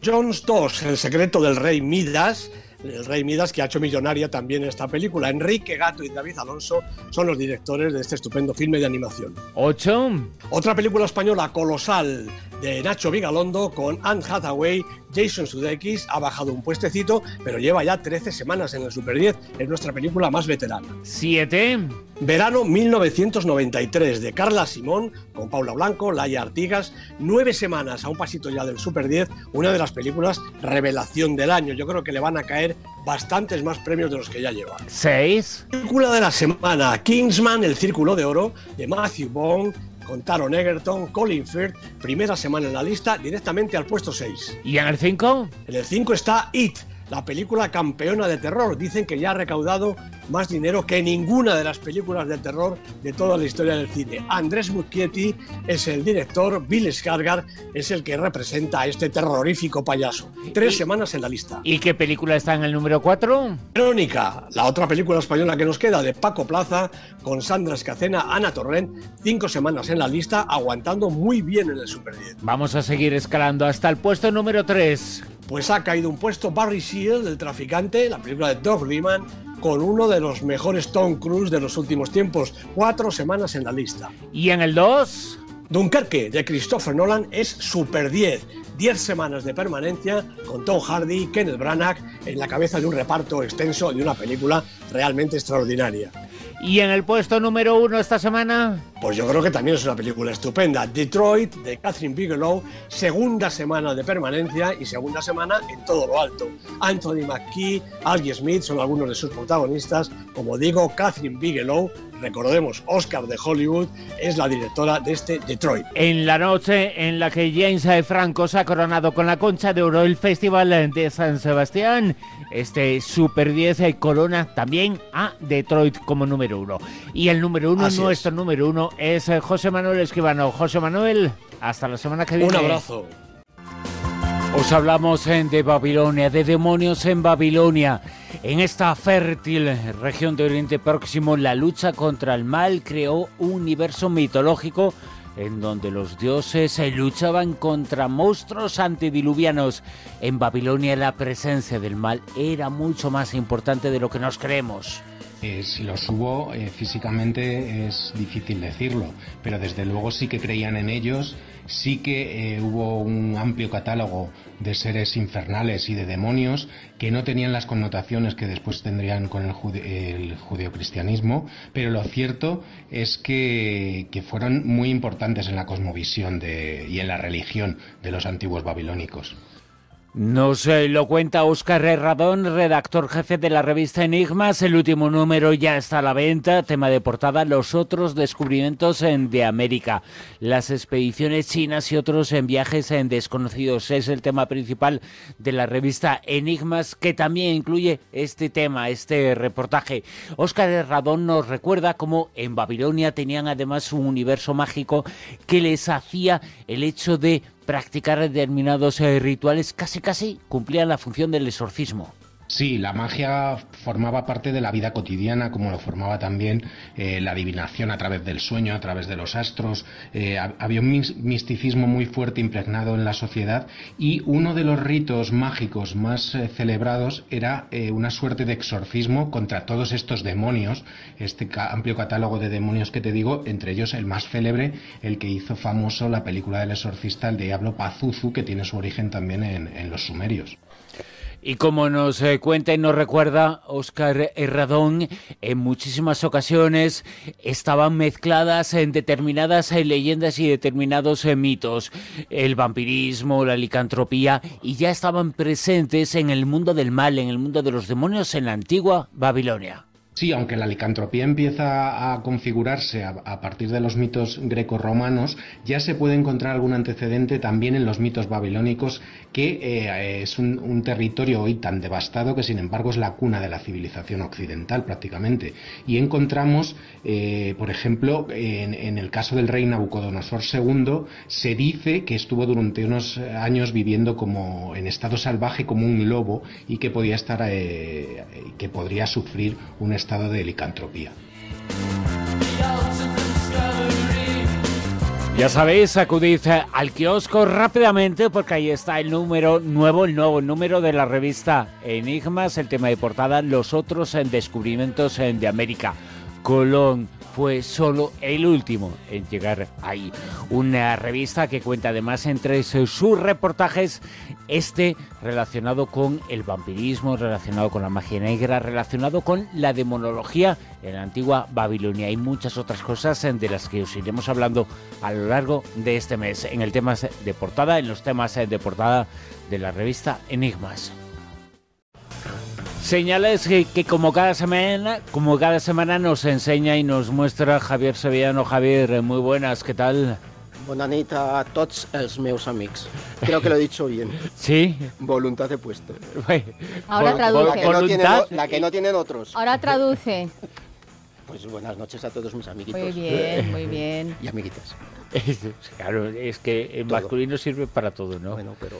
Jones 2, El secreto del rey Midas, el Rey Midas, que ha hecho millonaria también esta película. Enrique Gato y David Alonso son los directores de este estupendo filme de animación. ¿Ocho? Otra película española, Colosal, de Nacho Vigalondo con Anne Hathaway, Jason Sudeikis ha bajado un puestecito, pero lleva ya 13 semanas en el Super 10, es nuestra película más veterana. 7. Verano 1993 de Carla Simón con Paula Blanco, Laia Artigas, nueve semanas a un pasito ya del Super 10, una de las películas revelación del año. Yo creo que le van a caer bastantes más premios de los que ya lleva. 6. Película de la semana, Kingsman, El Círculo de Oro, de Matthew Bond, contaron Egerton, Colin Firth, primera semana en la lista, directamente al puesto 6. ¿Y en el 5? En el 5 está It la película campeona de terror. Dicen que ya ha recaudado más dinero que ninguna de las películas de terror de toda la historia del cine. Andrés Muschietti es el director, Bill Skarsgård es el que representa a este terrorífico payaso. Tres semanas en la lista. ¿Y qué película está en el número cuatro? Verónica, la otra película española que nos queda de Paco Plaza con Sandra Escacena, Ana Torrent, cinco semanas en la lista, aguantando muy bien en el Super 10. Vamos a seguir escalando hasta el puesto número tres. Pues ha caído un puesto Barry Seal, el traficante, la película de Doug Liman, con uno de los mejores Tom Cruise de los últimos tiempos, cuatro semanas en la lista. ¿Y en el 2? Dunkerque, de Christopher Nolan, es Super 10, 10 semanas de permanencia con Tom Hardy y Kenneth Branagh en la cabeza de un reparto extenso de una película realmente extraordinaria. Y en el puesto número uno esta semana. Pues yo creo que también es una película estupenda. Detroit de Catherine Bigelow, segunda semana de permanencia y segunda semana en todo lo alto. Anthony McKee, Algie Smith son algunos de sus protagonistas. Como digo, Catherine Bigelow, recordemos, Oscar de Hollywood, es la directora de este Detroit. En la noche en la que James Franco se ha coronado con la concha de oro el Festival de San Sebastián, este Super 10 eh, corona también a Detroit como número uno. Y el número uno, nuestro número uno, es eh, José Manuel escribano José Manuel, hasta la semana que viene. Un abrazo. Os hablamos de Babilonia, de demonios en Babilonia en esta fértil región de Oriente Próximo, la lucha contra el mal creó un universo mitológico en donde los dioses luchaban contra monstruos antediluvianos. En Babilonia la presencia del mal era mucho más importante de lo que nos creemos. Eh, si los hubo, eh, físicamente es difícil decirlo, pero desde luego sí que creían en ellos, sí que eh, hubo un amplio catálogo de seres infernales y de demonios que no tenían las connotaciones que después tendrían con el, el judeocristianismo, pero lo cierto es que, fueron muy importantes en la cosmovisión y en la religión de los antiguos babilónicos. Nos lo cuenta Óscar Herradón, redactor jefe de la revista Enigmas. El último número ya está a la venta. Tema de portada, los otros descubrimientos en, de América. Las expediciones chinas y otros en viajes en desconocidos. Es el tema principal de la revista Enigmas, que también incluye este tema, este reportaje. Óscar Herradón nos recuerda cómo en Babilonia tenían además un universo mágico que les hacía el hecho de practicar determinados eh, rituales casi casi cumplían la función del exorcismo. Sí, la magia formaba parte de la vida cotidiana, como lo formaba también eh, la adivinación a través del sueño, a través de los astros. Eh, había un misticismo muy fuerte impregnado en la sociedad y uno de los ritos mágicos más eh, celebrados era una suerte de exorcismo contra todos estos demonios, este amplio catálogo de demonios que te digo, entre ellos el más célebre, el que hizo famoso la película del exorcista, el diablo Pazuzu, que tiene su origen también en, en los sumerios. Y como nos eh, cuenta y nos recuerda Óscar Herradón, en muchísimas ocasiones estaban mezcladas en determinadas eh, leyendas y determinados eh, mitos, el vampirismo, la licantropía, y ya estaban presentes en el mundo del mal, en el mundo de los demonios en la antigua Babilonia. Sí, aunque la licantropía empieza a configurarse a, partir de los mitos greco-romanos, ya se puede encontrar algún antecedente también en los mitos babilónicos, que eh, es un, territorio hoy tan devastado que sin embargo es la cuna de la civilización occidental prácticamente. Y encontramos, eh, por ejemplo, en, el caso del rey Nabucodonosor II, se dice que estuvo durante unos años viviendo como en estado salvaje como un lobo y que podía estar, eh, que podría sufrir un estado de licantropía. Ya sabéis, acudid al kiosco rápidamente porque ahí está el número nuevo, el nuevo número de la revista Enigmas, el tema de portada, los otros en eh, descubrimientos eh, de América. Colón, fue solo el último en llegar ahí. Una revista que cuenta además entre sus reportajes este relacionado con el vampirismo, relacionado con la magia negra, relacionado con la demonología en la antigua Babilonia y muchas otras cosas de las que os iremos hablando a lo largo de este mes en el tema de portada, en los temas de portada de la revista Enigmas. Señales que, que, como cada semana, como cada semana nos enseña y nos muestra Javier Sevillano. Javier, muy buenas, ¿qué tal? Buenas noches a todos los meus amigos. Creo que lo he dicho bien. Sí. Voluntad de puesto. Ahora traduce. La que, no tienen, otros. Ahora traduce. Pues buenas noches a todos mis amiguitos. Muy bien, muy bien. Y amiguitas. Claro, es que el masculino sirve para todo, ¿no? Bueno, pero...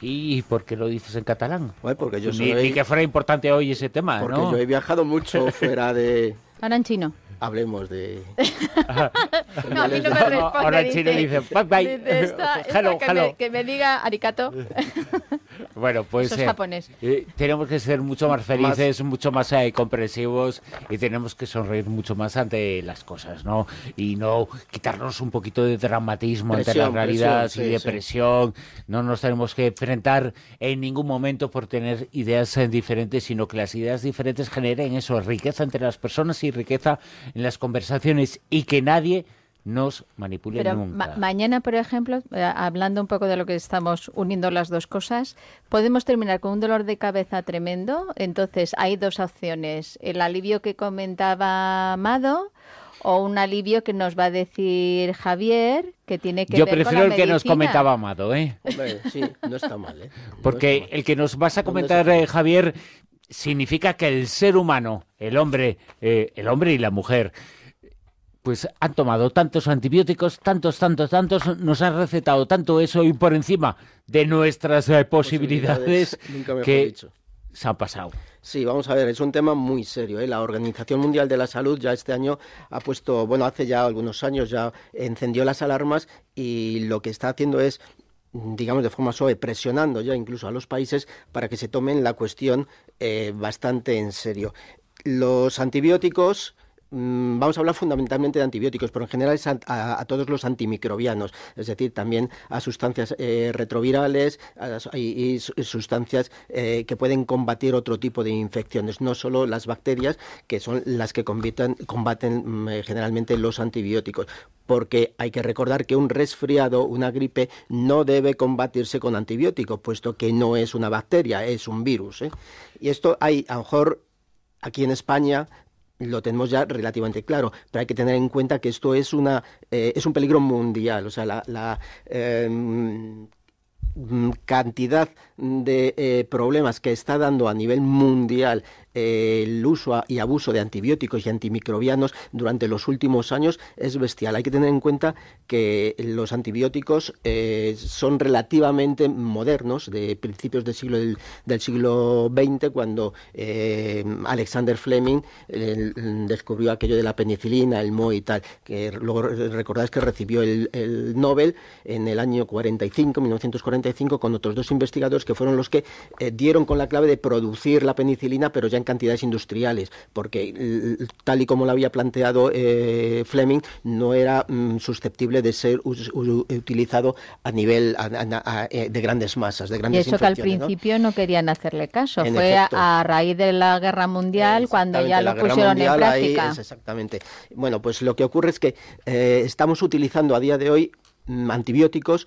¿Y por qué lo dices en catalán? porque yo soy... ni, que fuera importante hoy ese tema, porque yo he viajado mucho fuera de... Ahora en chino. Hablemos de... no, a mí no me responde. Ahora en chino dice, bye bye. Dice que me diga aricato. Bueno, pues tenemos que ser mucho más felices, mucho más eh, comprensivos y tenemos que sonreír mucho más ante las cosas, ¿no? Y no quitarnos un poquito de dramatismo ante la realidad y depresión. No nos tenemos que enfrentar en ningún momento por tener ideas eh, diferentes, sino que las ideas diferentes generen eso, riqueza entre las personas y riqueza en las conversaciones y que nadie nos manipule Pero nunca. mañana, por ejemplo, eh, hablando un poco de lo que estamos uniendo las dos cosas, podemos terminar con un dolor de cabeza tremendo. Entonces, hay dos opciones. El alivio que comentaba Amado o un alivio que nos va a decir Javier, que tiene que Yo prefiero el que nos comentaba Amado, ¿eh? sí, no está mal, ¿eh? Porque el que nos vas a comentar, eh, Javier, significa que el ser humano, el hombre, eh, el hombre y la mujer, pues han tomado tantos antibióticos, tantos, tantos, tantos, nos han recetado tanto eso y por encima de nuestras eh, posibilidades, que se han pasado. Sí, vamos a ver, es un tema muy serio. ¿eh? La Organización Mundial de la Salud ya este año ha puesto, bueno, hace ya algunos años ya encendió las alarmas y lo que está haciendo es digamos de forma suave, presionando ya incluso a los países para que se tomen la cuestión eh, bastante en serio. Los antibióticos Mm, vamos a hablar fundamentalmente de antibióticos, pero en general es a, todos los antimicrobianos, es decir, también a sustancias eh, retrovirales a, y, sustancias eh, que pueden combatir otro tipo de infecciones, no solo las bacterias, que son las que combaten, mm, eh, generalmente los antibióticos porque hay que recordar que un resfriado, una gripe, no debe combatirse con antibióticos, puesto que no es una bacteria, es un virus. Y esto hay, a lo mejor, aquí en España lo tenemos ya relativamente claro, pero hay que tener en cuenta que esto es, una, eh, es un peligro mundial, o sea, la, em, cantidad de eh, problemas que está dando a nivel mundial eh, el uso y abuso de antibióticos y antimicrobianos durante los últimos años es bestial. Hay que tener en cuenta que los antibióticos eh, son relativamente modernos, de principios del siglo, del, siglo XX, cuando eh, Alexander Fleming descubrió aquello de la penicilina, el MO y tal, que luego recordáis que recibió el, el Nobel en el año 45, 1945, con otros dos investigadores que fueron los que dieron con la clave de producir la penicilina, pero ya en cantidades industriales, porque tal y como lo había planteado eh, Fleming, no era mm, susceptible de ser utilizado a nivel eh, de grandes masas, de grandes Y eso que al principio ¿no? querían hacerle caso, fue a, raíz de la Guerra Mundial cuando ya lo pusieron en práctica. exactamente. Bueno, pues lo que ocurre es que eh, estamos utilizando a día de hoy mm, antibióticos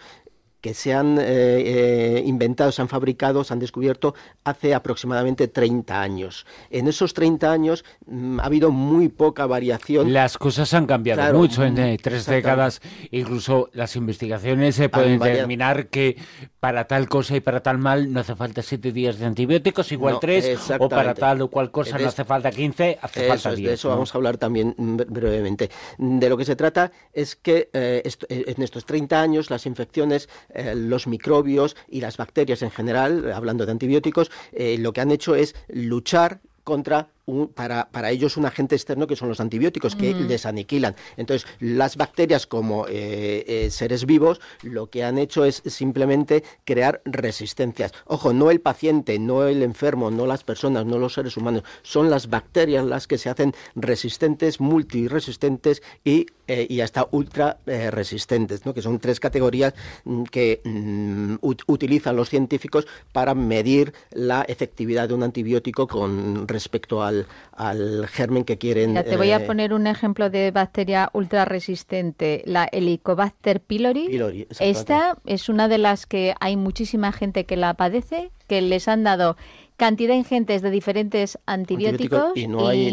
que se han eh, eh, inventado, se han fabricado, se han descubierto hace aproximadamente 30 años. En esos 30 años mm, ha habido muy poca variación. Las cosas han cambiado mucho en eh, tres décadas. Incluso las investigaciones se pueden determinar que para tal cosa y para tal mal no hace falta siete días de antibióticos, igual tres, o para tal o cual cosa no hace falta 15, hace falta 10. De eso vamos a hablar también mm, brevemente. De lo que se trata es que en estos 30 años las infecciones eh, los microbios y las bacterias en general, hablando de antibióticos, eh, lo que han hecho es luchar contra para, para, ellos un agente externo que son los antibióticos, que les aniquilan. Entonces, las bacterias como eh, eh, seres vivos, lo que han hecho es simplemente crear resistencias. Ojo, no el paciente, no el enfermo, no las personas, no los seres humanos, son las bacterias las que se hacen resistentes, multiresistentes y, eh, y hasta ultra resistentes, ¿no? que son tres categorías mm, que mm, utilizan los científicos para medir la efectividad de un antibiótico con respecto al al, germen que quieren. te voy a eh, poner un ejemplo de bacteria ultra resistente, la Helicobacter pylori Esta es una de las que hay muchísima gente que la padece, que les han dado cantidad ingente de diferentes antibióticos, y, no hay,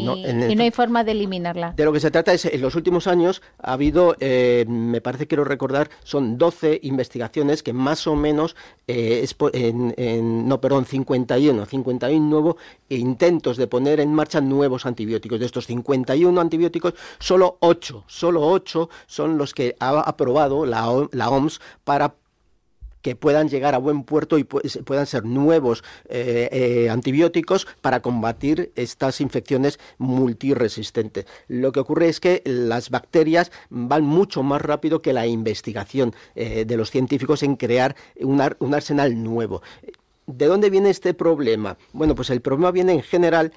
forma de eliminarla. De lo que se trata es, en los últimos años ha habido, eh, me parece, quiero recordar, son 12 investigaciones que más o menos, eh, en, no, perdón, 51, 51 nuevos intentos de poner en marcha nuevos antibióticos. De estos 51 antibióticos, solo 8, solo 8 son los que ha aprobado la OMS para que puedan llegar a buen puerto y puedan ser nuevos eh, eh, antibióticos para combatir estas infecciones multiresistentes. Lo que ocurre es que las bacterias van mucho más rápido que la investigación eh, de los científicos en crear un arsenal nuevo. ¿De dónde viene este problema? Bueno, pues el problema viene en general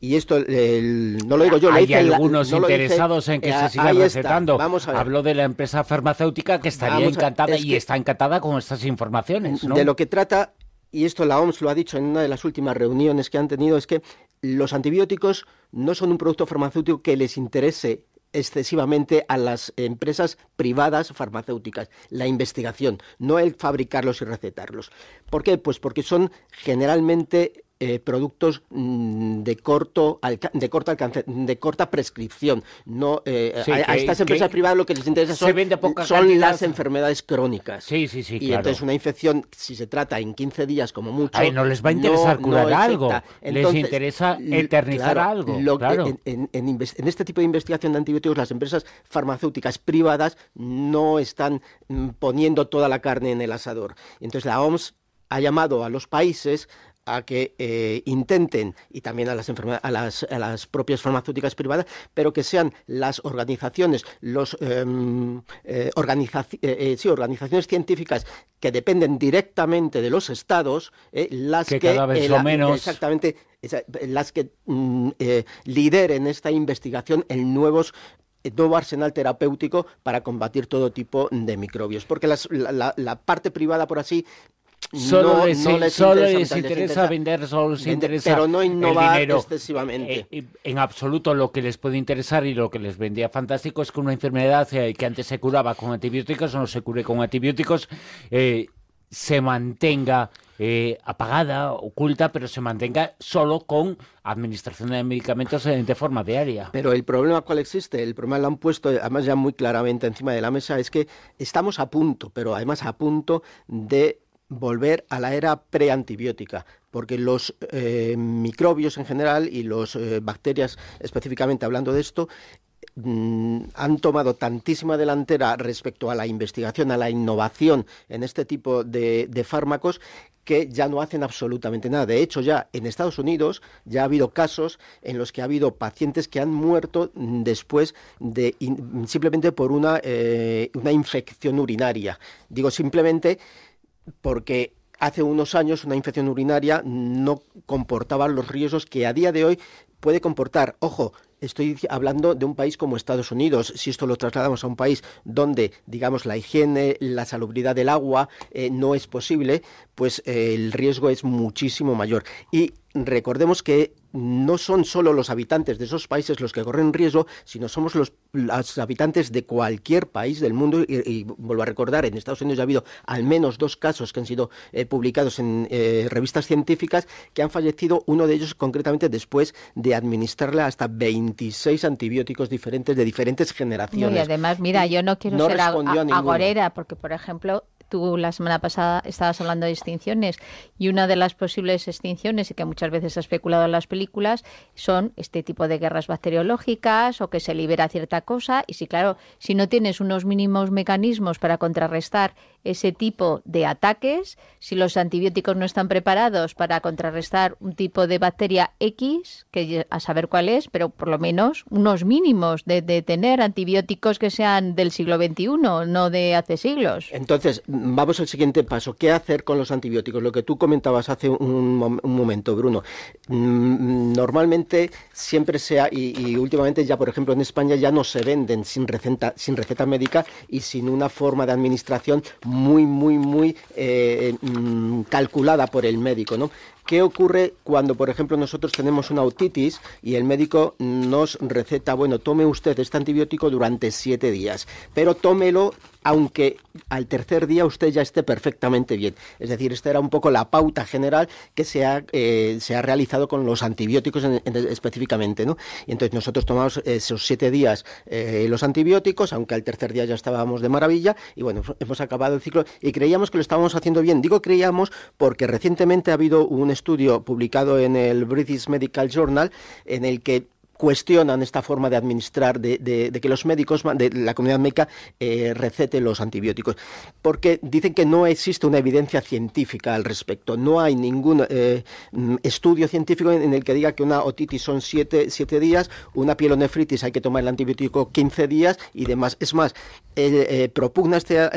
y esto no lo digo yo, lo hay algunos interesados en que eh, se siga recetando. Habló de la empresa farmacéutica que estaría encantada y está encantada con estas informaciones. De lo que trata, y esto la OMS lo ha dicho en una de las últimas reuniones que han tenido, es que los antibióticos no son un producto farmacéutico que les interese excesivamente a las empresas privadas farmacéuticas, la investigación, no el fabricarlos y recetarlos. ¿Por qué? Pues porque son generalmente eh, productos mm, de corto de corta alcance, de corta prescripción. No, eh, a, estas empresas privadas lo que les interesa son, las enfermedades crónicas. Sí, sí, sí. Y entonces una infección, si se trata en 15 días como mucho, no les va a interesar curar algo, les interesa eternizar algo. claro. en, este tipo de investigación de antibióticos, las empresas farmacéuticas privadas no están mm, poniendo toda la carne en el asador. Entonces la OMS ha llamado a los países a que eh, intenten, y también a las, a las, propias farmacéuticas privadas, pero que sean las organizaciones, los, em, eh, eh, organizaciones científicas que dependen directamente de los estados, las que, menos... exactamente las que mm, lideren esta investigación en nuevos nuevo arsenal terapéutico para combatir todo tipo de microbios. Porque la, la, parte privada, por así Solo les, interesa, vender, solo les interesa pero no innovar excesivamente. Eh, en absoluto lo que les puede interesar y lo que les vendía fantástico es que una enfermedad eh, que antes se curaba con antibióticos o no se cure con antibióticos eh, se mantenga apagada, oculta, pero se mantenga solo con administración de medicamentos de forma diaria. Pero el problema cuál existe, el problema lo han puesto además ya muy claramente encima de la mesa, es que estamos a punto, pero además a punto de volver a la era preantibiótica, porque los eh, microbios en general y las eh, bacterias específicamente hablando de esto, mm, han tomado tantísima delantera respecto a la investigación, a la innovación en este tipo de, fármacos que ya no hacen absolutamente nada. De hecho, ya en Estados Unidos ya ha habido casos en los que ha habido pacientes que han muerto mm, después de simplemente por una, eh, una infección urinaria. Digo simplemente porque hace unos años una infección urinaria no comportaba los riesgos que a día de hoy puede comportar. Ojo, estoy hablando de un país como Estados Unidos. Si esto lo trasladamos a un país donde, digamos, la higiene, la salubridad del agua eh, no es posible, pues eh, el riesgo es muchísimo mayor. Y recordemos que no son solo los habitantes de esos países los que corren riesgo, sino somos los, habitantes de cualquier país del mundo. Y, vuelvo a recordar, en Estados Unidos ya ha habido al menos dos casos que han sido eh, publicados en eh, revistas científicas que han fallecido, uno de ellos concretamente después de administrarle hasta 26 antibióticos diferentes de diferentes generaciones. y además, mira, yo no quiero ser agorera, porque por ejemplo, tú la semana pasada estabas hablando de extinciones y una de las posibles extinciones y que muchas veces ha especulado en las películas son este tipo de guerras bacteriológicas o que se libera cierta cosa y si claro, si no tienes unos mínimos mecanismos para contrarrestar ese tipo de ataques, si los antibióticos no están preparados para contrarrestar un tipo de bacteria X, que a saber cuál es, pero por lo menos unos mínimos de, tener antibióticos que sean del siglo XXI, no de hace siglos. Entonces, vamos al siguiente paso. ¿Qué hacer con los antibióticos? Lo que tú comentabas hace un, un momento, Bruno. Mm, normalmente siempre sea, y, y, últimamente ya, por ejemplo, en España ya no se venden sin receta, sin receta médica y sin una forma de administración muy, muy, muy eh, mm, calculada por el médico, ¿no? ¿Qué ocurre cuando, por ejemplo, nosotros tenemos una autitis y el médico nos receta, bueno, tome usted este antibiótico durante siete días, pero tómelo aunque al tercer día usted ya esté perfectamente bien. Es decir, esta era un poco la pauta general que se ha, eh, se ha realizado con los antibióticos específicamente. ¿no? Y entonces nosotros tomamos esos siete días eh, los antibióticos, aunque al tercer día ya estábamos de maravilla, y bueno, hemos acabado el ciclo y creíamos que lo estábamos haciendo bien. Digo creíamos porque recientemente ha habido un estudio publicado en el British Medical Journal en el que cuestionan esta forma de administrar, de, que los médicos de la comunidad médica eh, receten los antibióticos, porque dicen que no existe una evidencia científica al respecto, no hay ningún eh, estudio científico en, el que diga que una otitis son 7 días, una pielonefritis hay que tomar el antibiótico 15 días y demás. Es más, eh, propugna este,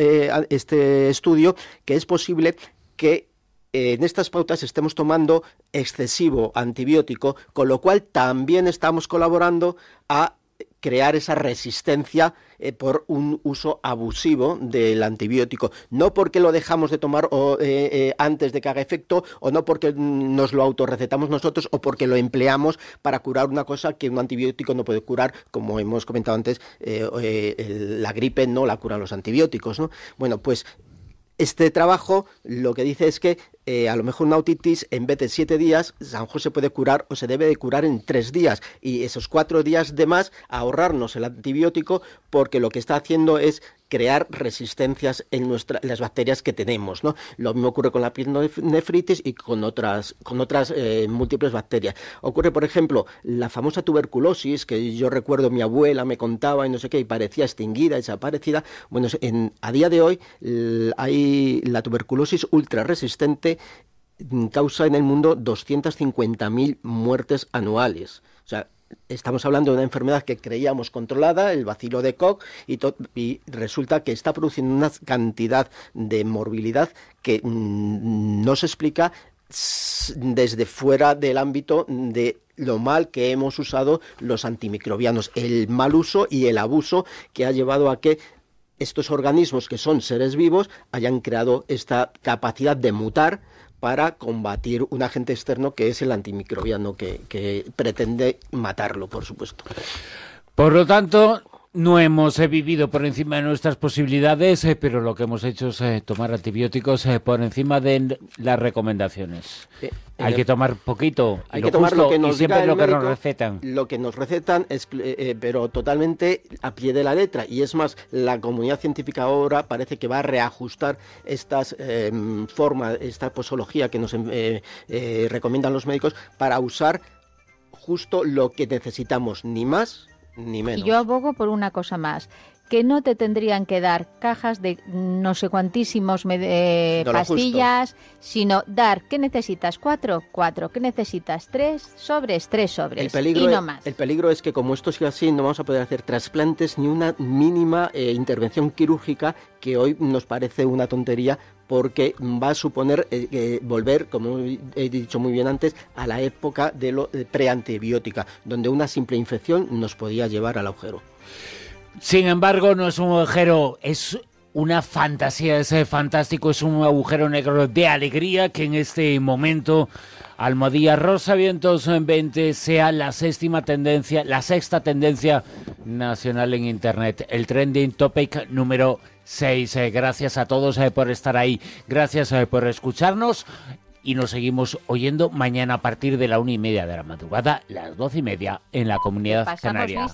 este estudio que es posible que en estas pautas estemos tomando excesivo antibiótico, con lo cual también estamos colaborando a crear esa resistencia eh, por un uso abusivo del antibiótico. No porque lo dejamos de tomar eh, eh, antes de que haga efecto, o no porque mm, nos lo autorrecetamos nosotros, o porque lo empleamos para curar una cosa que un antibiótico no puede curar, como hemos comentado antes, la gripe no la curan los antibióticos. ¿no? Bueno, pues este trabajo lo que dice es que eh, a lo mejor una autitis en vez de siete días, San José se puede curar o se debe de curar en tres días y esos cuatro días de más ahorrarnos el antibiótico porque lo que está haciendo es crear resistencias en, nuestra, las bacterias que tenemos. ¿no? Lo mismo ocurre con la nefritis y con otras, con otras eh, múltiples bacterias. Ocurre, por ejemplo, la famosa tuberculosis, que yo recuerdo mi abuela me contaba y no sé qué, y parecía extinguida, desaparecida. Bueno, en, a día de hoy hay la tuberculosis ultra resistente mm, causa en el mundo 250.000 muertes anuales. O sea, estamos hablando de una enfermedad que creíamos controlada, el vacilo de Koch, y, resulta que está produciendo una cantidad de morbilidad que mm, no se explica desde fuera del ámbito de lo mal que hemos usado los antimicrobianos, el mal uso y el abuso que ha llevado a que estos organismos que son seres vivos hayan creado esta capacidad de mutar para combatir un agente externo que es el antimicrobiano que, pretende matarlo, por supuesto. Por lo tanto, no hemos eh, vivido por encima de nuestras posibilidades, eh, pero lo que hemos hecho es eh, tomar antibióticos por encima de las recomendaciones. hay que tomar poquito, hay que tomar lo que nos nos recetan. Lo que nos recetan es, pero totalmente a pie de la letra. Y es más, la comunidad científica ahora parece que va a reajustar estas em, formas, esta posología que nos em, recomiendan los médicos para usar justo lo que necesitamos, ni más y yo abogo por una cosa más, que no te tendrían que dar cajas de no sé cuantísimos eh, pastillas, sino dar, ¿qué necesitas? ¿Cuatro? Cuatro. ¿Qué necesitas? ¿Tres sobres? Tres sobres. El peligro, y no e- más. El peligro es que como esto sigue así, no vamos a poder hacer trasplantes ni una mínima eh, intervención quirúrgica que hoy nos parece una tontería porque va a suponer eh, volver, como he dicho muy bien antes, a la época de lo preantibiótica, donde una simple infección nos podía llevar al agujero. Sin embargo, no es un agujero, es una fantasía, es fantástico, es un agujero negro de alegría que en este momento Almohadilla Rosa Vientos en 20 sea la tendencia, la sexta tendencia nacional en Internet, el trending topic número 6. Eh, gracias a todos eh, por estar ahí, gracias eh, por escucharnos y nos seguimos oyendo mañana a partir de la una y media de la madrugada, las doce y media en la comunidad canaria.